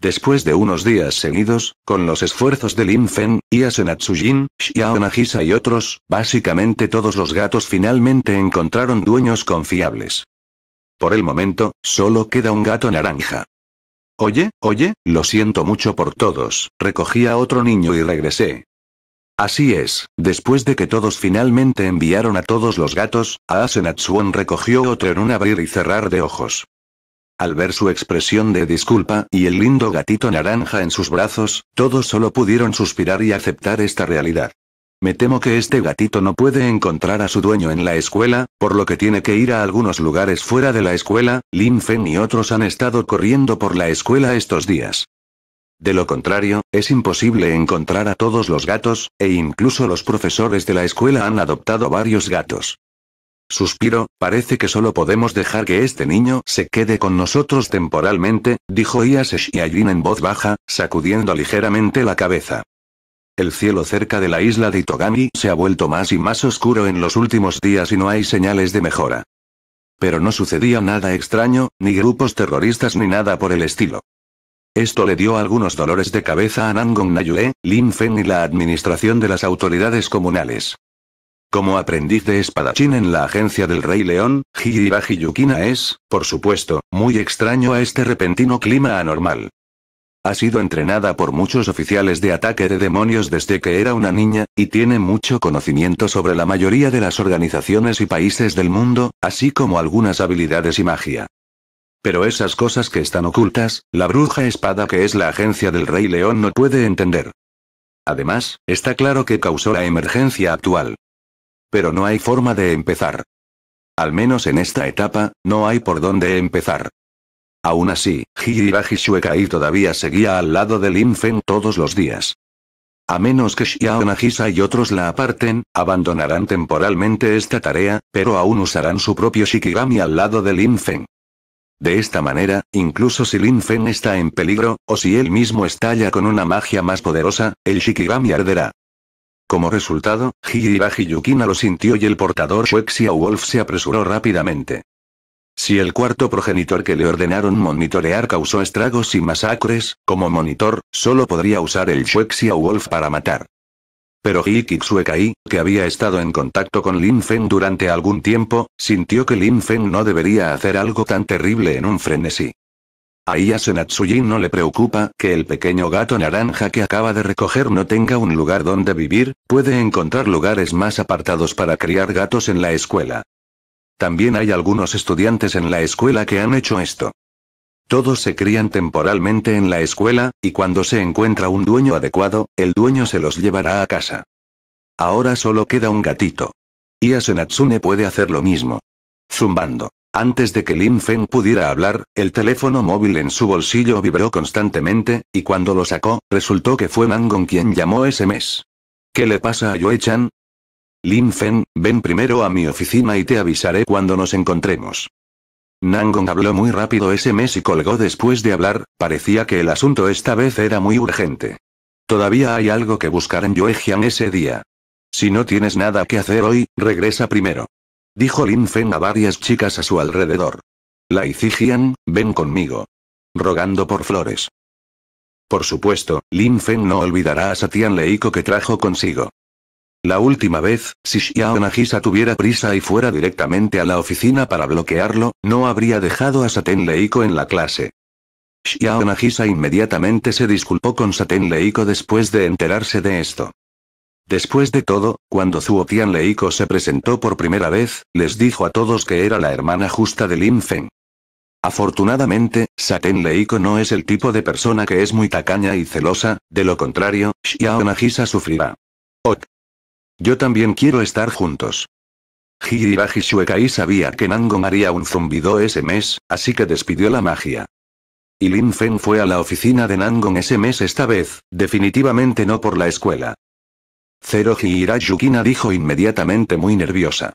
Después de unos días seguidos, con los esfuerzos de Lin Fen, Iasen Xiao y otros, básicamente todos los gatos finalmente encontraron dueños confiables. Por el momento, solo queda un gato naranja. Oye, oye, lo siento mucho por todos, recogí a otro niño y regresé, Así es, después de que todos finalmente enviaron a todos los gatos, Asenatsuon recogió otro en un abrir y cerrar de ojos. Al ver su expresión de disculpa y el lindo gatito naranja en sus brazos, todos solo pudieron suspirar y aceptar esta realidad. Me temo que este gatito no puede encontrar a su dueño en la escuela, por lo que tiene que ir a algunos lugares fuera de la escuela, Lin Fen y otros han estado corriendo por la escuela estos días. De lo contrario, es imposible encontrar a todos los gatos, e incluso los profesores de la escuela han adoptado varios gatos. Suspiro, parece que solo podemos dejar que este niño se quede con nosotros temporalmente, dijo y Ayin en voz baja, sacudiendo ligeramente la cabeza. El cielo cerca de la isla de Itogami se ha vuelto más y más oscuro en los últimos días y no hay señales de mejora. Pero no sucedía nada extraño, ni grupos terroristas ni nada por el estilo. Esto le dio algunos dolores de cabeza a Nangong Nayue, Lin Fen y la administración de las autoridades comunales. Como aprendiz de espadachín en la agencia del Rey León, Higiraji Yukina es, por supuesto, muy extraño a este repentino clima anormal. Ha sido entrenada por muchos oficiales de ataque de demonios desde que era una niña, y tiene mucho conocimiento sobre la mayoría de las organizaciones y países del mundo, así como algunas habilidades y magia. Pero esas cosas que están ocultas, la bruja espada que es la agencia del rey león no puede entender. Además, está claro que causó la emergencia actual. Pero no hay forma de empezar. Al menos en esta etapa, no hay por dónde empezar. Aún así, Higirashi y todavía seguía al lado de Lin todos los días. A menos que Xiao Nagisa y otros la aparten, abandonarán temporalmente esta tarea, pero aún usarán su propio Shikigami al lado de Lin de esta manera, incluso si Lin Feng está en peligro, o si él mismo estalla con una magia más poderosa, el Shikigami arderá. Como resultado, Higirashi Yukina lo sintió y el portador Shuexia Wolf se apresuró rápidamente. Si el cuarto progenitor que le ordenaron monitorear causó estragos y masacres, como monitor, solo podría usar el Shuexia Wolf para matar. Pero Ji que había estado en contacto con Lin Feng durante algún tiempo, sintió que Lin Feng no debería hacer algo tan terrible en un frenesí. A Iyase no le preocupa que el pequeño gato naranja que acaba de recoger no tenga un lugar donde vivir, puede encontrar lugares más apartados para criar gatos en la escuela. También hay algunos estudiantes en la escuela que han hecho esto. Todos se crían temporalmente en la escuela, y cuando se encuentra un dueño adecuado, el dueño se los llevará a casa. Ahora solo queda un gatito. Y Asenatsune puede hacer lo mismo. Zumbando. Antes de que Lin Feng pudiera hablar, el teléfono móvil en su bolsillo vibró constantemente, y cuando lo sacó, resultó que fue Mangon quien llamó ese mes. ¿Qué le pasa a Yue-chan? Lin Feng, ven primero a mi oficina y te avisaré cuando nos encontremos. Nangong habló muy rápido ese mes y colgó después de hablar, parecía que el asunto esta vez era muy urgente. Todavía hay algo que buscar en Yuejian ese día. Si no tienes nada que hacer hoy, regresa primero. Dijo Lin Feng a varias chicas a su alrededor. Lai Zijian, ven conmigo. Rogando por flores. Por supuesto, Lin Feng no olvidará a Satian Leiko que trajo consigo. La última vez, si Xiao Nagisa tuviera prisa y fuera directamente a la oficina para bloquearlo, no habría dejado a Saten Leiko en la clase. Xiao Nagisa inmediatamente se disculpó con Saten Leiko después de enterarse de esto. Después de todo, cuando Tian Leiko se presentó por primera vez, les dijo a todos que era la hermana justa de Lin Feng. Afortunadamente, Saten Leiko no es el tipo de persona que es muy tacaña y celosa, de lo contrario, Xiao Nagisa sufrirá. Ok. Yo también quiero estar juntos. Higirashi Shuekai sabía que Nangon haría un zumbido ese mes, así que despidió la magia. Y Lin Feng fue a la oficina de Nangon ese mes esta vez, definitivamente no por la escuela. Cero Yukina dijo inmediatamente muy nerviosa.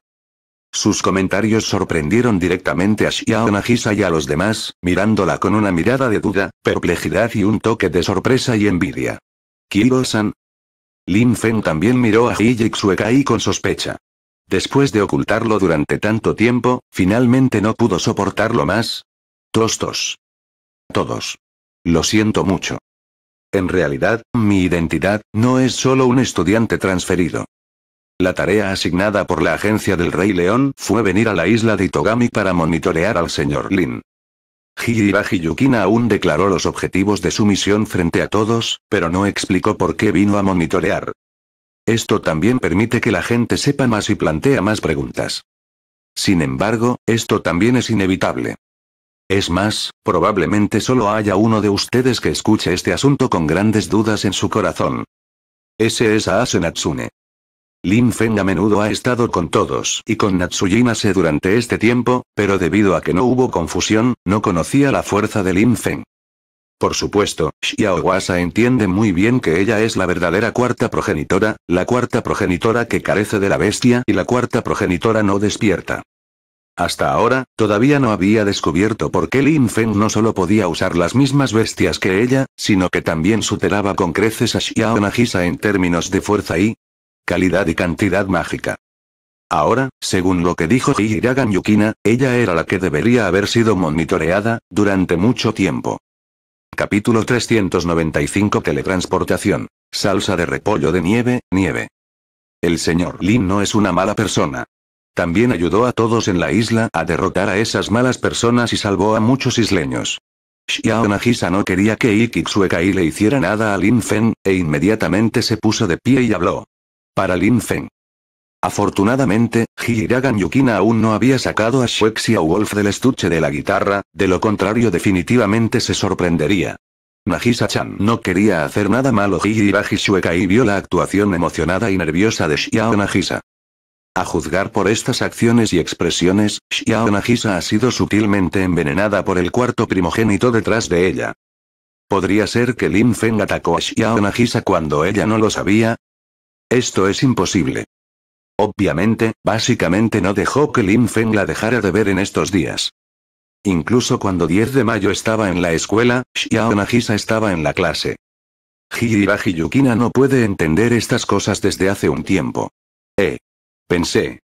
Sus comentarios sorprendieron directamente a Xiao Nagisa y a los demás, mirándola con una mirada de duda, perplejidad y un toque de sorpresa y envidia. Kiro-san, Lin Fen también miró a Hiyek Suekai con sospecha. Después de ocultarlo durante tanto tiempo, finalmente no pudo soportarlo más. Tostos. Todos. Lo siento mucho. En realidad, mi identidad, no es solo un estudiante transferido. La tarea asignada por la agencia del Rey León fue venir a la isla de Itogami para monitorear al señor Lin. Higirashi Yukina aún declaró los objetivos de su misión frente a todos, pero no explicó por qué vino a monitorear. Esto también permite que la gente sepa más y plantea más preguntas. Sin embargo, esto también es inevitable. Es más, probablemente solo haya uno de ustedes que escuche este asunto con grandes dudas en su corazón. Ese es Aase Lin Feng a menudo ha estado con todos y con Natsuyinase durante este tiempo, pero debido a que no hubo confusión, no conocía la fuerza de Lin Feng. Por supuesto, Wasa entiende muy bien que ella es la verdadera cuarta progenitora, la cuarta progenitora que carece de la bestia y la cuarta progenitora no despierta. Hasta ahora, todavía no había descubierto por qué Lin Feng no solo podía usar las mismas bestias que ella, sino que también superaba con creces a Xiao Nagisa en términos de fuerza y, calidad y cantidad mágica. Ahora, según lo que dijo Hiragan Yukina, ella era la que debería haber sido monitoreada, durante mucho tiempo. Capítulo 395 Teletransportación. Salsa de repollo de nieve, nieve. El señor Lin no es una mala persona. También ayudó a todos en la isla a derrotar a esas malas personas y salvó a muchos isleños. Xiao no quería que y le hiciera nada a Lin Fen, e inmediatamente se puso de pie y habló. Para Lin Feng. Afortunadamente, Hiragan Yukina aún no había sacado a Shuexia Wolf del estuche de la guitarra, de lo contrario definitivamente se sorprendería. Nagisa-chan no quería hacer nada malo Higiraji Shuekai y vio la actuación emocionada y nerviosa de Xiao Nagisa. A juzgar por estas acciones y expresiones, Xiao Nagisa ha sido sutilmente envenenada por el cuarto primogénito detrás de ella. Podría ser que Lin Feng atacó a Xiao Nagisa cuando ella no lo sabía, esto es imposible. Obviamente, básicamente no dejó que Lin Feng la dejara de ver en estos días. Incluso cuando 10 de mayo estaba en la escuela, Xiao Nagisa estaba en la clase. Higiraji Yukina no puede entender estas cosas desde hace un tiempo. Eh. Pensé.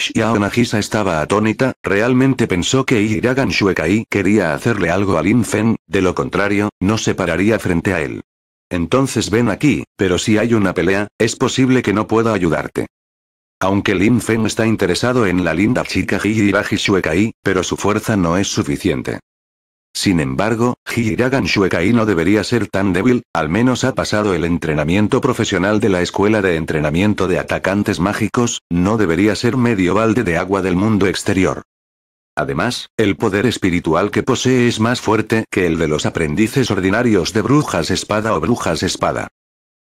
Xiao Nagisa estaba atónita, realmente pensó que Hiragan Shuekai quería hacerle algo a Lin Feng, de lo contrario, no se pararía frente a él. Entonces ven aquí, pero si hay una pelea, es posible que no pueda ayudarte. Aunque Lin Feng está interesado en la linda chica Higiraji Shuekai, pero su fuerza no es suficiente. Sin embargo, Higiragan Shuekai no debería ser tan débil, al menos ha pasado el entrenamiento profesional de la Escuela de Entrenamiento de Atacantes Mágicos, no debería ser medio balde de agua del mundo exterior. Además, el poder espiritual que posee es más fuerte que el de los aprendices ordinarios de brujas espada o brujas espada.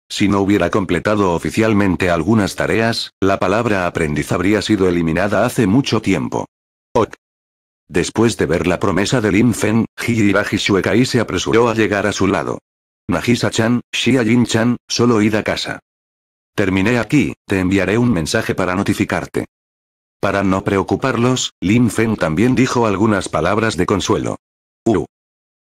Si no hubiera completado oficialmente algunas tareas, la palabra aprendiz habría sido eliminada hace mucho tiempo. Ok. Después de ver la promesa de Lin Feng, Higiraji Shuekai se apresuró a llegar a su lado. najisa chan shia Shia-jin-chan, solo id a casa. Terminé aquí, te enviaré un mensaje para notificarte. Para no preocuparlos, Lin Feng también dijo algunas palabras de consuelo. Uh.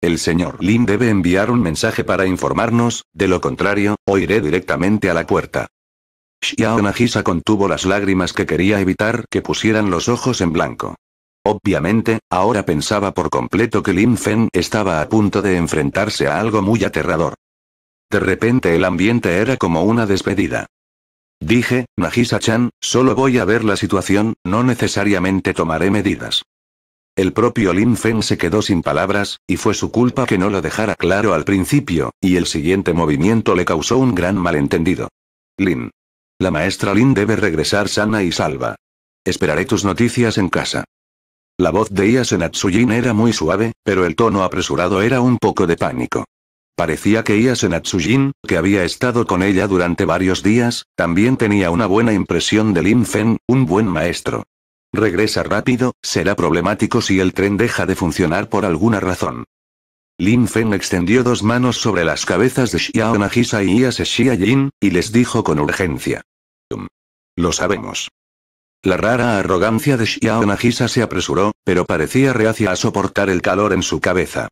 El señor Lin debe enviar un mensaje para informarnos, de lo contrario, o iré directamente a la puerta. Xiao Nagisa contuvo las lágrimas que quería evitar que pusieran los ojos en blanco. Obviamente, ahora pensaba por completo que Lin Feng estaba a punto de enfrentarse a algo muy aterrador. De repente el ambiente era como una despedida. Dije, najisa chan solo voy a ver la situación, no necesariamente tomaré medidas. El propio Lin Feng se quedó sin palabras, y fue su culpa que no lo dejara claro al principio, y el siguiente movimiento le causó un gran malentendido. Lin. La maestra Lin debe regresar sana y salva. Esperaré tus noticias en casa. La voz de Ia era muy suave, pero el tono apresurado era un poco de pánico. Parecía que Iasen Jin, que había estado con ella durante varios días, también tenía una buena impresión de Lin Fen, un buen maestro. Regresa rápido, será problemático si el tren deja de funcionar por alguna razón. Lin Fen extendió dos manos sobre las cabezas de Xiao Nagisa y Xia Jin, y les dijo con urgencia. Lo sabemos. La rara arrogancia de Xiao Nagisa se apresuró, pero parecía reacia a soportar el calor en su cabeza.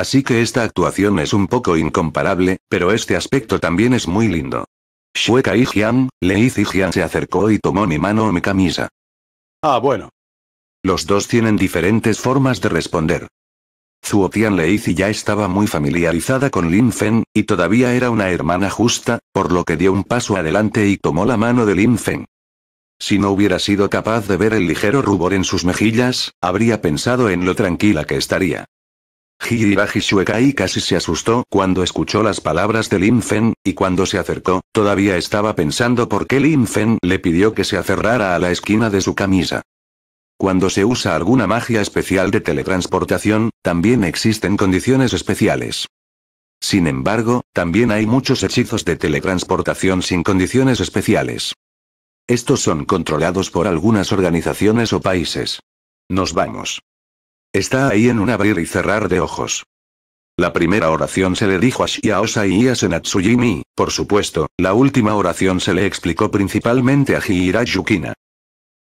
Así que esta actuación es un poco incomparable, pero este aspecto también es muy lindo. Shue y Jian, Lei Jian se acercó y tomó mi mano o mi camisa. Ah, bueno. Los dos tienen diferentes formas de responder. Zuotian Leizi ya estaba muy familiarizada con Lin Fen, y todavía era una hermana justa, por lo que dio un paso adelante y tomó la mano de Lin Fen. Si no hubiera sido capaz de ver el ligero rubor en sus mejillas, habría pensado en lo tranquila que estaría. Higirashi Shuekai casi se asustó cuando escuchó las palabras de Lin Fen, y cuando se acercó, todavía estaba pensando por qué Lin le pidió que se aferrara a la esquina de su camisa. Cuando se usa alguna magia especial de teletransportación, también existen condiciones especiales. Sin embargo, también hay muchos hechizos de teletransportación sin condiciones especiales. Estos son controlados por algunas organizaciones o países. Nos vamos. Está ahí en un abrir y cerrar de ojos. La primera oración se le dijo a Shiaosa y a Senatsujimi, por supuesto, la última oración se le explicó principalmente a Hira Yukina.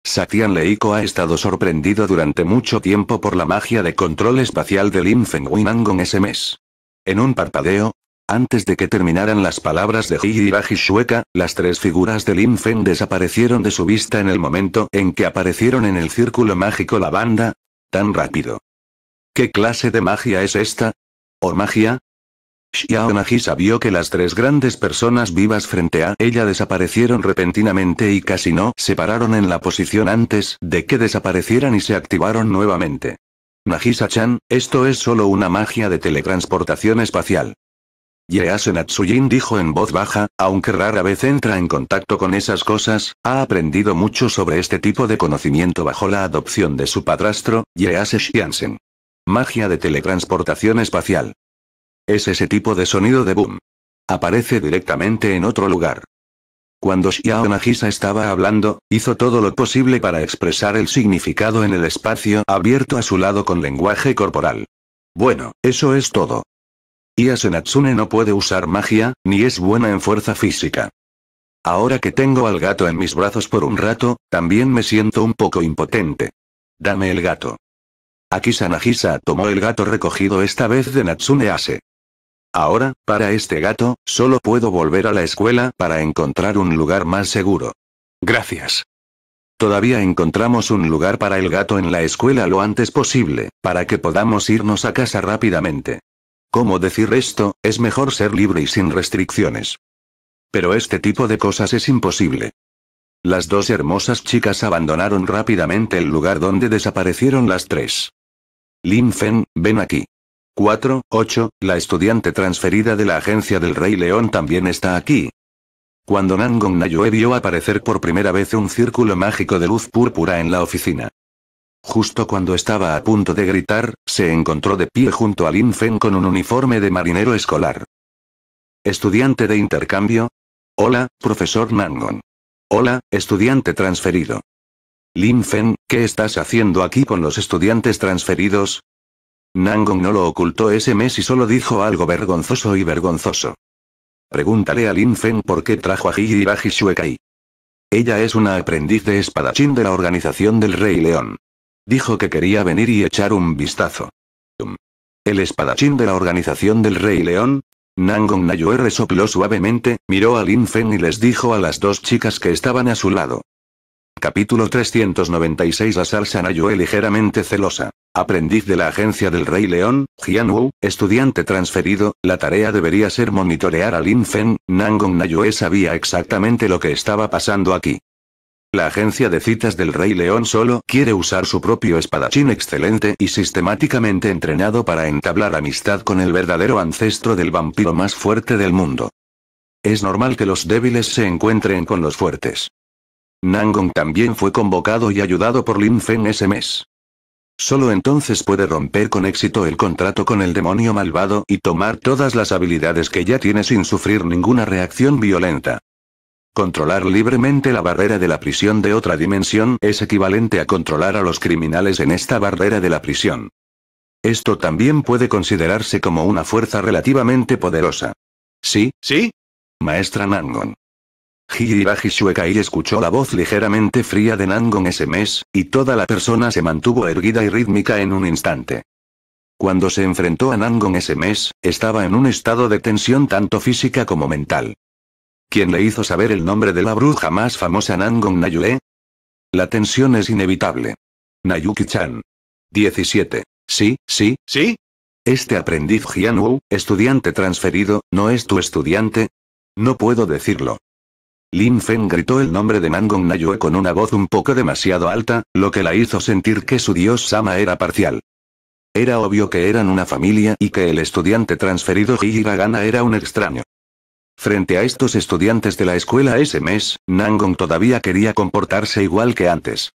Satian Leiko ha estado sorprendido durante mucho tiempo por la magia de control espacial de del Winangon ese mes. En un parpadeo, antes de que terminaran las palabras de Jira Hishueka, las tres figuras de Linfen desaparecieron de su vista en el momento en que aparecieron en el círculo mágico la banda, Tan rápido. ¿Qué clase de magia es esta? ¿O magia? Xiao Nagisa vio que las tres grandes personas vivas frente a ella desaparecieron repentinamente y casi no se pararon en la posición antes de que desaparecieran y se activaron nuevamente. Nagisa-chan, esto es solo una magia de teletransportación espacial. Yease Natsuyin dijo en voz baja, aunque rara vez entra en contacto con esas cosas, ha aprendido mucho sobre este tipo de conocimiento bajo la adopción de su padrastro, Yease Shiansen. Magia de teletransportación espacial. Es ese tipo de sonido de boom. Aparece directamente en otro lugar. Cuando Xiao Nagisa estaba hablando, hizo todo lo posible para expresar el significado en el espacio abierto a su lado con lenguaje corporal. Bueno, eso es todo. Iase Natsune no puede usar magia, ni es buena en fuerza física. Ahora que tengo al gato en mis brazos por un rato, también me siento un poco impotente. Dame el gato. Akisa Nagisa tomó el gato recogido esta vez de Natsune Ase. Ahora, para este gato, solo puedo volver a la escuela para encontrar un lugar más seguro. Gracias. Todavía encontramos un lugar para el gato en la escuela lo antes posible, para que podamos irnos a casa rápidamente. ¿Cómo decir esto? Es mejor ser libre y sin restricciones. Pero este tipo de cosas es imposible. Las dos hermosas chicas abandonaron rápidamente el lugar donde desaparecieron las tres. Lin Fen, ven aquí. 4, 8, la estudiante transferida de la agencia del Rey León también está aquí. Cuando Nangong Nayue vio aparecer por primera vez un círculo mágico de luz púrpura en la oficina, Justo cuando estaba a punto de gritar, se encontró de pie junto a Lin Fen con un uniforme de marinero escolar. ¿Estudiante de intercambio? Hola, profesor Nangon. Hola, estudiante transferido. Lin Fen, ¿qué estás haciendo aquí con los estudiantes transferidos? Nangong no lo ocultó ese mes y solo dijo algo vergonzoso y vergonzoso. Pregúntale a Lin Fen por qué trajo a Jishue Kai. Ella es una aprendiz de espadachín de la organización del Rey León. Dijo que quería venir y echar un vistazo. El espadachín de la organización del Rey León, Nangong Nayue resopló suavemente, miró a Lin Fen y les dijo a las dos chicas que estaban a su lado. Capítulo 396 La salsa Nayue ligeramente celosa. Aprendiz de la agencia del Rey León, Jian Wu, estudiante transferido, la tarea debería ser monitorear a Lin Fen, Nangong Nayue sabía exactamente lo que estaba pasando aquí. La agencia de citas del Rey León solo quiere usar su propio espadachín excelente y sistemáticamente entrenado para entablar amistad con el verdadero ancestro del vampiro más fuerte del mundo. Es normal que los débiles se encuentren con los fuertes. Nangong también fue convocado y ayudado por Lin Fen ese mes. Solo entonces puede romper con éxito el contrato con el demonio malvado y tomar todas las habilidades que ya tiene sin sufrir ninguna reacción violenta. Controlar libremente la barrera de la prisión de otra dimensión es equivalente a controlar a los criminales en esta barrera de la prisión. Esto también puede considerarse como una fuerza relativamente poderosa. ¿Sí? ¿Sí? Maestra Nangon. Higirashi Shuekai escuchó la voz ligeramente fría de Nangon ese mes, y toda la persona se mantuvo erguida y rítmica en un instante. Cuando se enfrentó a Nangon ese mes, estaba en un estado de tensión tanto física como mental. ¿Quién le hizo saber el nombre de la bruja más famosa Nangong Nayue? La tensión es inevitable. Nayuki-chan. 17. Sí, sí, sí. Este aprendiz Jianwu, estudiante transferido, ¿no es tu estudiante? No puedo decirlo. Lin Feng gritó el nombre de Nangong Nayue con una voz un poco demasiado alta, lo que la hizo sentir que su dios Sama era parcial. Era obvio que eran una familia y que el estudiante transferido Gana, era un extraño. Frente a estos estudiantes de la escuela ese mes, Nangong todavía quería comportarse igual que antes.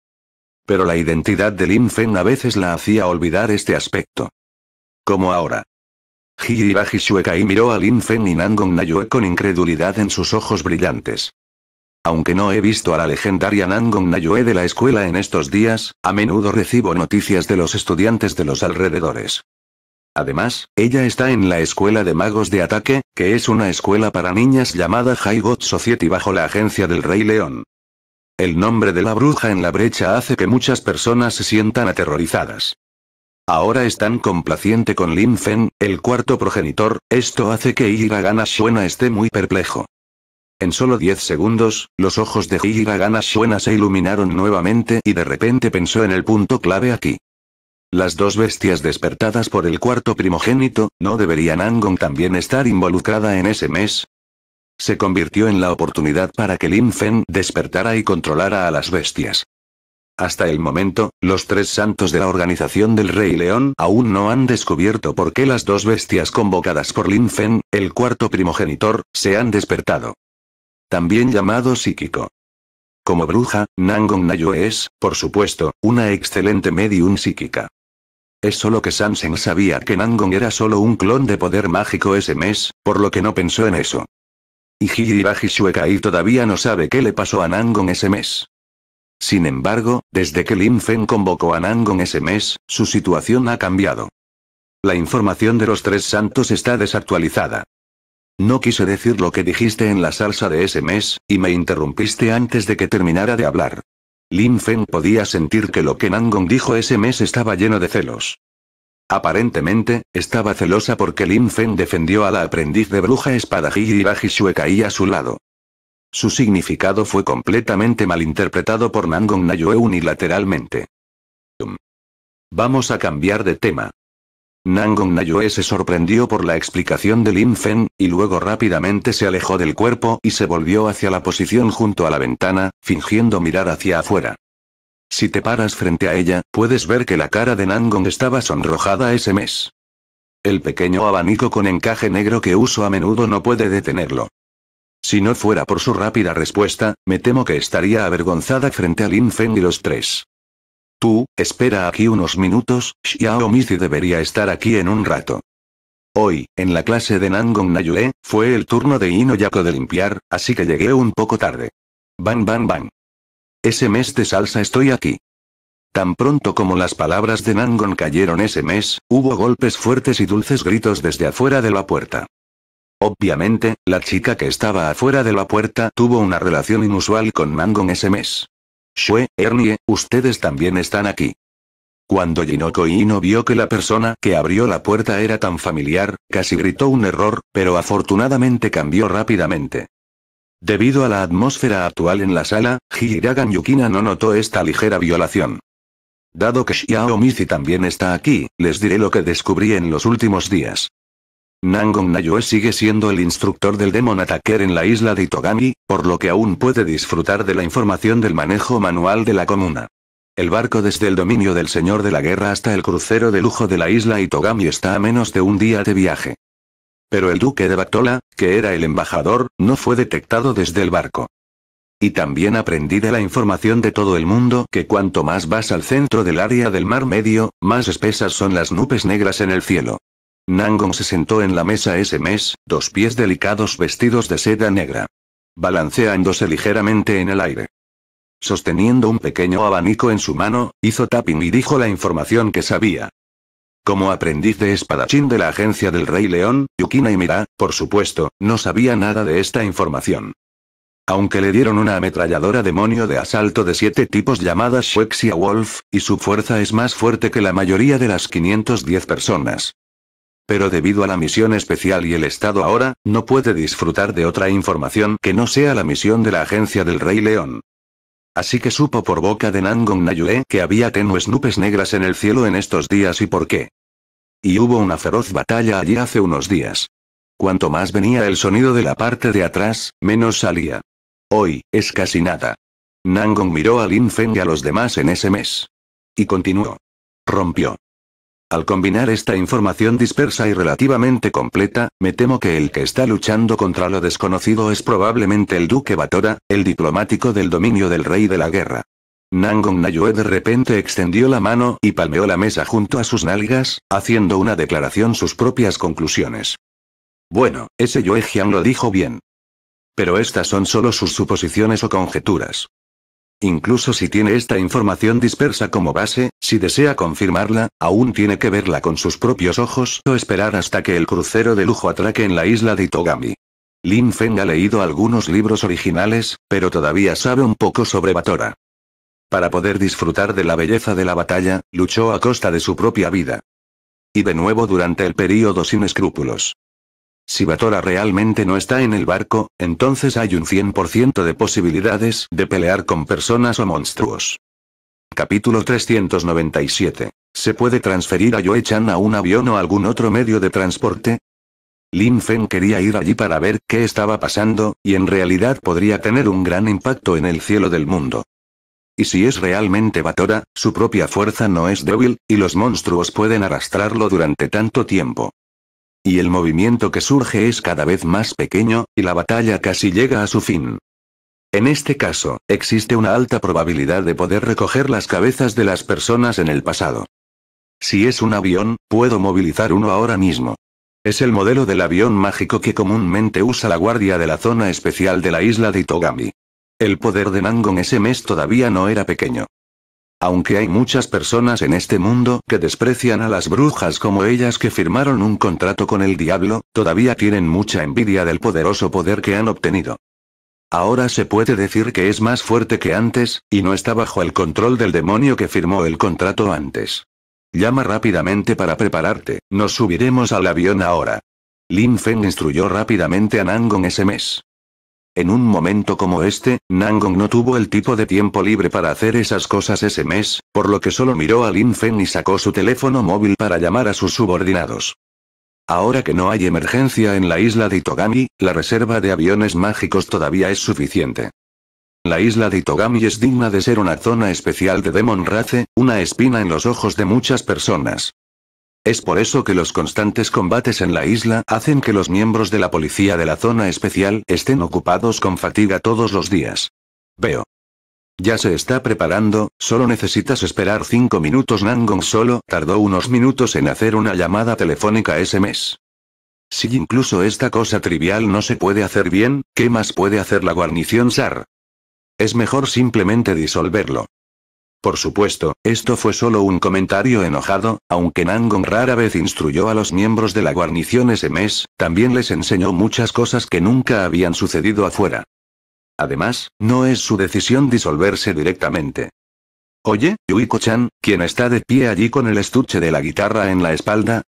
Pero la identidad de Lin Fen a veces la hacía olvidar este aspecto. Como ahora. Hiribaji Shuekai miró a Lin Fen y Nangong Nayue con incredulidad en sus ojos brillantes. Aunque no he visto a la legendaria Nangong Nayue de la escuela en estos días, a menudo recibo noticias de los estudiantes de los alrededores. Además, ella está en la Escuela de Magos de Ataque, que es una escuela para niñas llamada High God Society bajo la agencia del Rey León. El nombre de la bruja en la brecha hace que muchas personas se sientan aterrorizadas. Ahora están tan complaciente con Lin Fen, el cuarto progenitor, esto hace que Hiragana Shuena esté muy perplejo. En solo 10 segundos, los ojos de Hiragana Shuena se iluminaron nuevamente y de repente pensó en el punto clave aquí. Las dos bestias despertadas por el cuarto primogénito, ¿no debería Nangong también estar involucrada en ese mes? Se convirtió en la oportunidad para que Lin Fen despertara y controlara a las bestias. Hasta el momento, los tres santos de la organización del Rey León aún no han descubierto por qué las dos bestias convocadas por Lin Fen, el cuarto primogenitor, se han despertado. También llamado psíquico. Como bruja, Nangong Nayue es, por supuesto, una excelente medium psíquica. Es solo que Sansen sabía que Nangon era solo un clon de poder mágico ese mes, por lo que no pensó en eso. Y Higiraji Shuekai todavía no sabe qué le pasó a Nangon ese mes. Sin embargo, desde que Lin Feng convocó a Nangon ese mes, su situación ha cambiado. La información de los tres santos está desactualizada. No quise decir lo que dijiste en la salsa de ese mes, y me interrumpiste antes de que terminara de hablar. Lin Feng podía sentir que lo que Nangong dijo ese mes estaba lleno de celos. Aparentemente, estaba celosa porque Lin Feng defendió a la aprendiz de bruja espada y Baji a su lado. Su significado fue completamente malinterpretado por Nangong Nayue unilateralmente. Vamos a cambiar de tema. Nangong Nayue se sorprendió por la explicación de Lin Feng, y luego rápidamente se alejó del cuerpo y se volvió hacia la posición junto a la ventana, fingiendo mirar hacia afuera. Si te paras frente a ella, puedes ver que la cara de Nangong estaba sonrojada ese mes. El pequeño abanico con encaje negro que uso a menudo no puede detenerlo. Si no fuera por su rápida respuesta, me temo que estaría avergonzada frente a Lin Feng y los tres. Tú, espera aquí unos minutos, Xiaomi debería estar aquí en un rato. Hoy, en la clase de Nangong Nayue, fue el turno de Inoyako de limpiar, así que llegué un poco tarde. Bang bang bang. Ese mes de salsa estoy aquí. Tan pronto como las palabras de Nangon cayeron ese mes, hubo golpes fuertes y dulces gritos desde afuera de la puerta. Obviamente, la chica que estaba afuera de la puerta tuvo una relación inusual con Nangon ese mes. Shue, Ernie, ustedes también están aquí. Cuando Jinoko vio que la persona que abrió la puerta era tan familiar, casi gritó un error, pero afortunadamente cambió rápidamente. Debido a la atmósfera actual en la sala, Hiragan Yukina no notó esta ligera violación. Dado que Xiao también está aquí, les diré lo que descubrí en los últimos días. Nangong Nayoe sigue siendo el instructor del Demon Attacker en la isla de Itogami, por lo que aún puede disfrutar de la información del manejo manual de la comuna. El barco desde el dominio del Señor de la Guerra hasta el crucero de lujo de la isla Itogami está a menos de un día de viaje. Pero el duque de Bactola, que era el embajador, no fue detectado desde el barco. Y también aprendí de la información de todo el mundo que cuanto más vas al centro del área del Mar Medio, más espesas son las nubes negras en el cielo. Nangong se sentó en la mesa ese mes, dos pies delicados vestidos de seda negra. Balanceándose ligeramente en el aire. Sosteniendo un pequeño abanico en su mano, hizo tapping y dijo la información que sabía. Como aprendiz de espadachín de la agencia del Rey León, Yukina y Mira, por supuesto, no sabía nada de esta información. Aunque le dieron una ametralladora demonio de asalto de siete tipos llamada Shuexia Wolf, y su fuerza es más fuerte que la mayoría de las 510 personas pero debido a la misión especial y el Estado ahora, no puede disfrutar de otra información que no sea la misión de la agencia del Rey León. Así que supo por boca de Nangong Nayue que había tenues nubes negras en el cielo en estos días y por qué. Y hubo una feroz batalla allí hace unos días. Cuanto más venía el sonido de la parte de atrás, menos salía. Hoy, es casi nada. Nangong miró a Lin Feng y a los demás en ese mes. Y continuó. Rompió. Al combinar esta información dispersa y relativamente completa, me temo que el que está luchando contra lo desconocido es probablemente el duque Batora, el diplomático del dominio del rey de la guerra. Nangong Nayue de repente extendió la mano y palmeó la mesa junto a sus nalgas, haciendo una declaración sus propias conclusiones. Bueno, ese Yue Jian lo dijo bien. Pero estas son solo sus suposiciones o conjeturas. Incluso si tiene esta información dispersa como base, si desea confirmarla, aún tiene que verla con sus propios ojos o esperar hasta que el crucero de lujo atraque en la isla de Itogami. Lin Feng ha leído algunos libros originales, pero todavía sabe un poco sobre Batora. Para poder disfrutar de la belleza de la batalla, luchó a costa de su propia vida. Y de nuevo durante el período sin escrúpulos. Si Batora realmente no está en el barco, entonces hay un 100% de posibilidades de pelear con personas o monstruos. Capítulo 397. ¿Se puede transferir a Yue-Chan a un avión o algún otro medio de transporte? Lin Fen quería ir allí para ver qué estaba pasando, y en realidad podría tener un gran impacto en el cielo del mundo. Y si es realmente Batora, su propia fuerza no es débil, y los monstruos pueden arrastrarlo durante tanto tiempo y el movimiento que surge es cada vez más pequeño, y la batalla casi llega a su fin. En este caso, existe una alta probabilidad de poder recoger las cabezas de las personas en el pasado. Si es un avión, puedo movilizar uno ahora mismo. Es el modelo del avión mágico que comúnmente usa la guardia de la zona especial de la isla de Itogami. El poder de Nangon ese mes todavía no era pequeño. Aunque hay muchas personas en este mundo que desprecian a las brujas como ellas que firmaron un contrato con el diablo, todavía tienen mucha envidia del poderoso poder que han obtenido. Ahora se puede decir que es más fuerte que antes, y no está bajo el control del demonio que firmó el contrato antes. Llama rápidamente para prepararte, nos subiremos al avión ahora. Lin Feng instruyó rápidamente a Nangong ese mes. En un momento como este, Nangong no tuvo el tipo de tiempo libre para hacer esas cosas ese mes, por lo que solo miró a Lin Fen y sacó su teléfono móvil para llamar a sus subordinados. Ahora que no hay emergencia en la isla de Itogami, la reserva de aviones mágicos todavía es suficiente. La isla de Itogami es digna de ser una zona especial de Demon Race, una espina en los ojos de muchas personas. Es por eso que los constantes combates en la isla hacen que los miembros de la policía de la zona especial estén ocupados con fatiga todos los días. Veo. Ya se está preparando, solo necesitas esperar 5 minutos. Nangong solo tardó unos minutos en hacer una llamada telefónica ese mes. Si incluso esta cosa trivial no se puede hacer bien, ¿qué más puede hacer la guarnición SAR? Es mejor simplemente disolverlo. Por supuesto, esto fue solo un comentario enojado, aunque Nangong rara vez instruyó a los miembros de la guarnición ese mes, también les enseñó muchas cosas que nunca habían sucedido afuera. Además, no es su decisión disolverse directamente. Oye, Yuiko-chan, ¿quién está de pie allí con el estuche de la guitarra en la espalda?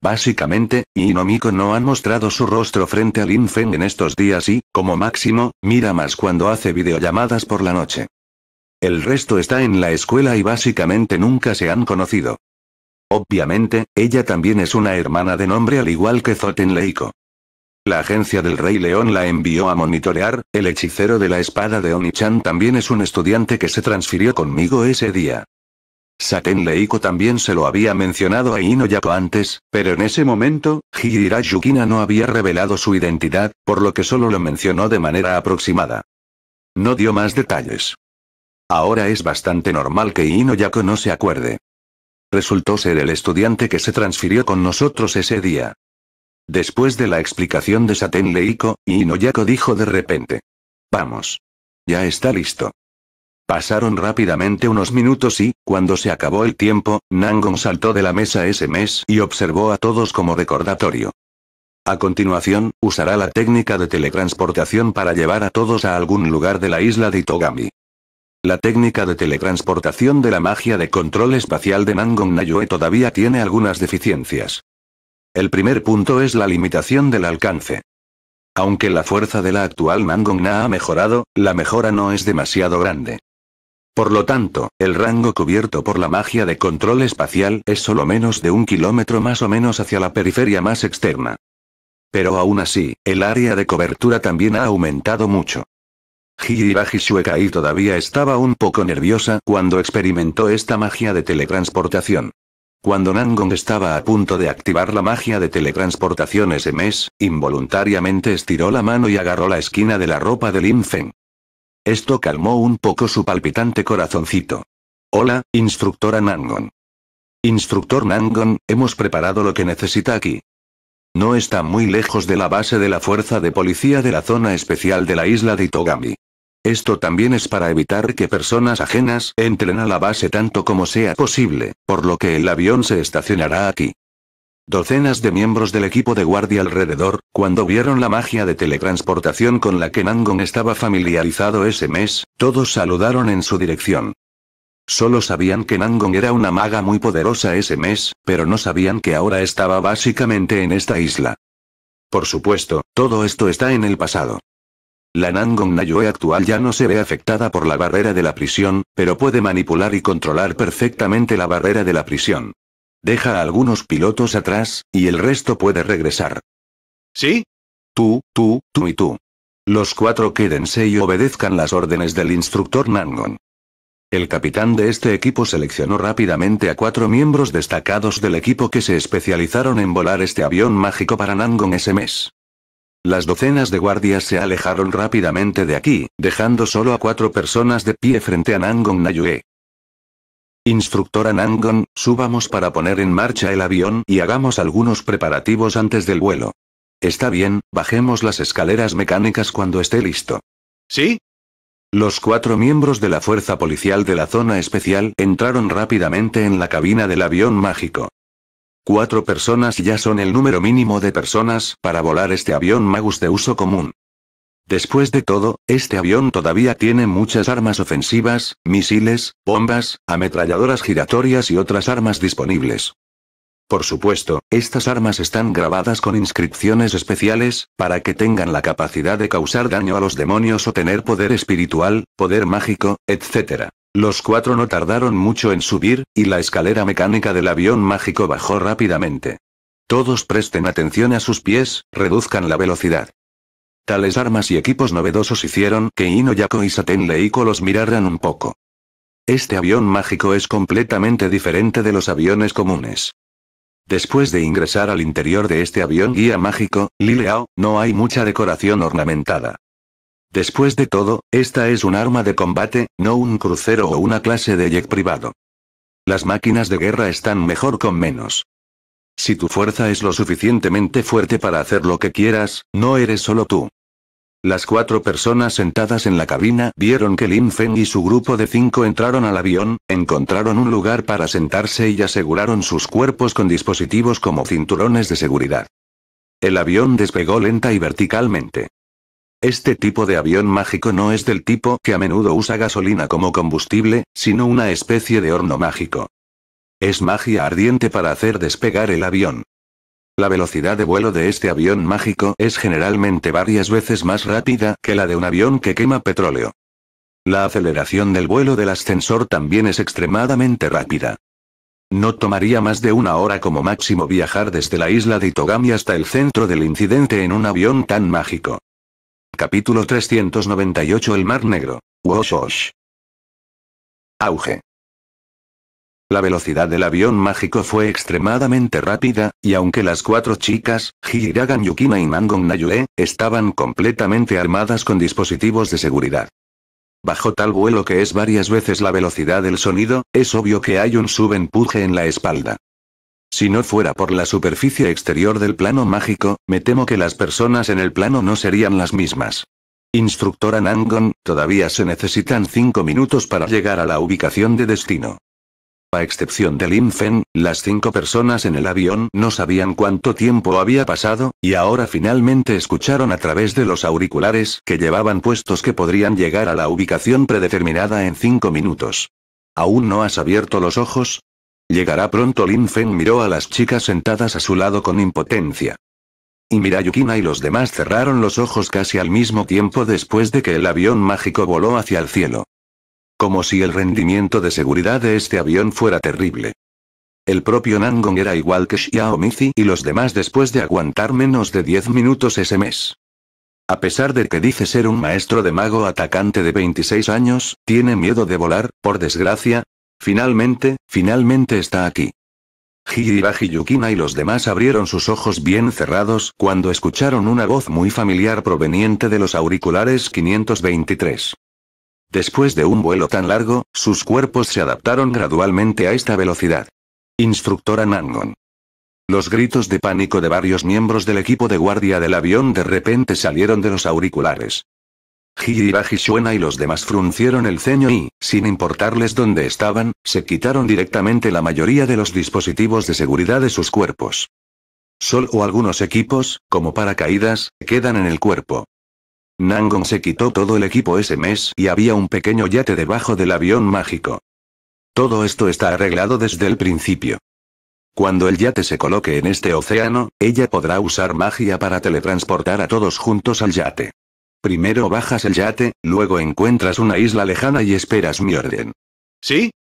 Básicamente, Inomiko no ha mostrado su rostro frente a Lin Feng en estos días y, como máximo, mira más cuando hace videollamadas por la noche. El resto está en la escuela y básicamente nunca se han conocido. Obviamente, ella también es una hermana de nombre al igual que Zoten Leiko. La agencia del Rey León la envió a monitorear, el hechicero de la espada de Onichan también es un estudiante que se transfirió conmigo ese día. Saten Leiko también se lo había mencionado a Inoyako antes, pero en ese momento, Hirayukina Yukina no había revelado su identidad, por lo que solo lo mencionó de manera aproximada. No dio más detalles. Ahora es bastante normal que Inoyako no se acuerde. Resultó ser el estudiante que se transfirió con nosotros ese día. Después de la explicación de Saten Leiko, Inoyako dijo de repente. Vamos. Ya está listo. Pasaron rápidamente unos minutos y, cuando se acabó el tiempo, Nangon saltó de la mesa ese mes y observó a todos como recordatorio. A continuación, usará la técnica de teletransportación para llevar a todos a algún lugar de la isla de Itogami. La técnica de teletransportación de la magia de control espacial de Mangong Nayue todavía tiene algunas deficiencias. El primer punto es la limitación del alcance. Aunque la fuerza de la actual Mangong ha mejorado, la mejora no es demasiado grande. Por lo tanto, el rango cubierto por la magia de control espacial es solo menos de un kilómetro más o menos hacia la periferia más externa. Pero aún así, el área de cobertura también ha aumentado mucho. Hiyiragi Shuekai todavía estaba un poco nerviosa cuando experimentó esta magia de teletransportación. Cuando Nangong estaba a punto de activar la magia de teletransportación ese mes, involuntariamente estiró la mano y agarró la esquina de la ropa de Lin Esto calmó un poco su palpitante corazoncito. Hola, instructora Nangon. Instructor Nangon, hemos preparado lo que necesita aquí. No está muy lejos de la base de la fuerza de policía de la zona especial de la isla de Itogami. Esto también es para evitar que personas ajenas entren a la base tanto como sea posible, por lo que el avión se estacionará aquí. Docenas de miembros del equipo de guardia alrededor, cuando vieron la magia de teletransportación con la que Nangon estaba familiarizado ese mes, todos saludaron en su dirección. Solo sabían que Nangon era una maga muy poderosa ese mes, pero no sabían que ahora estaba básicamente en esta isla. Por supuesto, todo esto está en el pasado. La Nangon Nayoe actual ya no se ve afectada por la barrera de la prisión, pero puede manipular y controlar perfectamente la barrera de la prisión. Deja a algunos pilotos atrás, y el resto puede regresar. ¿Sí? Tú, tú, tú y tú. Los cuatro quédense y obedezcan las órdenes del instructor Nangon. El capitán de este equipo seleccionó rápidamente a cuatro miembros destacados del equipo que se especializaron en volar este avión mágico para Nangon ese mes. Las docenas de guardias se alejaron rápidamente de aquí, dejando solo a cuatro personas de pie frente a Nangong Nayue. Instructora Nangong, subamos para poner en marcha el avión y hagamos algunos preparativos antes del vuelo. Está bien, bajemos las escaleras mecánicas cuando esté listo. ¿Sí? Los cuatro miembros de la fuerza policial de la zona especial entraron rápidamente en la cabina del avión mágico. Cuatro personas ya son el número mínimo de personas para volar este avión Magus de uso común. Después de todo, este avión todavía tiene muchas armas ofensivas, misiles, bombas, ametralladoras giratorias y otras armas disponibles. Por supuesto, estas armas están grabadas con inscripciones especiales, para que tengan la capacidad de causar daño a los demonios o tener poder espiritual, poder mágico, etc. Los cuatro no tardaron mucho en subir, y la escalera mecánica del avión mágico bajó rápidamente. Todos presten atención a sus pies, reduzcan la velocidad. Tales armas y equipos novedosos hicieron que Inoyako y Saten los miraran un poco. Este avión mágico es completamente diferente de los aviones comunes. Después de ingresar al interior de este avión guía mágico, Lileao, no hay mucha decoración ornamentada. Después de todo, esta es un arma de combate, no un crucero o una clase de jet privado. Las máquinas de guerra están mejor con menos. Si tu fuerza es lo suficientemente fuerte para hacer lo que quieras, no eres solo tú. Las cuatro personas sentadas en la cabina vieron que Lin Feng y su grupo de cinco entraron al avión, encontraron un lugar para sentarse y aseguraron sus cuerpos con dispositivos como cinturones de seguridad. El avión despegó lenta y verticalmente. Este tipo de avión mágico no es del tipo que a menudo usa gasolina como combustible, sino una especie de horno mágico. Es magia ardiente para hacer despegar el avión. La velocidad de vuelo de este avión mágico es generalmente varias veces más rápida que la de un avión que quema petróleo. La aceleración del vuelo del ascensor también es extremadamente rápida. No tomaría más de una hora como máximo viajar desde la isla de Itogami hasta el centro del incidente en un avión tan mágico. Capítulo 398 El Mar Negro. Woshosh. Auge. La velocidad del avión mágico fue extremadamente rápida, y aunque las cuatro chicas, Hiragan Yukina y Mangon Nayue, estaban completamente armadas con dispositivos de seguridad. Bajo tal vuelo que es varias veces la velocidad del sonido, es obvio que hay un subempuje en la espalda. Si no fuera por la superficie exterior del plano mágico, me temo que las personas en el plano no serían las mismas. Instructora Nangon, todavía se necesitan cinco minutos para llegar a la ubicación de destino. A excepción de Lin Fen, las cinco personas en el avión no sabían cuánto tiempo había pasado, y ahora finalmente escucharon a través de los auriculares que llevaban puestos que podrían llegar a la ubicación predeterminada en cinco minutos. ¿Aún no has abierto los ojos? Llegará pronto Lin Feng miró a las chicas sentadas a su lado con impotencia. Y Mirayukina y los demás cerraron los ojos casi al mismo tiempo después de que el avión mágico voló hacia el cielo. Como si el rendimiento de seguridad de este avión fuera terrible. El propio Nangong era igual que Xiaomizi y los demás después de aguantar menos de 10 minutos ese mes. A pesar de que dice ser un maestro de mago atacante de 26 años, tiene miedo de volar, por desgracia, Finalmente, finalmente está aquí. Jiriba Yukina y los demás abrieron sus ojos bien cerrados cuando escucharon una voz muy familiar proveniente de los auriculares 523. Después de un vuelo tan largo, sus cuerpos se adaptaron gradualmente a esta velocidad. Instructora Nangon. Los gritos de pánico de varios miembros del equipo de guardia del avión de repente salieron de los auriculares. Higirashi suena y los demás fruncieron el ceño y, sin importarles dónde estaban, se quitaron directamente la mayoría de los dispositivos de seguridad de sus cuerpos. Solo algunos equipos, como paracaídas, quedan en el cuerpo. Nangong se quitó todo el equipo ese mes y había un pequeño yate debajo del avión mágico. Todo esto está arreglado desde el principio. Cuando el yate se coloque en este océano, ella podrá usar magia para teletransportar a todos juntos al yate. Primero bajas el yate, luego encuentras una isla lejana y esperas mi orden. ¿Sí?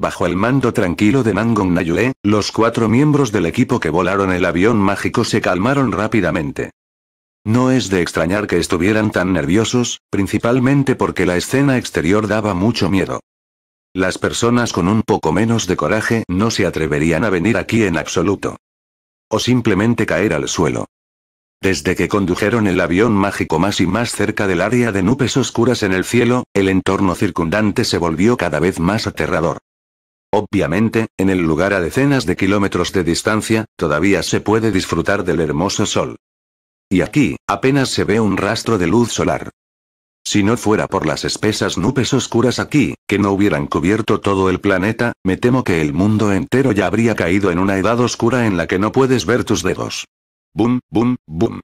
Bajo el mando tranquilo de Nangong Nayue, los cuatro miembros del equipo que volaron el avión mágico se calmaron rápidamente. No es de extrañar que estuvieran tan nerviosos, principalmente porque la escena exterior daba mucho miedo. Las personas con un poco menos de coraje no se atreverían a venir aquí en absoluto. O simplemente caer al suelo. Desde que condujeron el avión mágico más y más cerca del área de nubes oscuras en el cielo, el entorno circundante se volvió cada vez más aterrador. Obviamente, en el lugar a decenas de kilómetros de distancia, todavía se puede disfrutar del hermoso sol. Y aquí, apenas se ve un rastro de luz solar. Si no fuera por las espesas nubes oscuras aquí, que no hubieran cubierto todo el planeta, me temo que el mundo entero ya habría caído en una edad oscura en la que no puedes ver tus dedos. Bum, bum, bum.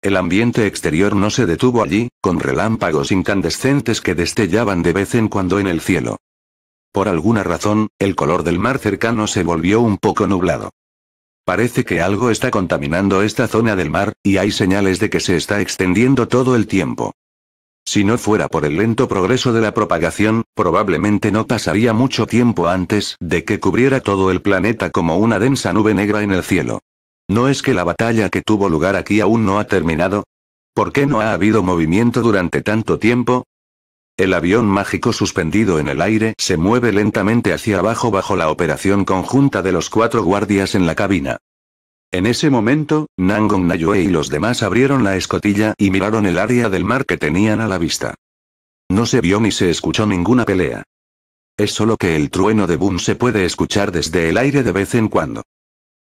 El ambiente exterior no se detuvo allí, con relámpagos incandescentes que destellaban de vez en cuando en el cielo. Por alguna razón, el color del mar cercano se volvió un poco nublado. Parece que algo está contaminando esta zona del mar, y hay señales de que se está extendiendo todo el tiempo. Si no fuera por el lento progreso de la propagación, probablemente no pasaría mucho tiempo antes de que cubriera todo el planeta como una densa nube negra en el cielo. ¿No es que la batalla que tuvo lugar aquí aún no ha terminado? ¿Por qué no ha habido movimiento durante tanto tiempo? El avión mágico suspendido en el aire se mueve lentamente hacia abajo bajo la operación conjunta de los cuatro guardias en la cabina. En ese momento, Nangong Nayue y los demás abrieron la escotilla y miraron el área del mar que tenían a la vista. No se vio ni se escuchó ninguna pelea. Es solo que el trueno de Boom se puede escuchar desde el aire de vez en cuando.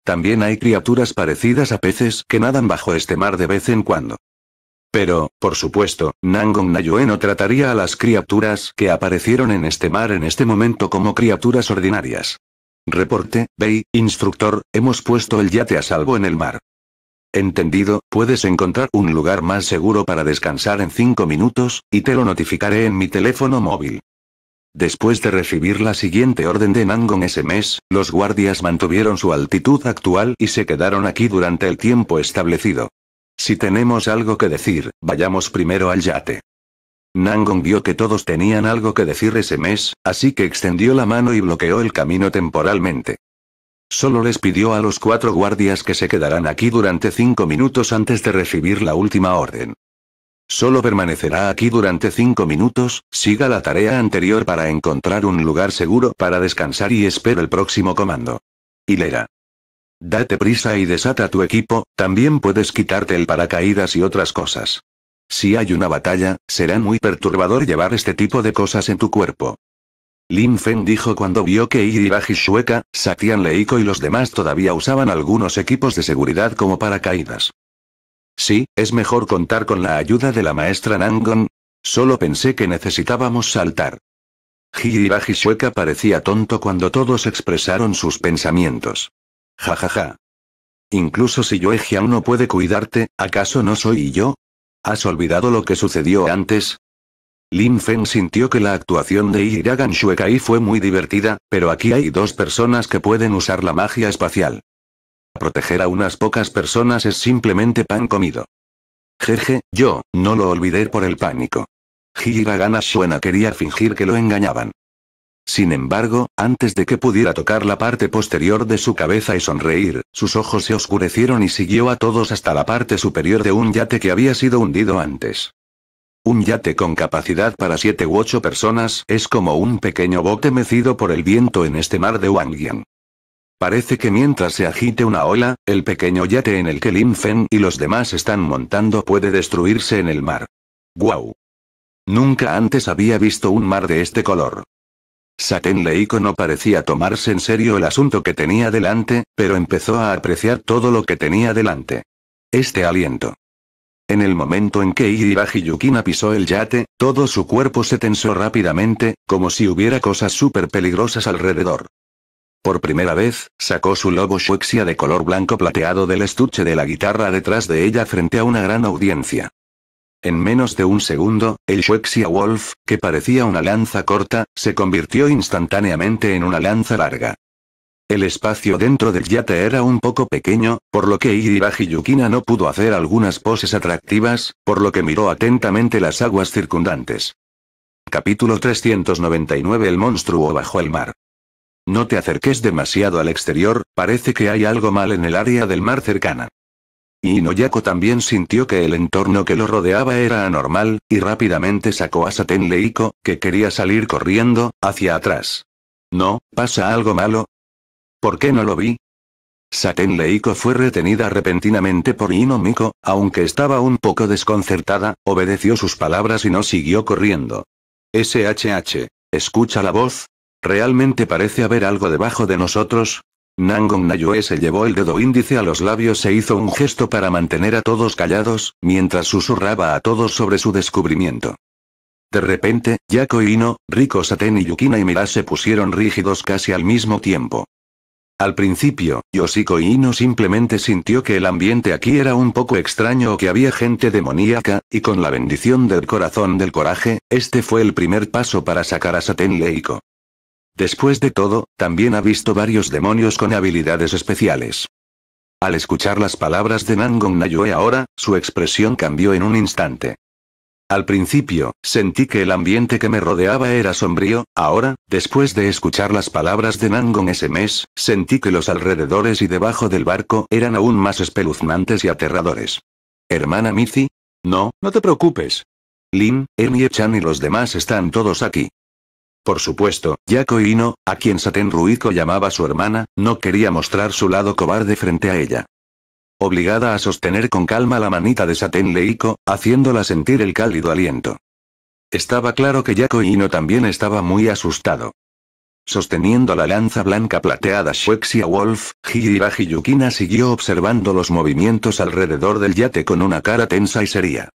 También hay criaturas parecidas a peces que nadan bajo este mar de vez en cuando. Pero, por supuesto, Nangong Nayue no trataría a las criaturas que aparecieron en este mar en este momento como criaturas ordinarias. Reporte, Bei, instructor, hemos puesto el yate a salvo en el mar. Entendido, puedes encontrar un lugar más seguro para descansar en 5 minutos, y te lo notificaré en mi teléfono móvil. Después de recibir la siguiente orden de Nangon ese mes, los guardias mantuvieron su altitud actual y se quedaron aquí durante el tiempo establecido. Si tenemos algo que decir, vayamos primero al yate. Nangon vio que todos tenían algo que decir ese mes, así que extendió la mano y bloqueó el camino temporalmente. Solo les pidió a los cuatro guardias que se quedaran aquí durante cinco minutos antes de recibir la última orden. Solo permanecerá aquí durante cinco minutos, siga la tarea anterior para encontrar un lugar seguro para descansar y espera el próximo comando. Hilera. Date prisa y desata tu equipo, también puedes quitarte el paracaídas y otras cosas. Si hay una batalla, será muy perturbador llevar este tipo de cosas en tu cuerpo. Lin Fen dijo cuando vio que Iribaji Shueka, Satian Leiko y los demás todavía usaban algunos equipos de seguridad como paracaídas. Sí, es mejor contar con la ayuda de la maestra Nangon. Solo pensé que necesitábamos saltar. Higirashi Shueka parecía tonto cuando todos expresaron sus pensamientos. Ja ja ja. Incluso si Jian no puede cuidarte, ¿acaso no soy yo? ¿Has olvidado lo que sucedió antes? Lin Feng sintió que la actuación de Iragan y fue muy divertida, pero aquí hay dos personas que pueden usar la magia espacial. Proteger a unas pocas personas es simplemente pan comido. Jeje, yo, no lo olvidé por el pánico. Hiragana Shuena quería fingir que lo engañaban. Sin embargo, antes de que pudiera tocar la parte posterior de su cabeza y sonreír, sus ojos se oscurecieron y siguió a todos hasta la parte superior de un yate que había sido hundido antes. Un yate con capacidad para siete u ocho personas es como un pequeño bote mecido por el viento en este mar de Wangyang. Parece que mientras se agite una ola, el pequeño yate en el que Lin Fen y los demás están montando puede destruirse en el mar. ¡Guau! Nunca antes había visto un mar de este color. Saten Leiko no parecía tomarse en serio el asunto que tenía delante, pero empezó a apreciar todo lo que tenía delante. Este aliento. En el momento en que Iriba Yukina pisó el yate, todo su cuerpo se tensó rápidamente, como si hubiera cosas súper peligrosas alrededor. Por primera vez, sacó su lobo Shuexia de color blanco plateado del estuche de la guitarra detrás de ella frente a una gran audiencia. En menos de un segundo, el Shuexia Wolf, que parecía una lanza corta, se convirtió instantáneamente en una lanza larga. El espacio dentro del yate era un poco pequeño, por lo que Iribaji Yukina no pudo hacer algunas poses atractivas, por lo que miró atentamente las aguas circundantes. Capítulo 399 El monstruo bajo el mar. No te acerques demasiado al exterior, parece que hay algo mal en el área del mar cercana. Y Inoyako también sintió que el entorno que lo rodeaba era anormal, y rápidamente sacó a Saten Leiko, que quería salir corriendo, hacia atrás. No, pasa algo malo. ¿Por qué no lo vi? Satenleiko fue retenida repentinamente por Inomiko, aunque estaba un poco desconcertada, obedeció sus palabras y no siguió corriendo. SHH. Escucha la voz, Realmente parece haber algo debajo de nosotros. Nangong Nayue se llevó el dedo índice a los labios e hizo un gesto para mantener a todos callados, mientras susurraba a todos sobre su descubrimiento. De repente, Yako Ino, Rico Saten y Yukina y Mira se pusieron rígidos casi al mismo tiempo. Al principio, Yoshiko Ino simplemente sintió que el ambiente aquí era un poco extraño o que había gente demoníaca, y con la bendición del corazón del coraje, este fue el primer paso para sacar a Saten Leiko. Después de todo, también ha visto varios demonios con habilidades especiales. Al escuchar las palabras de Nangong Nayue ahora, su expresión cambió en un instante. Al principio, sentí que el ambiente que me rodeaba era sombrío, ahora, después de escuchar las palabras de Nangong ese mes, sentí que los alrededores y debajo del barco eran aún más espeluznantes y aterradores. ¿Hermana Mizi? No, no te preocupes. Lin, Ernie-chan y los demás están todos aquí. Por supuesto, Yako a quien Saten Ruiko llamaba su hermana, no quería mostrar su lado cobarde frente a ella. Obligada a sostener con calma la manita de Satén Leiko, haciéndola sentir el cálido aliento. Estaba claro que Yako también estaba muy asustado. Sosteniendo la lanza blanca plateada Shuexia Wolf, Higiraji Yukina siguió observando los movimientos alrededor del yate con una cara tensa y seria.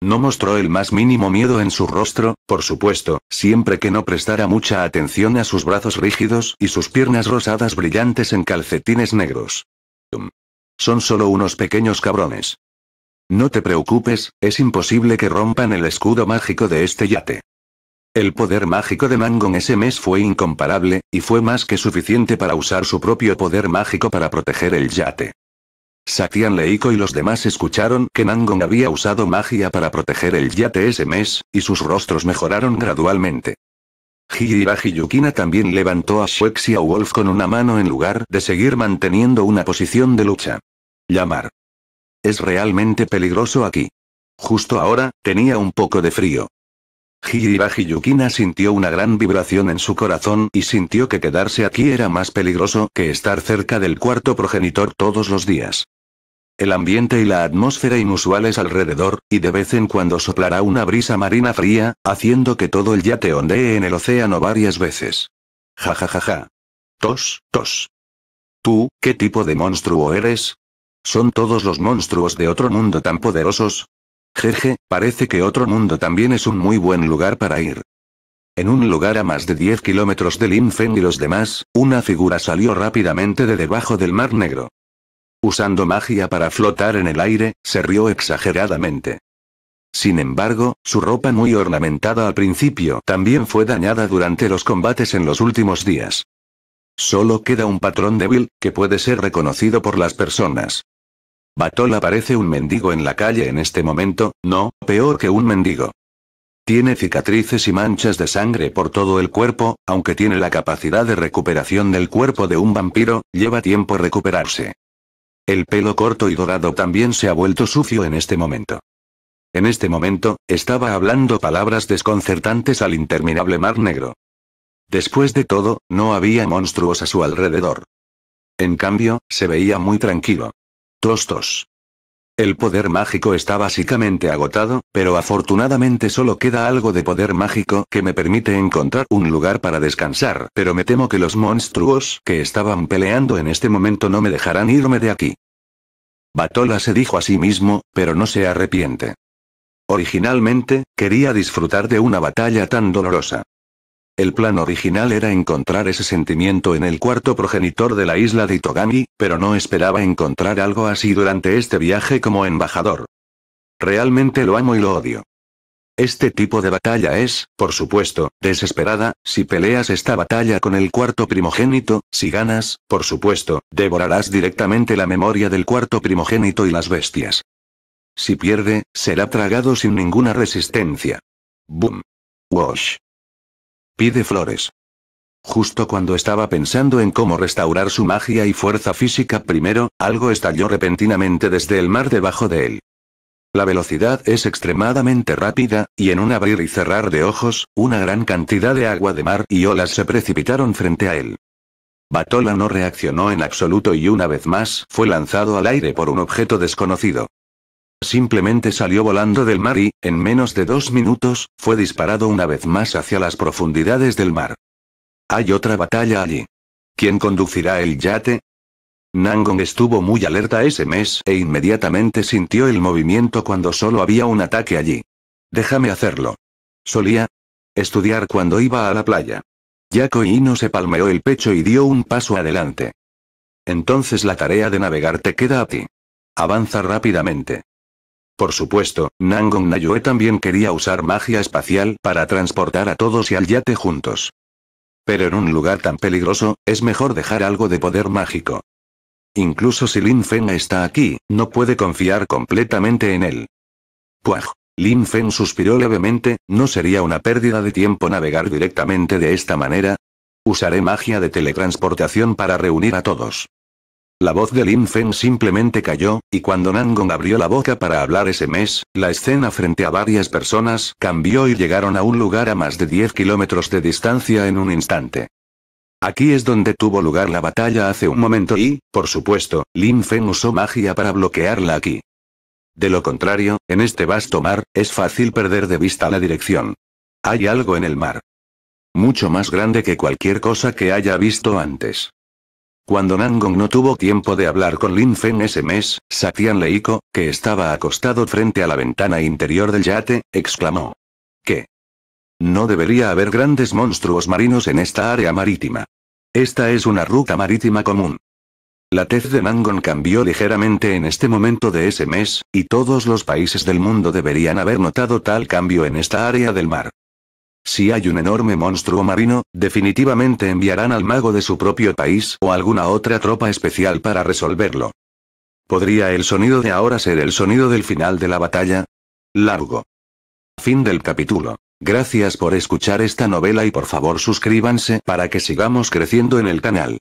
No mostró el más mínimo miedo en su rostro, por supuesto, siempre que no prestara mucha atención a sus brazos rígidos y sus piernas rosadas brillantes en calcetines negros. Son solo unos pequeños cabrones. No te preocupes, es imposible que rompan el escudo mágico de este yate. El poder mágico de Mangon ese mes fue incomparable, y fue más que suficiente para usar su propio poder mágico para proteger el yate. Satian Leiko y los demás escucharon que Nangon había usado magia para proteger el yate ese mes, y sus rostros mejoraron gradualmente. Hiyiraji Yukina también levantó a Shuexia Wolf con una mano en lugar de seguir manteniendo una posición de lucha. Llamar. Es realmente peligroso aquí. Justo ahora, tenía un poco de frío. Hiyiraji Yukina sintió una gran vibración en su corazón y sintió que quedarse aquí era más peligroso que estar cerca del cuarto progenitor todos los días. El ambiente y la atmósfera inusuales alrededor, y de vez en cuando soplará una brisa marina fría, haciendo que todo el yate ondee en el océano varias veces. Ja ja ja ja. Tos, tos. Tú, ¿qué tipo de monstruo eres? ¿Son todos los monstruos de otro mundo tan poderosos? Jeje, parece que otro mundo también es un muy buen lugar para ir. En un lugar a más de 10 kilómetros de Linfen y los demás, una figura salió rápidamente de debajo del Mar Negro usando magia para flotar en el aire, se rió exageradamente. Sin embargo, su ropa muy ornamentada al principio también fue dañada durante los combates en los últimos días. Solo queda un patrón débil, que puede ser reconocido por las personas. Batol parece un mendigo en la calle en este momento, no, peor que un mendigo. Tiene cicatrices y manchas de sangre por todo el cuerpo, aunque tiene la capacidad de recuperación del cuerpo de un vampiro, lleva tiempo recuperarse. El pelo corto y dorado también se ha vuelto sucio en este momento. En este momento, estaba hablando palabras desconcertantes al interminable mar negro. Después de todo, no había monstruos a su alrededor. En cambio, se veía muy tranquilo. Tostos. El poder mágico está básicamente agotado, pero afortunadamente solo queda algo de poder mágico que me permite encontrar un lugar para descansar, pero me temo que los monstruos que estaban peleando en este momento no me dejarán irme de aquí. Batola se dijo a sí mismo, pero no se arrepiente. Originalmente, quería disfrutar de una batalla tan dolorosa. El plan original era encontrar ese sentimiento en el cuarto progenitor de la isla de Itogami, pero no esperaba encontrar algo así durante este viaje como embajador. Realmente lo amo y lo odio. Este tipo de batalla es, por supuesto, desesperada, si peleas esta batalla con el cuarto primogénito, si ganas, por supuesto, devorarás directamente la memoria del cuarto primogénito y las bestias. Si pierde, será tragado sin ninguna resistencia. Boom. Wash. Pide flores. Justo cuando estaba pensando en cómo restaurar su magia y fuerza física primero, algo estalló repentinamente desde el mar debajo de él. La velocidad es extremadamente rápida, y en un abrir y cerrar de ojos, una gran cantidad de agua de mar y olas se precipitaron frente a él. Batola no reaccionó en absoluto y una vez más fue lanzado al aire por un objeto desconocido. Simplemente salió volando del mar y, en menos de dos minutos, fue disparado una vez más hacia las profundidades del mar. Hay otra batalla allí. ¿Quién conducirá el yate? Nangong estuvo muy alerta ese mes e inmediatamente sintió el movimiento cuando solo había un ataque allí. Déjame hacerlo. Solía estudiar cuando iba a la playa. Yako se palmeó el pecho y dio un paso adelante. Entonces la tarea de navegar te queda a ti. Avanza rápidamente. Por supuesto, Nangong Nayue también quería usar magia espacial para transportar a todos y al yate juntos. Pero en un lugar tan peligroso, es mejor dejar algo de poder mágico. Incluso si Lin Feng está aquí, no puede confiar completamente en él. Puaj. Lin Feng suspiró levemente, ¿no sería una pérdida de tiempo navegar directamente de esta manera? Usaré magia de teletransportación para reunir a todos. La voz de Lin Feng simplemente cayó, y cuando Nangong abrió la boca para hablar ese mes, la escena frente a varias personas cambió y llegaron a un lugar a más de 10 kilómetros de distancia en un instante. Aquí es donde tuvo lugar la batalla hace un momento y, por supuesto, Lin Feng usó magia para bloquearla aquí. De lo contrario, en este vasto mar, es fácil perder de vista la dirección. Hay algo en el mar. Mucho más grande que cualquier cosa que haya visto antes. Cuando Nangong no tuvo tiempo de hablar con Lin Fen ese mes, Satian Leiko, que estaba acostado frente a la ventana interior del yate, exclamó. ¿Qué? No debería haber grandes monstruos marinos en esta área marítima. Esta es una ruta marítima común. La tez de Nangong cambió ligeramente en este momento de ese mes, y todos los países del mundo deberían haber notado tal cambio en esta área del mar. Si hay un enorme monstruo marino, definitivamente enviarán al mago de su propio país o alguna otra tropa especial para resolverlo. ¿Podría el sonido de ahora ser el sonido del final de la batalla? Largo. Fin del capítulo. Gracias por escuchar esta novela y por favor suscríbanse para que sigamos creciendo en el canal.